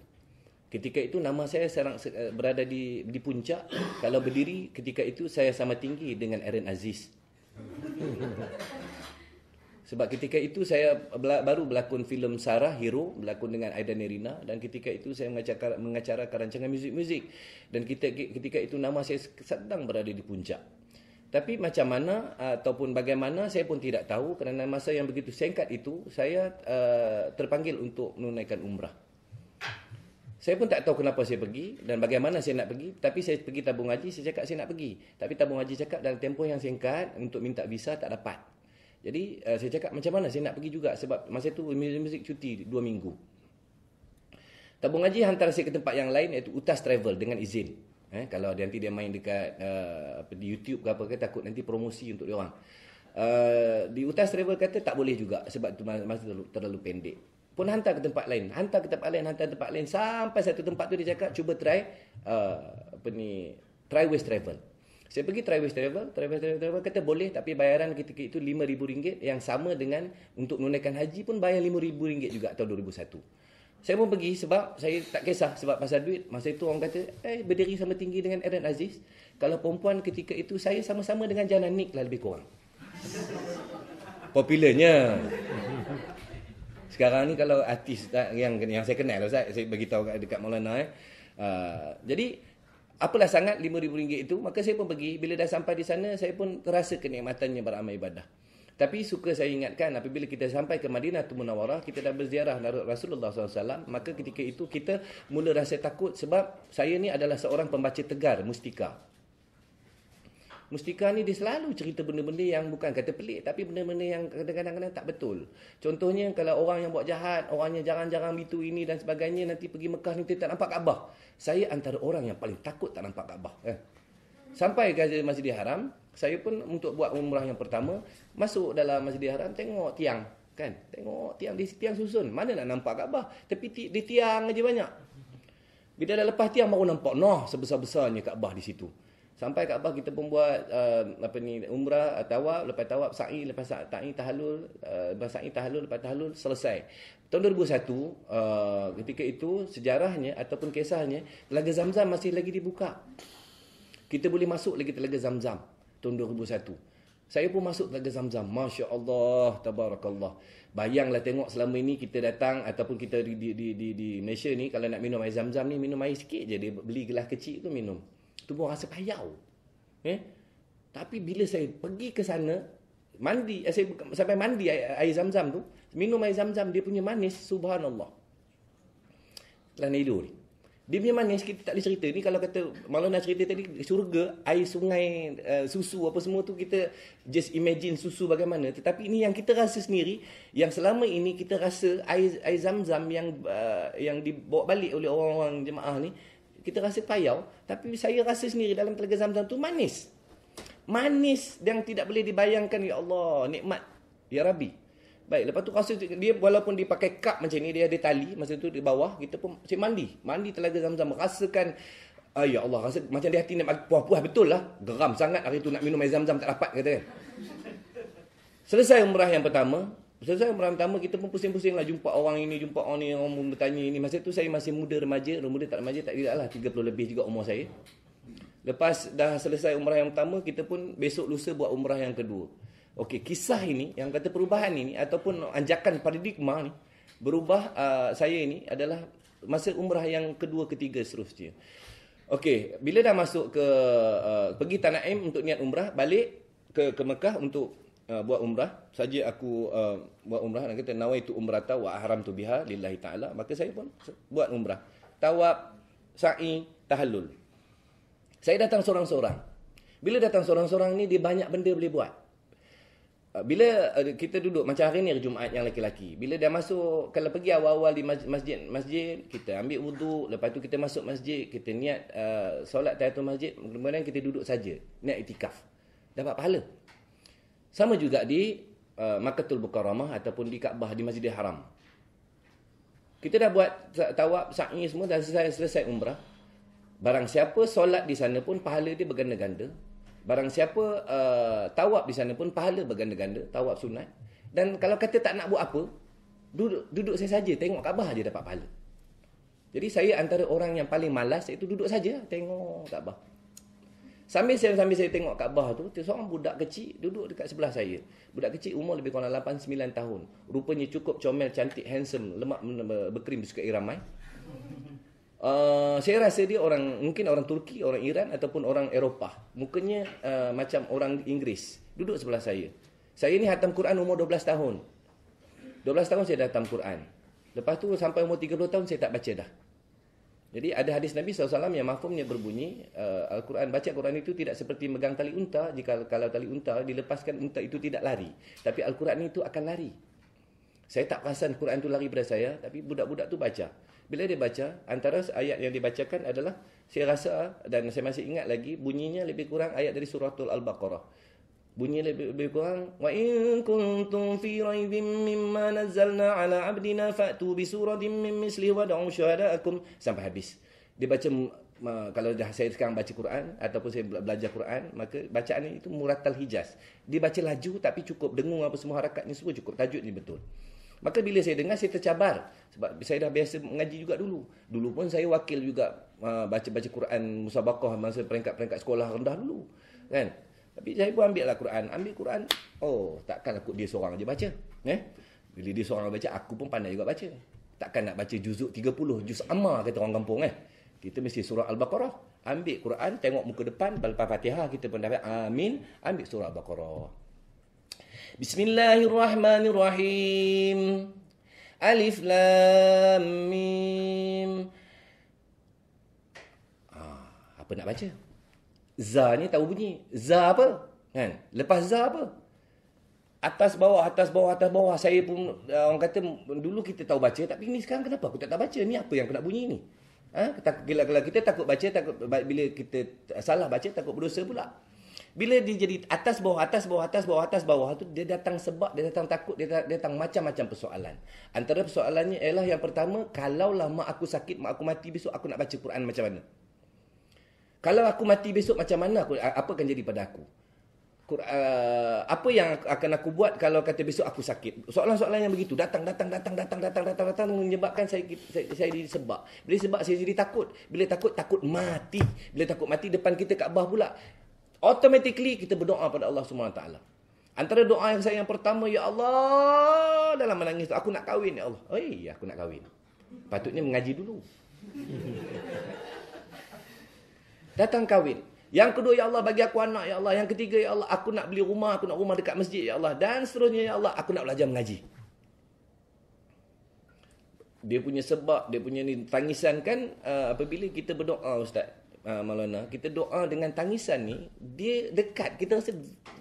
Ketika itu nama saya serang, eh, berada di di puncak. <coughs> Kalau berdiri ketika itu saya sama tinggi dengan Aaron Aziz. <laughs> Sebab ketika itu saya baru berlakon filem Sarah Hero berlakon dengan Aida Nerina dan ketika itu saya mengacara, mengacara rancangan muzik-muzik dan kita, ketika itu nama saya sedang berada di puncak. Tapi macam mana ataupun bagaimana saya pun tidak tahu kerana masa yang begitu singkat itu saya uh, terpanggil untuk menunaikan umrah saya pun tak tahu kenapa saya pergi dan bagaimana saya nak pergi tapi saya pergi tabung haji saya cakap saya nak pergi tapi tabung haji cakap dalam tempoh yang singkat untuk minta visa tak dapat jadi uh, saya cakap macam mana saya nak pergi juga sebab masa tu music cuti dua minggu tabung haji hantar saya ke tempat yang lain iaitu utas travel dengan izin eh kalau nanti dia main dekat eh, apa di YouTube ke apa ke takut nanti promosi untuk dia orang Uh, di Utas Travel kata tak boleh juga sebab tu masa terlalu pendek pun hantar ke tempat lain hantar ke tempat lain hantar ke tempat lain sampai satu tempat tu dia cakap cuba try uh, apa ni try waste travel saya pergi try waste travel try waste travel, travel kata boleh tapi bayaran ketika itu RM5000 yang sama dengan untuk menunaikan haji pun bayar RM5000 juga atau 2001 saya pun pergi sebab saya tak kisah sebab pasal duit masa itu orang kata eh berdiri sama tinggi dengan Aaron Aziz kalau perempuan ketika itu saya sama-sama dengan Jana Nick lah lebih kurang popularnya sekarang ni kalau artis yang yang saya kenal Ustaz, saya bagi tahu dekat, dekat Maulana eh. Uh, jadi apalah sangat RM5000 itu, maka saya pun pergi. Bila dah sampai di sana, saya pun terasa kenikmatannya beramal ibadah. Tapi suka saya ingatkan apabila kita sampai ke Madinah tu nawarah, kita dah berziarah Rasulullah SAW maka ketika itu kita mula rasa takut sebab saya ni adalah seorang pembaca tegar mustika Mustika ni dia selalu cerita benda-benda yang bukan kata pelik tapi benda-benda yang kadang-kadang tak betul. Contohnya kalau orang yang buat jahat, orangnya jarang-jarang itu ini dan sebagainya nanti pergi Mekah ni dia tak nampak Kaabah. Saya antara orang yang paling takut tak nampak Kaabah. Eh. Sampai ke Masjidil Haram, saya pun untuk buat umrah yang pertama masuk dalam Masjidil Haram tengok tiang kan tengok tiang di tiang susun mana nak nampak Kaabah tapi ti, di tiang aja banyak bila dah lepas tiang baru nampak noh sebesar-besarnya Kaabah di situ Sampai Kaabah kita pun buat uh, apa ni umrah uh, tawaf lepas tawaf sa'i lepas sa'i tahallul uh, lepas sa'i tahallul lepas tahallul selesai. Tahun 2001 uh, ketika itu sejarahnya ataupun kisahnya Telaga Zamzam masih lagi dibuka. Kita boleh masuk lagi Telaga Zamzam tahun 2001. Saya pun masuk Telaga Zamzam. Masya-Allah tabarakallah. Bayanglah tengok selama ini kita datang ataupun kita di di di di, Malaysia ni kalau nak minum air Zamzam ni minum air sikit je dia beli gelas kecil tu minum. Kita buang rasa payau. Eh? Tapi bila saya pergi ke sana, mandi, eh, saya sampai mandi air, air zam-zam tu, minum air zam-zam, dia punya manis, subhanallah. Telah hidup ni. Dia punya manis, kita tak boleh cerita. Ni kalau kata, malam nak cerita tadi, surga, air sungai, eh, susu, apa semua tu, kita just imagine susu bagaimana. Tetapi ini yang kita rasa sendiri, yang selama ini kita rasa air air zam-zam yang uh, yang dibawa balik oleh orang-orang jemaah ni, kita rasa payau tapi saya rasa sendiri dalam telaga zam tu manis manis yang tidak boleh dibayangkan ya Allah nikmat ya Rabbi baik lepas tu rasa dia walaupun dipakai kap macam ni dia ada tali masa tu di bawah kita pun cik mandi mandi telaga zam-zam rasakan Ay, ah, ya Allah rasa macam dia hati nak puas-puas betul lah geram sangat hari tu nak minum air zam-zam tak dapat kata kan selesai umrah yang pertama Pasal saya orang pertama kita pun pusing-pusing lah jumpa orang ini, jumpa orang ini, orang bertanya ini. Masa tu saya masih muda remaja, remaja tak remaja, tak tidak lah. 30 lebih juga umur saya. Lepas dah selesai umrah yang pertama, kita pun besok lusa buat umrah yang kedua. Okey, kisah ini, yang kata perubahan ini, ataupun anjakan paradigma ni, berubah uh, saya ini adalah masa umrah yang kedua, ketiga seterusnya. Okey, bila dah masuk ke, uh, pergi Tanah Aim untuk niat umrah, balik ke, ke Mekah untuk uh, buat umrah saja aku uh, buat umrah dan kata umrah umrata wa tu biha lillahi taala maka saya pun buat umrah tawaf sa'i tahallul saya datang seorang-seorang bila datang seorang-seorang ni dia banyak benda boleh buat uh, bila uh, kita duduk macam hari ni hari Jumaat yang laki-laki bila dah masuk kalau pergi awal-awal di masjid masjid kita ambil wuduk lepas tu kita masuk masjid kita niat uh, solat tahiyatul masjid kemudian kita duduk saja niat itikaf dapat pahala sama juga di uh, Makatul Bukaramah ataupun di Kaabah di Masjidil Haram. Kita dah buat tawab, sa'i semua dah selesai, selesai umrah. Barang siapa solat di sana pun pahala dia berganda-ganda. Barang siapa uh, tawab di sana pun pahala berganda-ganda, tawab sunat. Dan kalau kata tak nak buat apa, duduk, duduk saya saja, tengok Kaabah aja dapat pahala. Jadi saya antara orang yang paling malas itu duduk saja tengok Kaabah. Sambil saya sambil saya tengok Kaabah tu, tu seorang budak kecil duduk dekat sebelah saya. Budak kecil umur lebih kurang 8 9 tahun. Rupanya cukup comel, cantik, handsome, lemak berkrim disukai ramai. Uh, saya rasa dia orang mungkin orang Turki, orang Iran ataupun orang Eropah. Mukanya uh, macam orang Inggeris. Duduk sebelah saya. Saya ni hatam Quran umur 12 tahun. 12 tahun saya dah hatam Quran. Lepas tu sampai umur 30 tahun saya tak baca dah. Jadi ada hadis Nabi SAW yang mafumnya berbunyi uh, Al-Quran baca Al-Quran itu tidak seperti megang tali unta jika kalau tali unta dilepaskan unta itu tidak lari tapi Al-Quran itu akan lari. Saya tak perasan Al-Quran itu lari pada saya tapi budak-budak tu baca. Bila dia baca antara ayat yang dibacakan adalah saya rasa dan saya masih ingat lagi bunyinya lebih kurang ayat dari surah Al-Baqarah bunyi lebih, lebih kurang wa in kuntum fi raibin mimma nazzalna ala abdina fatu bi suratin min wa wad'u syuhadaakum sampai habis dia baca kalau dah saya sekarang baca Quran ataupun saya belajar Quran maka bacaan ini itu muratal hijaz dia baca laju tapi cukup dengung apa semua harakat ni semua cukup tajuk ni betul maka bila saya dengar saya tercabar sebab saya dah biasa mengaji juga dulu dulu pun saya wakil juga baca-baca Quran musabaqah masa peringkat-peringkat sekolah rendah dulu kan tapi saya pun ambil lah Quran. Ambil Quran. Oh, takkan aku dia seorang aja baca. Eh? Bila dia seorang baca, aku pun pandai juga baca. Takkan nak baca juzuk 30, juz amma kata orang kampung eh. Kita mesti surah Al-Baqarah. Ambil Quran, tengok muka depan, lepas fatihah kita pun dapat. Amin. Ambil surah Al-Baqarah. Bismillahirrahmanirrahim. Alif Lam Mim. Ah, apa nak baca? za ni tahu bunyi. Za apa? Kan? Lepas za apa? Atas bawah, atas bawah, atas bawah. Saya pun eh, orang kata dulu kita tahu baca. Tapi ni sekarang kenapa aku tak tahu baca? Ni apa yang kena bunyi ni? Ha? Kita, kalau kita takut baca, takut bila kita salah baca, takut berdosa pula. Bila dia jadi atas bawah atas bawah atas bawah atas bawah tu dia datang sebab dia datang takut dia datang, datang macam-macam persoalan. Antara persoalannya ialah yang pertama kalaulah mak aku sakit mak aku mati besok aku nak baca Quran macam mana? Kalau aku mati besok macam mana aku apa akan jadi pada aku? Uh, apa yang akan aku buat kalau kata besok aku sakit? Soalan-soalan yang begitu datang datang datang datang datang datang datang menyebabkan saya saya, saya disebab. Bila sebab saya jadi takut. Bila takut takut mati. Bila takut mati depan kita Kaabah pula. Automatically kita berdoa pada Allah Subhanahu taala. Antara doa yang saya yang pertama ya Allah dalam menangis aku nak kahwin ya Allah. Oi, oh, aku nak kahwin. Patutnya mengaji dulu. Datang kahwin. Yang kedua, Ya Allah, bagi aku anak, Ya Allah. Yang ketiga, Ya Allah, aku nak beli rumah, aku nak rumah dekat masjid, Ya Allah. Dan seterusnya, Ya Allah, aku nak belajar mengaji. Dia punya sebab, dia punya ni, tangisan kan, uh, apabila kita berdoa, Ustaz uh, Malona, kita doa dengan tangisan ni, dia dekat, kita rasa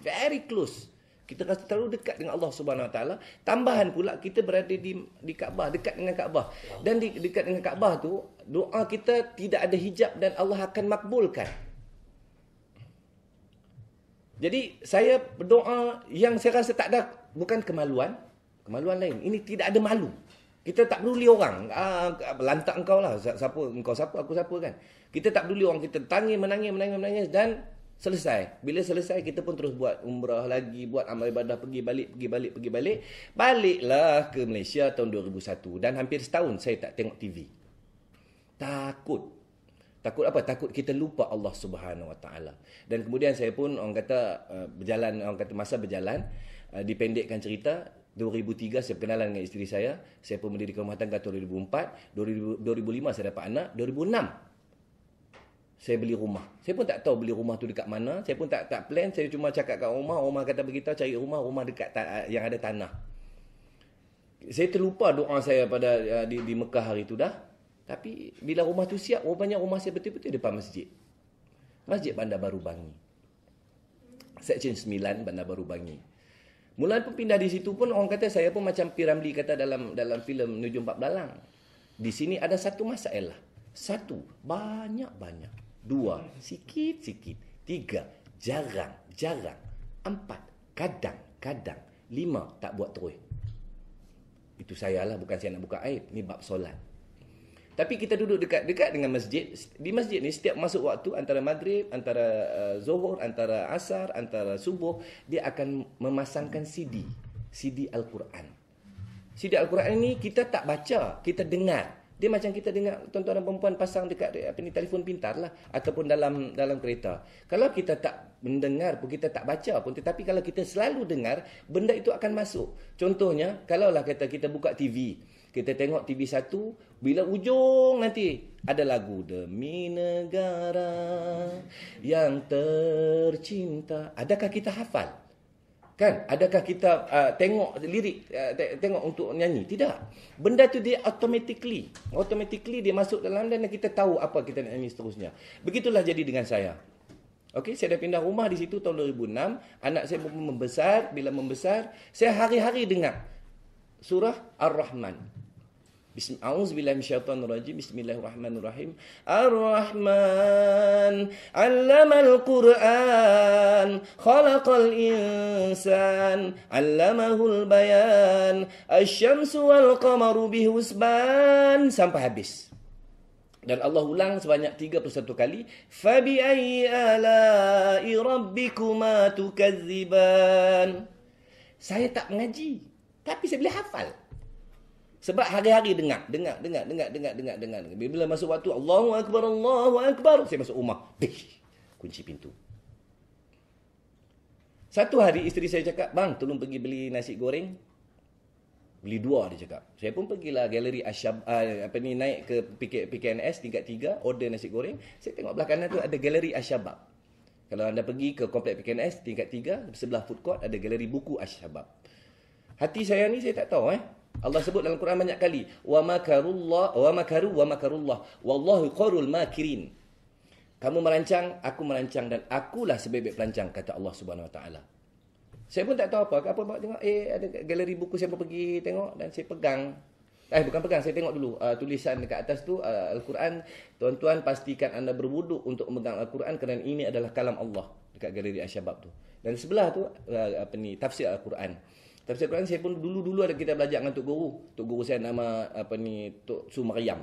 very close kita rasa terlalu dekat dengan Allah Subhanahu Wataala. tambahan pula kita berada di di Kaabah dekat dengan Kaabah dan di, dekat dengan Kaabah tu doa kita tidak ada hijab dan Allah akan makbulkan jadi saya berdoa yang saya rasa tak ada bukan kemaluan kemaluan lain ini tidak ada malu kita tak perlu peduli orang ah, lantak engkau lah siapa engkau siapa aku siapa kan kita tak peduli orang kita tangis menangis menangis menangis dan Selesai. Bila selesai, kita pun terus buat umrah lagi, buat amal ibadah, pergi balik, pergi balik, pergi balik. Baliklah ke Malaysia tahun 2001. Dan hampir setahun saya tak tengok TV. Takut. Takut apa? Takut kita lupa Allah Subhanahu Wa Taala. Dan kemudian saya pun orang kata eh, berjalan, orang kata masa berjalan, eh, dipendekkan cerita, 2003 saya berkenalan dengan isteri saya, saya pun mendirikan rumah tangga tahun 2004, 2005 saya dapat anak, saya beli rumah. Saya pun tak tahu beli rumah tu dekat mana. Saya pun tak tak plan. Saya cuma cakap kat rumah. Rumah kata kita cari rumah. Rumah dekat ta- eh, yang ada tanah. Saya terlupa doa saya pada uh, di, di Mekah hari tu dah. Tapi bila rumah tu siap, rupanya rumah saya betul-betul depan masjid. Masjid Bandar Baru Bangi. Seksyen 9 Bandar Baru Bangi. Mulai pun pindah di situ pun orang kata saya pun macam Piramli kata dalam dalam filem Nujum Pak Belalang. Di sini ada satu masalah. Satu. Banyak-banyak. Dua, sikit-sikit. Tiga, jarang-jarang. Empat, kadang-kadang. Lima, tak buat terus. Itu saya lah, bukan saya nak buka air. Ni bab solat. Tapi kita duduk dekat-dekat dengan masjid. Di masjid ni, setiap masuk waktu, antara maghrib, antara uh, zuhur, antara asar, antara subuh, dia akan memasangkan CD. CD Al-Quran. CD Al-Quran ni kita tak baca, kita dengar. Dia macam kita dengar tuan-tuan dan perempuan pasang dekat eh, apa ni telefon pintar lah ataupun dalam dalam kereta. Kalau kita tak mendengar pun kita tak baca pun tetapi kalau kita selalu dengar benda itu akan masuk. Contohnya kalaulah lah kata kita buka TV, kita tengok TV satu. bila ujung nanti ada lagu demi negara yang tercinta. Adakah kita hafal? kan adakah kita uh, tengok lirik uh, tengok untuk nyanyi tidak benda tu dia automatically automatically dia masuk dalam dan kita tahu apa kita nak nyanyi seterusnya begitulah jadi dengan saya okey saya dah pindah rumah di situ tahun 2006 anak saya membesar bila membesar saya hari-hari dengar surah ar-rahman بسم أعوذ بالله من الشيطان الرجيم بسم الله الرحمن الرحيم الرحمن علم القرآن خلق الإنسان علمه البيان الشمس والقمر بهسبان sampai habis dan Allah ulang sebanyak 31 kali فبأي آلاء ربكما تكذبان saya tak mengaji tapi saya boleh hafal sebab hari-hari dengar, dengar, dengar, dengar, dengar, dengar, dengar. Bila masuk waktu Allahu akbar, Allahu akbar, saya masuk rumah. Dih, kunci pintu. Satu hari isteri saya cakap, "Bang, tolong pergi beli nasi goreng." Beli dua dia cakap. Saya pun pergilah galeri Asyab uh, apa ni naik ke PK, PKNS tingkat tiga, order nasi goreng. Saya tengok belah kanan tu ada galeri Asyabab. Kalau anda pergi ke komplek PKNS tingkat tiga, sebelah food court ada galeri buku Asyabab. Hati saya ni saya tak tahu eh. Allah sebut dalam Quran banyak kali wa makarullah wa makaru wa makarullah wallahu qarul makirin kamu merancang aku merancang dan akulah sebaik-baik pelancang kata Allah Subhanahu wa taala saya pun tak tahu apa apa bawa tengok eh ada galeri buku saya pergi tengok dan saya pegang eh bukan pegang saya tengok dulu uh, tulisan dekat atas tu uh, al-Quran tuan-tuan pastikan anda berwuduk untuk memegang al-Quran kerana ini adalah kalam Allah dekat galeri Asyabab tu dan sebelah tu uh, apa ni tafsir al-Quran Tafsir Quran saya pun dulu-dulu ada kita belajar dengan Tok Guru. Tok Guru saya nama apa ni Tok Sumaryam.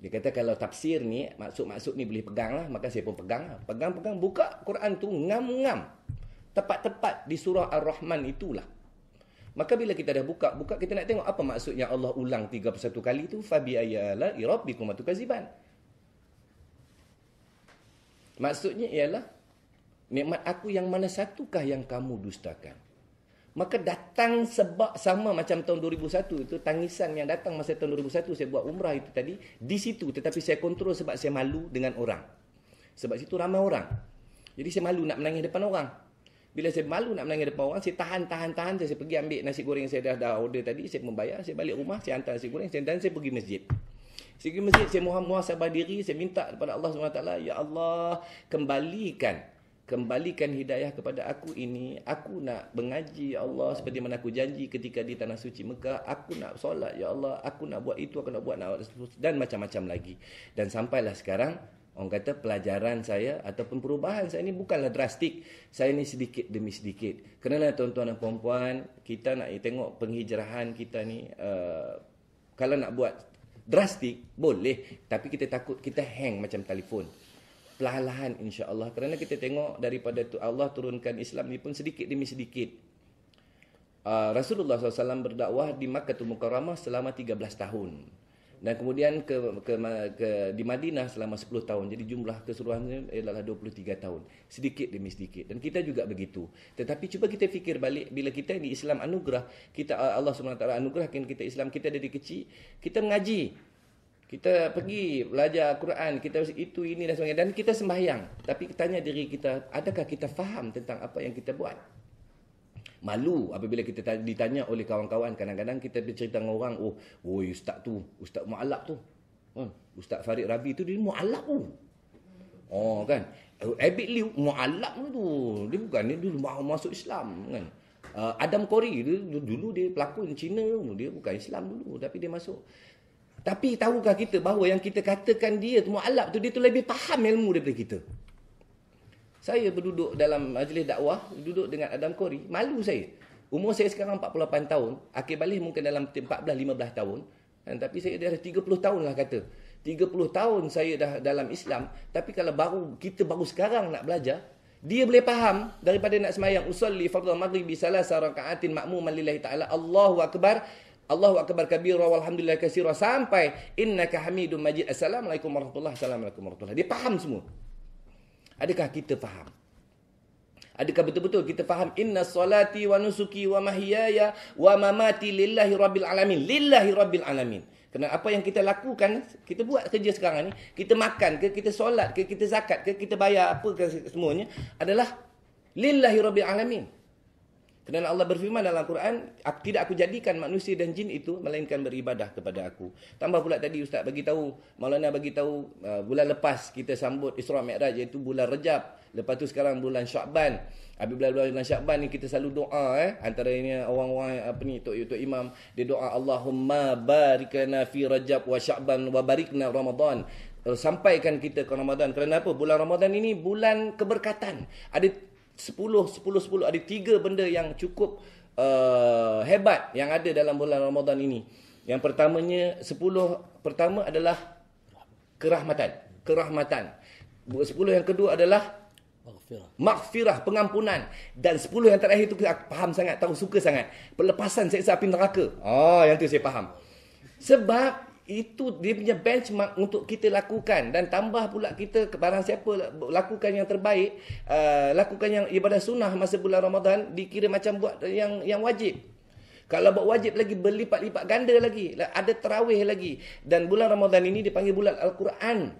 Dia kata kalau tafsir ni, maksud-maksud ni boleh pegang lah. Maka saya pun pegang lah. Pegang-pegang, buka Quran tu ngam-ngam. Tepat-tepat di surah Ar-Rahman itulah. Maka bila kita dah buka, buka kita nak tengok apa maksudnya Allah ulang 31 kali tu. Fabi ayala irabbikum atukaziban. Maksudnya ialah, nikmat aku yang mana satukah yang kamu dustakan? Maka datang sebab sama macam tahun 2001 itu tangisan yang datang masa tahun 2001 saya buat umrah itu tadi di situ tetapi saya kontrol sebab saya malu dengan orang. Sebab situ ramai orang. Jadi saya malu nak menangis depan orang. Bila saya malu nak menangis depan orang, saya tahan tahan tahan saya, pergi ambil nasi goreng saya dah dah order tadi, saya membayar, saya balik rumah, saya hantar nasi goreng, saya dan saya pergi masjid. Saya masjid, saya mohon muhasabah diri, saya minta kepada Allah SWT, Ya Allah, kembalikan kembalikan hidayah kepada aku ini aku nak mengaji ya Allah seperti mana aku janji ketika di tanah suci Mekah aku nak solat ya Allah aku nak buat itu aku nak buat dan macam-macam lagi dan sampailah sekarang orang kata pelajaran saya ataupun perubahan saya ini bukanlah drastik saya ini sedikit demi sedikit kerana tuan-tuan dan puan-puan kita nak tengok penghijrahan kita ni uh, kalau nak buat drastik boleh tapi kita takut kita hang macam telefon perlahan-lahan insya-Allah kerana kita tengok daripada tu Allah turunkan Islam ni pun sedikit demi sedikit. Uh, Rasulullah SAW berdakwah di Makkah Tu Mukarramah selama 13 tahun. Dan kemudian ke, ke, ke, di Madinah selama 10 tahun. Jadi jumlah keseluruhannya ialah 23 tahun. Sedikit demi sedikit. Dan kita juga begitu. Tetapi cuba kita fikir balik bila kita ini Islam anugerah. Kita Allah SWT anugerahkan kita Islam. Kita dari kecil, kita mengaji kita pergi belajar Quran, kita itu ini dan sebagainya dan kita sembahyang. Tapi tanya diri kita, adakah kita faham tentang apa yang kita buat? Malu apabila kita ditanya oleh kawan-kawan kadang-kadang kita bercerita dengan orang, oh, oh ustaz tu, ustaz mualaf tu. Hmm. Ustaz Farid Rabi tu dia mualaf tu. Oh kan. Abid Liu mualaf tu. Dia bukan dia dulu mau masuk Islam kan. Uh, Adam Kori dia, dulu dia pelakon Cina dia bukan Islam dulu tapi dia masuk. Tapi tahukah kita bahawa yang kita katakan dia tu mualaf tu, dia tu lebih faham ilmu daripada kita. Saya berduduk dalam majlis dakwah, duduk dengan Adam Kori, malu saya. Umur saya sekarang 48 tahun, akhir balik mungkin dalam 14-15 tahun. Dan, tapi saya dah 30 tahun lah kata. 30 tahun saya dah dalam Islam, tapi kalau baru kita baru sekarang nak belajar, dia boleh faham daripada nak semayang usalli fardhu maghribi salasa raka'atin ma'muman lillahi ta'ala Allahu akbar Allahu akbar kabira alhamdulillah kasira sampai innaka hamidum majid. Assalamualaikum warahmatullahi wabarakatuh. warahmatullahi. Dia faham semua. Adakah kita faham? Adakah betul-betul kita faham inna salati wa nusuki wa mahyaya wa mamati lillahi rabbil alamin. Lillahi rabbil alamin. Kena apa yang kita lakukan, kita buat kerja sekarang ni, kita makan ke, kita solat ke, kita zakat ke, kita bayar apa ke semuanya adalah lillahi rabbil alamin. Kerana Allah berfirman dalam Quran, tidak aku jadikan manusia dan jin itu melainkan beribadah kepada aku. Tambah pula tadi Ustaz bagi tahu, Maulana bagi tahu uh, bulan lepas kita sambut Isra Mi'raj iaitu bulan Rejab. Lepas tu sekarang bulan Syakban. Habis bulan, bulan, bulan Syakban ni kita selalu doa eh. ini orang-orang apa ni, Tok Yutuk Imam. Dia doa Allahumma barikana fi Rejab wa Syakban wa barikna Ramadan. Sampaikan kita ke Ramadan. Kerana apa? Bulan Ramadan ini bulan keberkatan. Ada Sepuluh, sepuluh, sepuluh. ada tiga benda yang cukup uh, hebat yang ada dalam bulan Ramadan ini. Yang pertamanya sepuluh pertama adalah kerahmatan. Kerahmatan. Sepuluh yang kedua adalah maghfirah. pengampunan dan sepuluh yang terakhir itu aku faham sangat, tahu suka sangat. Pelepasan seksa api neraka. Oh, yang tu saya faham. Sebab itu dia punya benchmark untuk kita lakukan dan tambah pula kita barang siapa lakukan yang terbaik uh, lakukan yang ibadah sunnah masa bulan Ramadan dikira macam buat yang yang wajib kalau buat wajib lagi berlipat-lipat ganda lagi ada terawih lagi dan bulan Ramadan ini dipanggil bulan al-Quran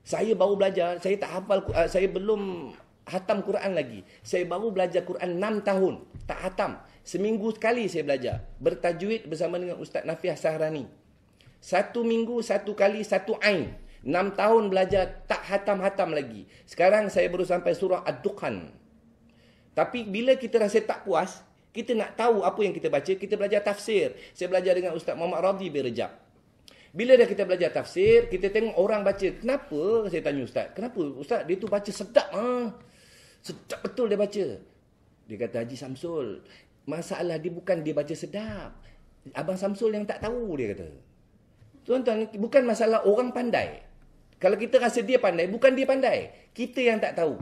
saya baru belajar saya tak hafal uh, saya belum hatam Quran lagi saya baru belajar Quran 6 tahun tak hatam seminggu sekali saya belajar bertajwid bersama dengan Ustaz Nafiah Sahrani satu minggu satu kali satu ain. Enam tahun belajar tak hatam-hatam lagi. Sekarang saya baru sampai surah Ad-Dukhan. Tapi bila kita rasa tak puas, kita nak tahu apa yang kita baca, kita belajar tafsir. Saya belajar dengan Ustaz Muhammad Rabi berjab. Bila dah kita belajar tafsir, kita tengok orang baca. Kenapa? Saya tanya Ustaz. Kenapa Ustaz? Dia tu baca sedap. Ha? Sedap betul dia baca. Dia kata Haji Samsul. Masalah dia bukan dia baca sedap. Abang Samsul yang tak tahu dia kata. Tuan-tuan, bukan masalah orang pandai. Kalau kita rasa dia pandai, bukan dia pandai. Kita yang tak tahu.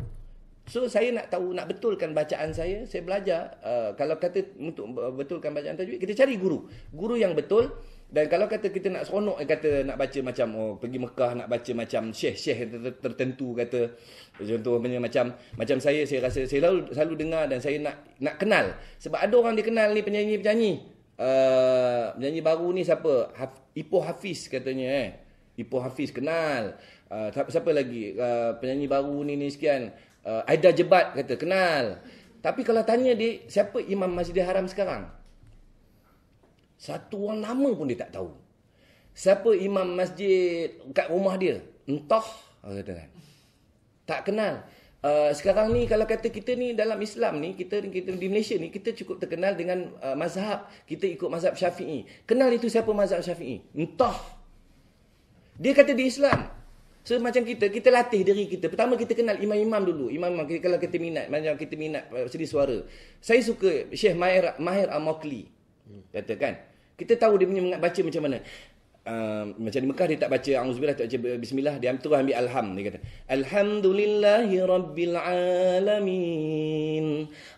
So, saya nak tahu, nak betulkan bacaan saya, saya belajar. Uh, kalau kata untuk betulkan bacaan tajwid, kita cari guru. Guru yang betul. Dan kalau kata kita nak seronok, eh, kata nak baca macam, oh, pergi Mekah nak baca macam syekh-syekh tertentu kata. Contohnya macam macam saya, saya rasa, saya selalu, selalu dengar dan saya nak nak kenal. Sebab ada orang dikenal ni penyanyi-penyanyi penyanyi uh, baru ni siapa? Haf, Ipo Hafiz katanya eh. Ipo Hafiz kenal. Uh, siapa, lagi? Uh, penyanyi baru ni ni sekian. Uh, Aida Jebat kata kenal. Tapi kalau tanya dia siapa Imam Masjidil Haram sekarang? Satu orang nama pun dia tak tahu. Siapa Imam Masjid kat rumah dia? Entah. Kata Tak kenal. Uh, sekarang ni kalau kata kita ni dalam Islam ni kita kita di Malaysia ni kita cukup terkenal dengan uh, mazhab kita ikut mazhab Syafi'i. Kenal itu siapa mazhab Syafi'i? Entah. Dia kata di Islam. So macam kita kita latih diri kita. Pertama kita kenal imam-imam dulu. Imam-imam kita, kalau kita minat macam kita minat eh, sedih suara. Saya suka Syekh Mahir Mahir Amokli. katakan Kita tahu dia punya baca macam mana uh, macam di Mekah dia tak baca auzubillah tak baca bismillah dia terus ambil alham dia kata alhamdulillahi rabbil alamin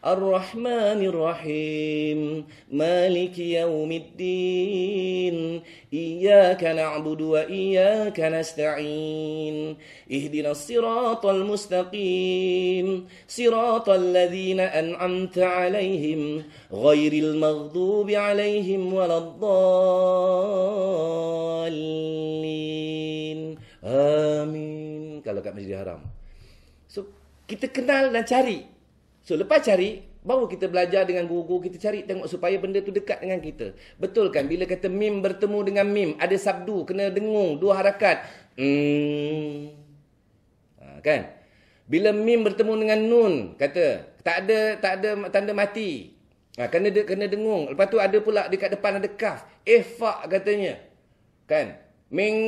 arrahmanirrahim maliki yaumiddin إياك نعبد وإياك نستعين اهدنا الصراط المستقيم صراط الذين أنعمت عليهم غير المغضوب عليهم ولا الضالين Amin. Kalau kat Masjidil Haram. So, kita kenal dan cari. So, lepas cari, Baru kita belajar dengan guru-guru kita cari tengok supaya benda tu dekat dengan kita. Betul kan? Bila kata mim bertemu dengan mim, ada sabdu, kena dengung, dua harakat. Hmm. Ha, kan? Bila mim bertemu dengan nun, kata tak ada tak ada tanda mati. Ha, kena de, kena dengung. Lepas tu ada pula dekat depan ada kaf. Ifa katanya. Kan? Ming,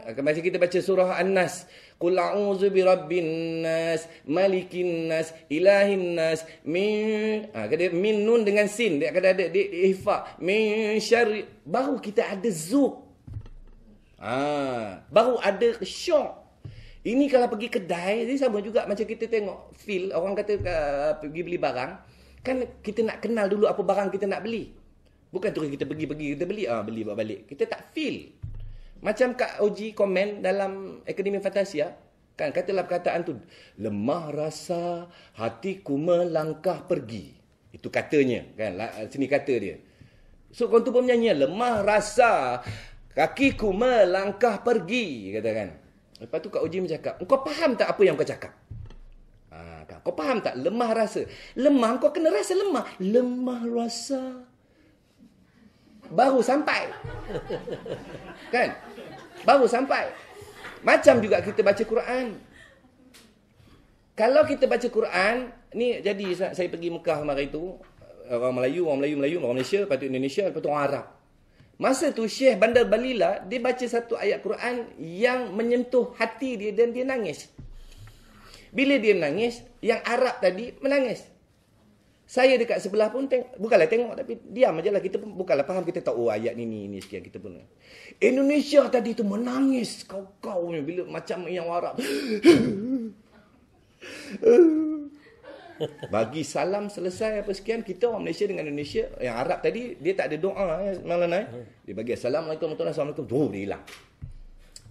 ha, kan? macam kita baca surah An-Nas. قل أعوذ برب الناس ملك الناس إله الناس من ah, kata, min dengan sin dia kata ada di ihfa min syarri baru kita ada zuk ah ha. baru ada syok ini kalau pergi kedai ni sama juga macam kita tengok feel orang kata uh, pergi beli barang kan kita nak kenal dulu apa barang kita nak beli bukan terus kita pergi-pergi kita beli ah beli balik kita tak feel macam Kak Oji komen dalam Akademi Fantasia, kan katalah perkataan tu, lemah rasa hatiku melangkah pergi. Itu katanya, kan, lah, sini kata dia. So, kau tu pun menyanyi, lemah rasa kakiku melangkah pergi, kata kan. Lepas tu Kak Oji mencakap, kau faham tak apa yang kau cakap? Ha, kau faham tak? Lemah rasa. Lemah, kau kena rasa lemah. Lemah rasa baru sampai. <laughs> kan? baru sampai. Macam juga kita baca Quran. Kalau kita baca Quran, ni jadi saya pergi Mekah hari itu, orang Melayu, orang Melayu, Melayu, orang Malaysia, lepas tu Indonesia, lepas tu orang Arab. Masa tu Syekh Bandar Balila, dia baca satu ayat Quran yang menyentuh hati dia dan dia nangis. Bila dia menangis, yang Arab tadi menangis. Saya dekat sebelah pun teng, bukanlah tengok tapi diam aja lah. Kita pun bukanlah faham, kita tahu oh, ayat ni, ni, ni sekian kita pun. Indonesia tadi tu menangis kau-kau ni bila macam yang warap. <laughs> Bagi salam selesai apa sekian Kita orang Malaysia dengan Indonesia Yang Arab tadi Dia tak ada doa eh, Malah eh. naik hmm. Dia bagi Assalamualaikum Assalamualaikum Tuh dia hilang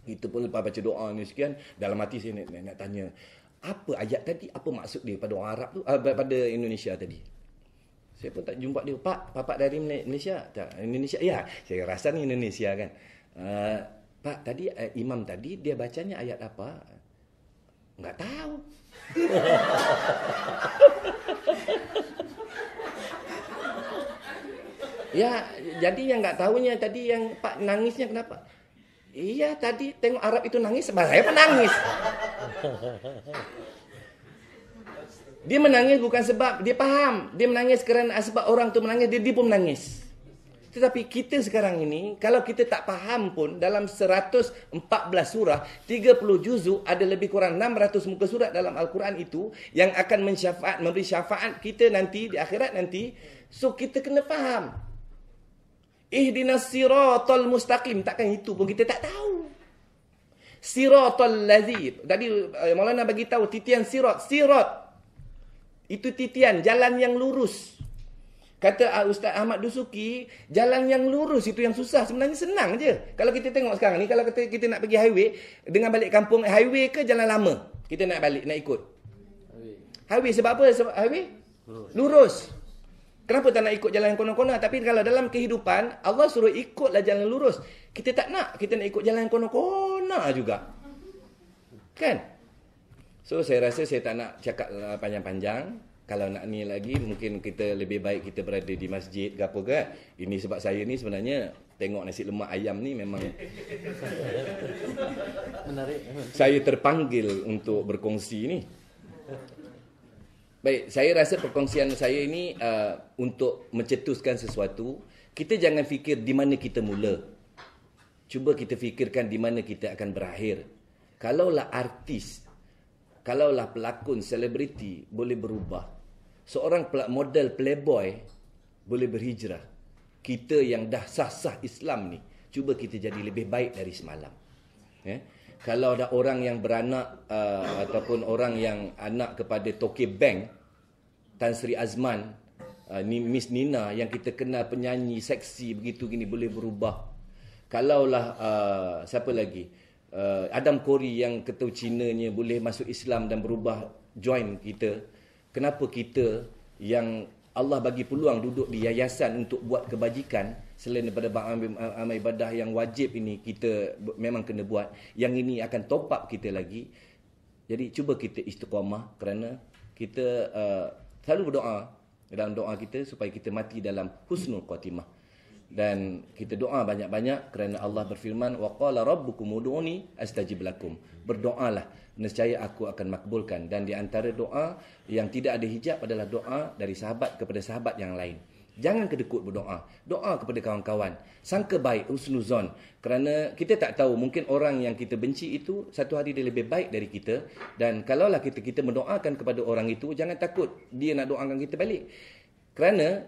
Kita pun lepas baca doa ni sekian Dalam hati saya nak, nak, nak tanya Apa ayat tadi Apa maksud dia pada orang Arab tu uh, Pada Indonesia tadi saya pun tak jumpa dia. Pak, papa dari Malaysia. Tak, Indonesia. Ya, saya rasa ni Indonesia kan. Uh, pak, tadi uh, imam tadi dia bacanya ayat apa? Enggak tahu. <laughs> ya, jadi yang enggak tahunya tadi yang Pak nangisnya kenapa? Iya, tadi tengok Arab itu nangis, saya pun nangis. <laughs> Dia menangis bukan sebab dia faham. Dia menangis kerana ah, sebab orang tu menangis, dia, dia pun menangis. Tetapi kita sekarang ini, kalau kita tak faham pun dalam 114 surah, 30 juzuk ada lebih kurang 600 muka surat dalam Al-Quran itu yang akan mensyafaat, memberi syafaat kita nanti di akhirat nanti. So kita kena faham. Ihdinas siratal mustaqim. Takkan itu pun kita tak tahu. Siratul lazib. Tadi eh, Maulana bagi tahu titian sirat. Sirat. Itu titian, jalan yang lurus. Kata ah, Ustaz Ahmad Dusuki, jalan yang lurus itu yang susah. Sebenarnya senang aja. Kalau kita tengok sekarang ni, kalau kita, kita nak pergi highway, dengan balik kampung, highway ke jalan lama? Kita nak balik, nak ikut. Highway, sebab apa? Sebab highway? Lurus. lurus. Kenapa tak nak ikut jalan yang konon-konon? Tapi kalau dalam kehidupan, Allah suruh ikutlah jalan lurus. Kita tak nak. Kita nak ikut jalan yang konon-konon juga. Kan? So saya rasa saya tak nak cakap uh, panjang-panjang. Kalau nak ni lagi mungkin kita lebih baik kita berada di masjid ke apa ke. Eh. Ini sebab saya ni sebenarnya tengok nasi lemak ayam ni memang <laughs> menarik. Saya terpanggil untuk berkongsi ni. Baik, saya rasa perkongsian saya ini uh, untuk mencetuskan sesuatu, kita jangan fikir di mana kita mula. Cuba kita fikirkan di mana kita akan berakhir. Kalaulah artis kalaulah pelakon selebriti boleh berubah. Seorang pelak model playboy boleh berhijrah. Kita yang dah sah-sah Islam ni, cuba kita jadi lebih baik dari semalam. Ya. Kalau ada orang yang beranak uh, ataupun orang yang anak kepada Toke Bank, Tan Sri Azman, uh, Miss Nina yang kita kenal penyanyi seksi begitu gini boleh berubah. Kalaulah uh, siapa lagi? uh, Adam Kori yang ketua Cinanya boleh masuk Islam dan berubah join kita kenapa kita yang Allah bagi peluang duduk di yayasan untuk buat kebajikan selain daripada amal ibadah yang wajib ini kita memang kena buat yang ini akan top up kita lagi jadi cuba kita istiqamah kerana kita uh, selalu berdoa dalam doa kita supaya kita mati dalam husnul khatimah dan kita doa banyak-banyak kerana Allah berfirman waqala rabbukum ud'uni astajib lakum berdoalah nescaya aku akan makbulkan dan di antara doa yang tidak ada hijab adalah doa dari sahabat kepada sahabat yang lain jangan kedekut berdoa doa kepada kawan-kawan sangka baik usnuzon. kerana kita tak tahu mungkin orang yang kita benci itu satu hari dia lebih baik dari kita dan kalaulah kita kita mendoakan kepada orang itu jangan takut dia nak doakan kita balik kerana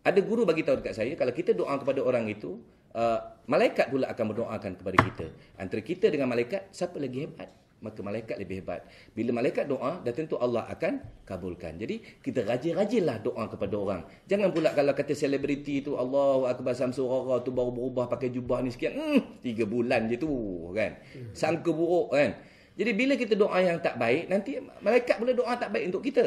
ada guru bagi tahu dekat saya kalau kita doa kepada orang itu uh, malaikat pula akan mendoakan kepada kita antara kita dengan malaikat siapa lagi hebat maka malaikat lebih hebat bila malaikat doa dah tentu Allah akan kabulkan jadi kita rajin-rajinlah doa kepada orang jangan pula kalau kata selebriti tu Allahu akbar samsurara tu baru berubah pakai jubah ni sekian hmm 3 bulan je tu kan sangka buruk kan jadi bila kita doa yang tak baik nanti malaikat pula doa tak baik untuk kita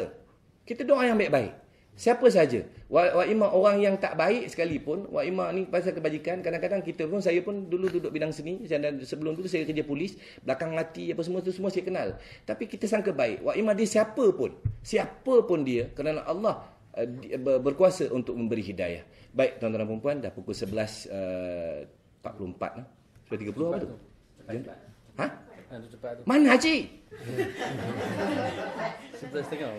kita doa yang baik-baik Siapa saja. Wa, wa orang yang tak baik sekalipun. Wa imma ni pasal kebajikan. Kadang-kadang kita pun, saya pun dulu duduk bidang seni. Sebelum dulu saya kerja polis. Belakang mati apa semua tu semua saya kenal. Tapi kita sangka baik. Wa imma dia siapa pun. Siapa pun dia. Kerana Allah uh, berkuasa untuk memberi hidayah. Baik tuan-tuan dan perempuan. Dah pukul 11.44. Uh, 30 apa tu? 44. Ha? Ah, Mana haji? <laughs> Sebelas setengah.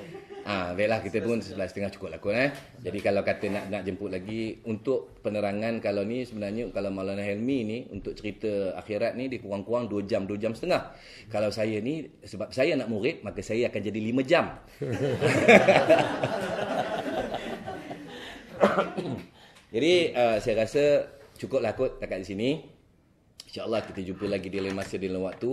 Ah, baiklah kita pun sebelas setengah cukup lah kot, eh. Jadi kalau kata nak nak jemput lagi untuk penerangan kalau ni sebenarnya kalau Maulana Helmi ni untuk cerita akhirat ni dia kurang-kurang 2 jam 2 jam setengah. Kalau saya ni sebab saya nak murid maka saya akan jadi 5 jam. <laughs> <coughs> jadi uh, saya rasa cukup lah kot takat di sini. InsyaAllah kita jumpa lagi di lain masa di lain waktu.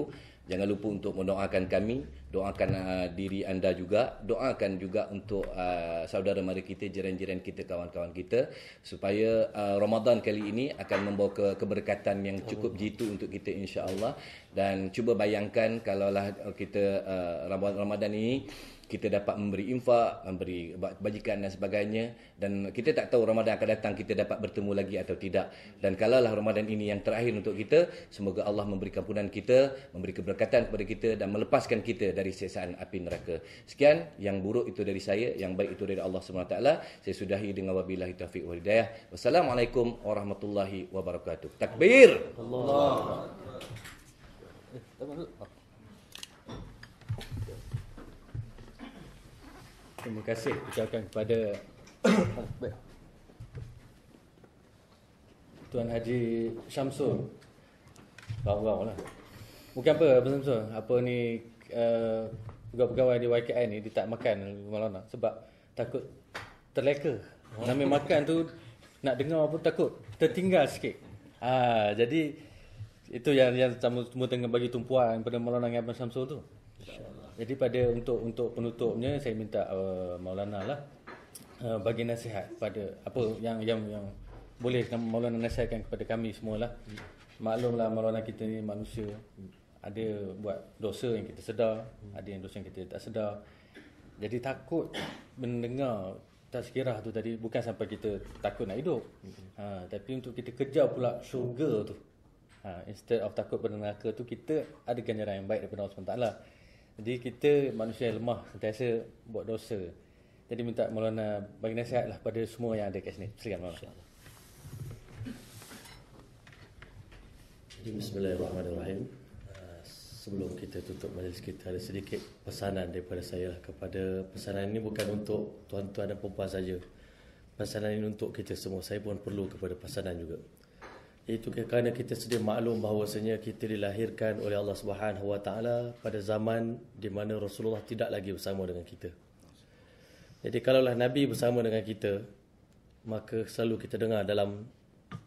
Jangan lupa untuk mendoakan kami, doakan uh, diri anda juga, doakan juga untuk uh, saudara mari kita, jiran-jiran kita, kawan-kawan kita supaya uh, Ramadan kali ini akan membawa ke keberkatan yang cukup jitu untuk kita insya-Allah dan cuba bayangkan kalaulah kita uh, Ramadan ini kita dapat memberi infak, memberi bajikan dan sebagainya dan kita tak tahu Ramadan akan datang kita dapat bertemu lagi atau tidak. Dan kalaulah Ramadan ini yang terakhir untuk kita, semoga Allah memberi kampunan kita, memberi keberkatan kepada kita dan melepaskan kita dari siksaan api neraka. Sekian, yang buruk itu dari saya, yang baik itu dari Allah SWT. Saya sudahi dengan wabillahi taufiq wal hidayah. Wassalamualaikum warahmatullahi wabarakatuh. Takbir. Allah. Allah. Terima kasih ucapkan kepada <coughs> Tuan Haji Syamsul Bawa-bawa lah Bukan apa Abang Syamsul Apa ni uh, eh, pegawai di YKI ni Dia tak makan malam Malona Sebab takut terleka Sambil makan tu Nak dengar apa takut Tertinggal sikit ha, Jadi Itu yang yang semua tengah bagi tumpuan Pada Malona dengan Abang Syamsul tu jadi pada untuk untuk penutupnya saya minta uh, Maulana lah uh, bagi nasihat pada apa yang yang yang boleh Maulana nasihatkan kepada kami semualah. Maklumlah Maulana kita ni manusia ada buat dosa yang kita sedar, ada yang dosa yang kita tak sedar. Jadi takut mendengar tak tazkirah tu tadi bukan sampai kita takut nak hidup. Ha, tapi untuk kita kejar pula syurga tu. Ha, instead of takut pada neraka tu kita ada ganjaran yang baik daripada Allah SWT. Jadi kita manusia yang lemah sentiasa buat dosa. Jadi minta Maulana bagi nasihatlah pada semua yang ada kat sini. Silakan Maulana. Insya-Allah. Bismillahirrahmanirrahim. Uh, sebelum kita tutup majlis kita ada sedikit pesanan daripada saya lah kepada pesanan ini bukan untuk tuan-tuan dan puan-puan saja. Pesanan ini untuk kita semua. Saya pun perlu kepada pesanan juga. Itu kerana kita sedia maklum bahawasanya kita dilahirkan oleh Allah Subhanahu Wa Taala pada zaman di mana Rasulullah tidak lagi bersama dengan kita. Jadi kalaulah Nabi bersama dengan kita, maka selalu kita dengar dalam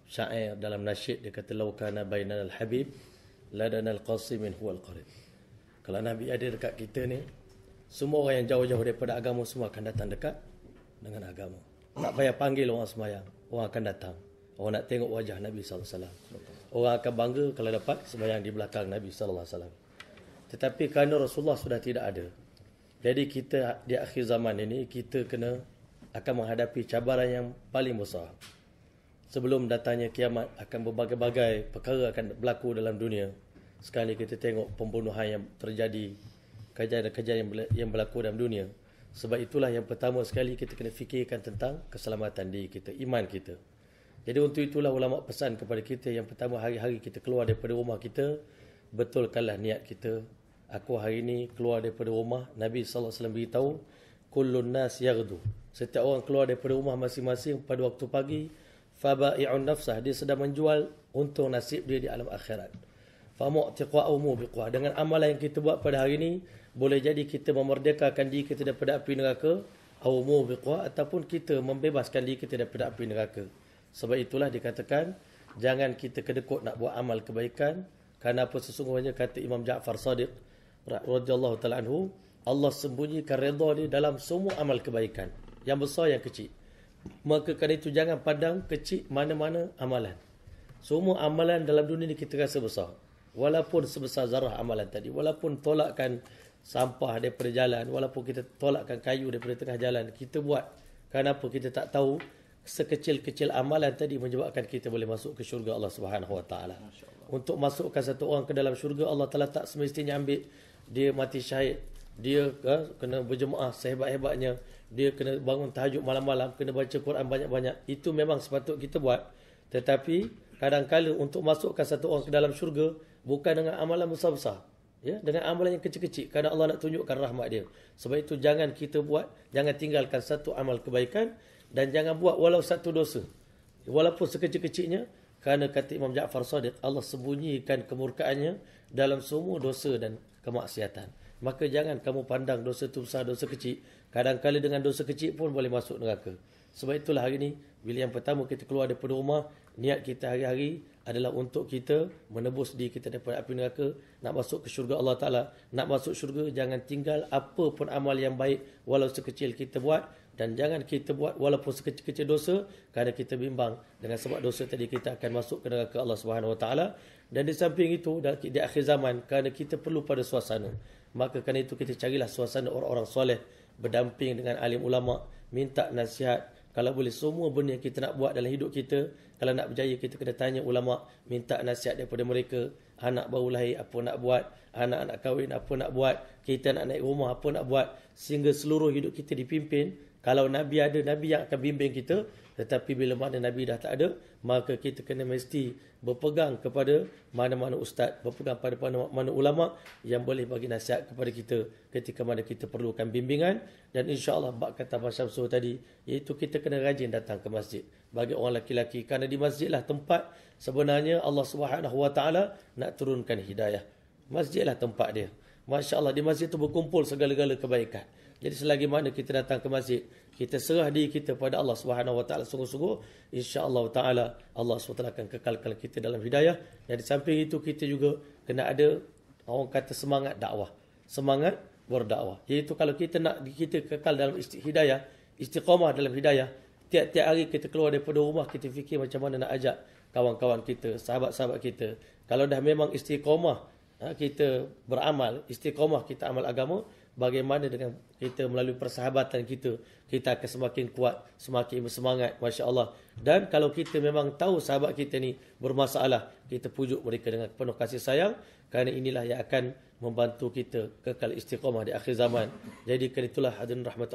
syair, dalam nasyid dia kata laukana bainal al habib ladana al qasim min huwa al qarib. Kalau Nabi ada dekat kita ni, semua orang yang jauh-jauh daripada agama semua akan datang dekat dengan agama. Tak payah panggil orang semayang, orang akan datang. Orang nak tengok wajah Nabi sallallahu alaihi wasallam. Orang akan bangga kalau dapat sembahyang di belakang Nabi sallallahu alaihi wasallam. Tetapi kerana Rasulullah sudah tidak ada. Jadi kita di akhir zaman ini kita kena akan menghadapi cabaran yang paling besar. Sebelum datangnya kiamat akan berbagai-bagai perkara akan berlaku dalam dunia. Sekali kita tengok pembunuhan yang terjadi, kejadian-kejadian yang, berlaku dalam dunia. Sebab itulah yang pertama sekali kita kena fikirkan tentang keselamatan diri kita, iman kita. Jadi untuk itulah ulama pesan kepada kita yang pertama hari-hari kita keluar daripada rumah kita, betulkanlah niat kita. Aku hari ini keluar daripada rumah, Nabi sallallahu alaihi wasallam beritahu, kullun nas yaghdu. Setiap orang keluar daripada rumah masing-masing pada waktu pagi, fabai'un nafsah, dia sedang menjual untung nasib dia di alam akhirat. Famu'tiqa'umu biqwa. Dengan amalan yang kita buat pada hari ini, boleh jadi kita memerdekakan diri kita daripada api neraka, awmu biqwa ataupun kita membebaskan diri kita daripada api neraka. Sebab itulah dikatakan jangan kita kedekut nak buat amal kebaikan kerana apa sesungguhnya kata Imam Ja'far Sadiq radhiyallahu taala anhu Allah sembunyikan redha dia dalam semua amal kebaikan yang besar yang kecil. Maka kerana itu jangan pandang kecil mana-mana amalan. Semua amalan dalam dunia ni kita rasa besar. Walaupun sebesar zarah amalan tadi, walaupun tolakkan sampah daripada jalan, walaupun kita tolakkan kayu daripada tengah jalan, kita buat kerana apa kita tak tahu sekecil-kecil amalan tadi menyebabkan kita boleh masuk ke syurga Allah Subhanahu Wa Taala. Untuk masukkan satu orang ke dalam syurga Allah Taala tak semestinya ambil dia mati syahid, dia ha, kena berjemaah sehebat-hebatnya, dia kena bangun tahajud malam-malam, kena baca Quran banyak-banyak. Itu memang sepatut kita buat. Tetapi kadang-kadang untuk masukkan satu orang ke dalam syurga bukan dengan amalan besar-besar. Ya, dengan amalan yang kecil-kecil kerana Allah nak tunjukkan rahmat dia. Sebab itu jangan kita buat, jangan tinggalkan satu amal kebaikan dan jangan buat walau satu dosa walaupun sekecil-kecilnya kerana kata Imam Jaafar Sadiq Allah sembunyikan kemurkaannya dalam semua dosa dan kemaksiatan maka jangan kamu pandang dosa itu besar dosa kecil kadang-kadang dengan dosa kecil pun boleh masuk neraka sebab itulah hari ini bila yang pertama kita keluar daripada rumah niat kita hari-hari adalah untuk kita menebus diri kita daripada api neraka nak masuk ke syurga Allah Ta'ala nak masuk syurga jangan tinggal apa pun amal yang baik walau sekecil kita buat dan jangan kita buat walaupun sekecil-kecil dosa kerana kita bimbang dengan sebab dosa tadi kita akan masuk ke dalam ke Allah Subhanahu Wa dan di samping itu di akhir zaman kerana kita perlu pada suasana maka kerana itu kita carilah suasana orang-orang soleh berdamping dengan alim ulama minta nasihat kalau boleh semua benda yang kita nak buat dalam hidup kita kalau nak berjaya kita kena tanya ulama minta nasihat daripada mereka anak baru lahir apa nak buat anak-anak kahwin apa nak buat kita nak naik rumah apa nak buat sehingga seluruh hidup kita dipimpin kalau Nabi ada, Nabi yang akan bimbing kita. Tetapi bila mana Nabi dah tak ada, maka kita kena mesti berpegang kepada mana-mana ustaz, berpegang kepada mana-mana ulama yang boleh bagi nasihat kepada kita ketika mana kita perlukan bimbingan. Dan insya Allah bak kata Pak Syamsul tadi, iaitu kita kena rajin datang ke masjid. Bagi orang lelaki, laki kerana di masjidlah tempat sebenarnya Allah SWT nak turunkan hidayah. Masjidlah tempat dia. Masya Allah, di masjid itu berkumpul segala-gala kebaikan. Jadi selagi mana kita datang ke masjid, kita serah diri kita pada Allah Subhanahu Wa Taala sungguh-sungguh, insya-Allah Taala Allah SWT akan kekalkan kita dalam hidayah. Dan di samping itu kita juga kena ada orang kata semangat dakwah. Semangat berdakwah. Jadi itu kalau kita nak kita kekal dalam hidayah, istiqamah dalam hidayah, tiap-tiap hari kita keluar daripada rumah kita fikir macam mana nak ajak kawan-kawan kita, sahabat-sahabat kita. Kalau dah memang istiqamah ha, kita beramal, istiqamah kita amal agama, bagaimana dengan kita melalui persahabatan kita kita akan semakin kuat semakin bersemangat masya-Allah dan kalau kita memang tahu sahabat kita ni bermasalah kita pujuk mereka dengan penuh kasih sayang kerana inilah yang akan membantu kita kekal istiqamah di akhir zaman jadi kerana itulah hadirin rahmat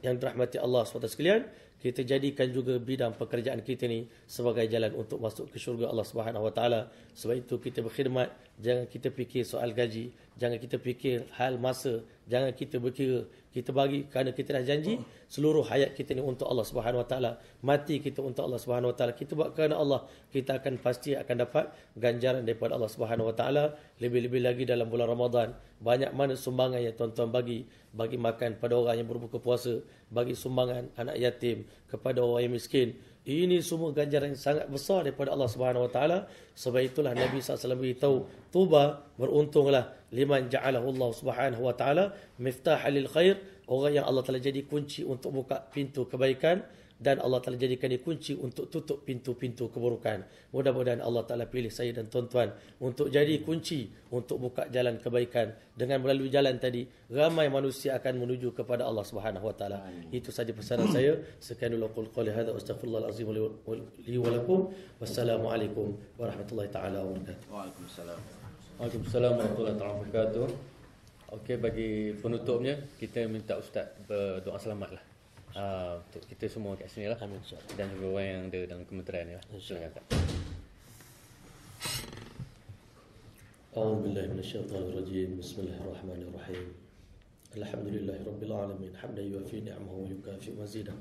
yang dirahmati Allah SWT sekalian kita jadikan juga bidang pekerjaan kita ni sebagai jalan untuk masuk ke syurga Allah Subhanahu Wa Taala sebab itu kita berkhidmat Jangan kita fikir soal gaji, jangan kita fikir hal masa, jangan kita berkira kita bagi kerana kita dah janji seluruh hayat kita ni untuk Allah Subhanahu Wa Mati kita untuk Allah Subhanahu Wa Kita buat kerana Allah, kita akan pasti akan dapat ganjaran daripada Allah Subhanahu Wa Lebih-lebih lagi dalam bulan Ramadan, banyak mana sumbangan yang tuan-tuan bagi, bagi makan pada orang yang berbuka puasa, bagi sumbangan anak yatim kepada orang yang miskin. Ini semua ganjaran yang sangat besar daripada Allah Subhanahu Wa Taala. Sebab itulah Nabi SAW beritahu, Tuba beruntunglah liman ja'alahu Allah Subhanahu Wa Taala miftah lil khair. Orang yang Allah telah jadi kunci untuk buka pintu kebaikan dan Allah Ta'ala jadikan dia kunci untuk tutup pintu-pintu keburukan. Mudah-mudahan Allah Ta'ala pilih saya dan tuan-tuan untuk jadi kunci untuk buka jalan kebaikan. Dengan melalui jalan tadi, ramai manusia akan menuju kepada Allah Subhanahu Wa Ta'ala. Itu sahaja pesanan saya. Sekian dulu aku lukul lihada astagfirullahaladzim liwalakum. Wassalamualaikum warahmatullahi ta'ala wabarakatuh. Waalaikumsalam. Waalaikumsalam warahmatullahi ta'ala wabarakatuh. Okey, bagi penutupnya, kita minta Ustaz berdoa selamat lah untuk uh, kita semua kat sini lah Amin. dan juga orang yang ada dalam kementerian ni lah أعوذ بالله من الشيطان الرجيم بسم الله الرحمن الرحيم الحمد لله رب العالمين حمدا يوفي نعمه ويكافئ مزيدا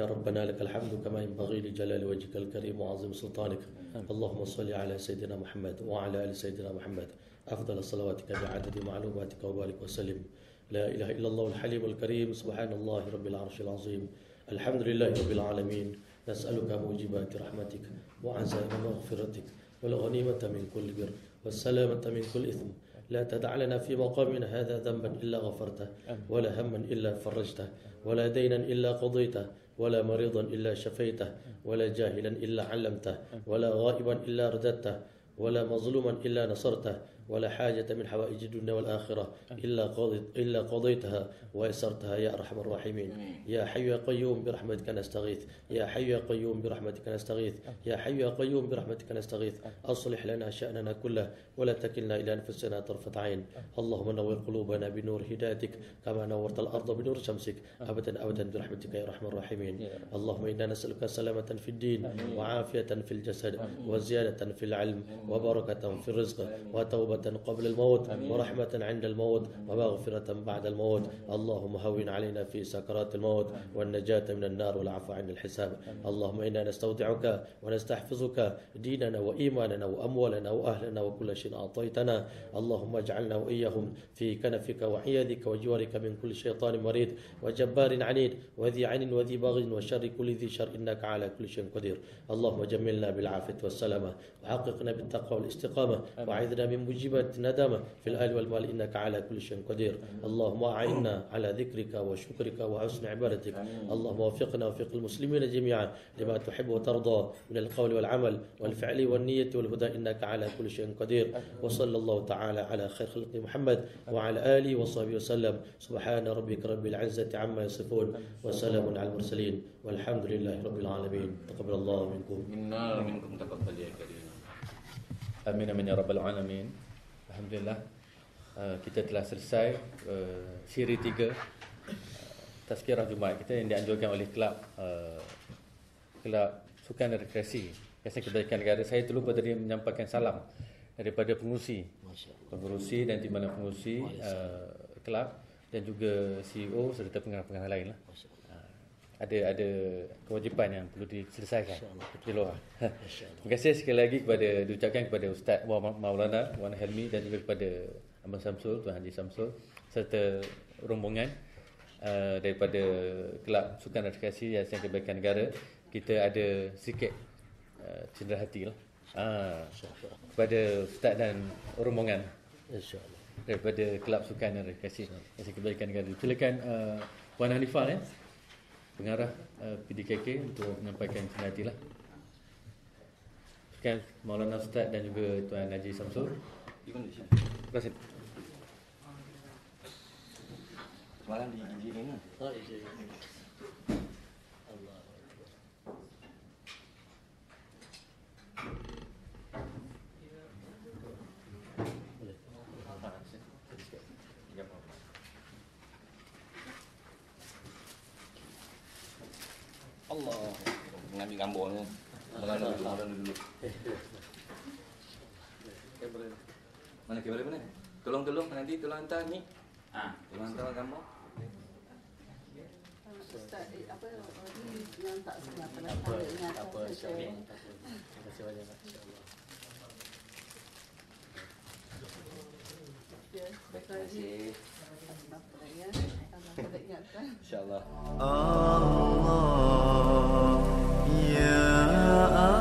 يا ربنا لك الحمد كما ينبغي لجلال وجهك الكريم وعظيم سلطانك اللهم صل على سيدنا محمد وعلى ال سيدنا محمد افضل صلواتك بعدد معلوماتك وبارك وسلم لا إله إلا الله الحليم الكريم سبحان الله رب العرش العظيم الحمد لله رب العالمين نسألك موجبات رحمتك وعزائم مغفرتك والغنيمة من كل بر والسلامة من كل إثم لا تدع لنا في مقامنا هذا ذنبا إلا غفرته ولا هما إلا فرجته ولا دينا إلا قضيته ولا مريضا إلا شفيته ولا جاهلا إلا علمته ولا غائبا إلا رددته ولا مظلوما إلا نصرته ولا حاجة من حوائج الدنيا والآخرة إلا قضيت إلا قضيتها ويسرتها يا أرحم الراحمين يا حي يا قيوم برحمتك نستغيث يا حي يا قيوم برحمتك نستغيث يا حي يا قيوم برحمتك نستغيث أصلح لنا شأننا كله ولا تكلنا إلى أنفسنا طرفة عين اللهم نور قلوبنا بنور هدايتك كما نورت الأرض بنور شمسك أبدا أبدا برحمتك يا أرحم الراحمين اللهم إنا نسألك سلامة في الدين وعافية في الجسد وزيادة في العلم وبركة في الرزق وتوبة قبل الموت ورحمة عند الموت ومغفرة بعد الموت اللهم هون علينا في سكرات الموت والنجاة من النار والعفو عن الحساب اللهم إنا نستودعك ونستحفظك ديننا وإيماننا وأموالنا وأهلنا وكل شيء أعطيتنا اللهم اجعلنا وإياهم في كنفك وحيادك وجوارك من كل شيطان مريض وجبار عنيد وذي عين وذي بغي وشر كل ذي شر إنك على كل شيء قدير اللهم جملنا بالعافية والسلامة وحققنا بالتقوى والاستقامة وعذنا من أجبت ندمه في الآل والمال إنك على كل شيء قدير اللهم أعنا على ذكرك وشكرك وحسن عبادتك اللهم وفقنا وفق المسلمين جميعا لما تحب وترضى من القول والعمل والفعل والنية والهدى إنك على كل شيء قدير وصلى الله تعالى على خير خلق محمد وعلى آله وصحبه وسلم سبحان ربك رب العزة عما يصفون وسلام على المرسلين والحمد لله رب العالمين تقبل الله منكم منا منكم تقبل يا كريم آمين من يا رب العالمين Alhamdulillah uh, kita telah selesai uh, siri 3 uh, Tazkirah Jumaat kita yang dianjurkan oleh kelab uh, kelab sukan dan rekreasi Kesan Kebajikan Negara. Saya terlupa tadi menyampaikan salam daripada pengurusi pengurusi dan timbalan pengurusi uh, kelab dan juga CEO serta pengarah-pengarah lain. Lah ada ada kewajipan yang perlu diselesaikan. Insya-Allah. Ah. <laughs> Terima kasih sekali lagi kepada diucapkan kepada Ustaz Wa Maulana Wan Helmi dan juga kepada Abang Samsul Tuan Haji Samsul serta rombongan uh, daripada Kelab Sukan Rekreasi yang saya kebaikan negara. Kita ada sikit uh, eh, cendera hati lah. Ah, kepada Ustaz dan rombongan. Daripada Kelab Sukan Rekreasi yang saya kebaikan negara. Silakan uh, eh, Puan Hanifah eh pengarah uh, eh, PDKK untuk menyampaikan kenyataan lah. Sekian Maulana Ustaz dan juga Tuan Najib Samsul. Terima kasih. Malam di Haji Lena. Lah. Oh, gambar ni. Mana kamera? Mana kamera mana? Tolong tolong nanti tolong hantar ni. Ha, tolong hantar gambar. Ustaz, eh, apa yang tak sebenar pernah tak ada ingat Terima kasih banyak Terima kasih Terima kasih Terima kasih Terima kasih Terima kasih uh, uh.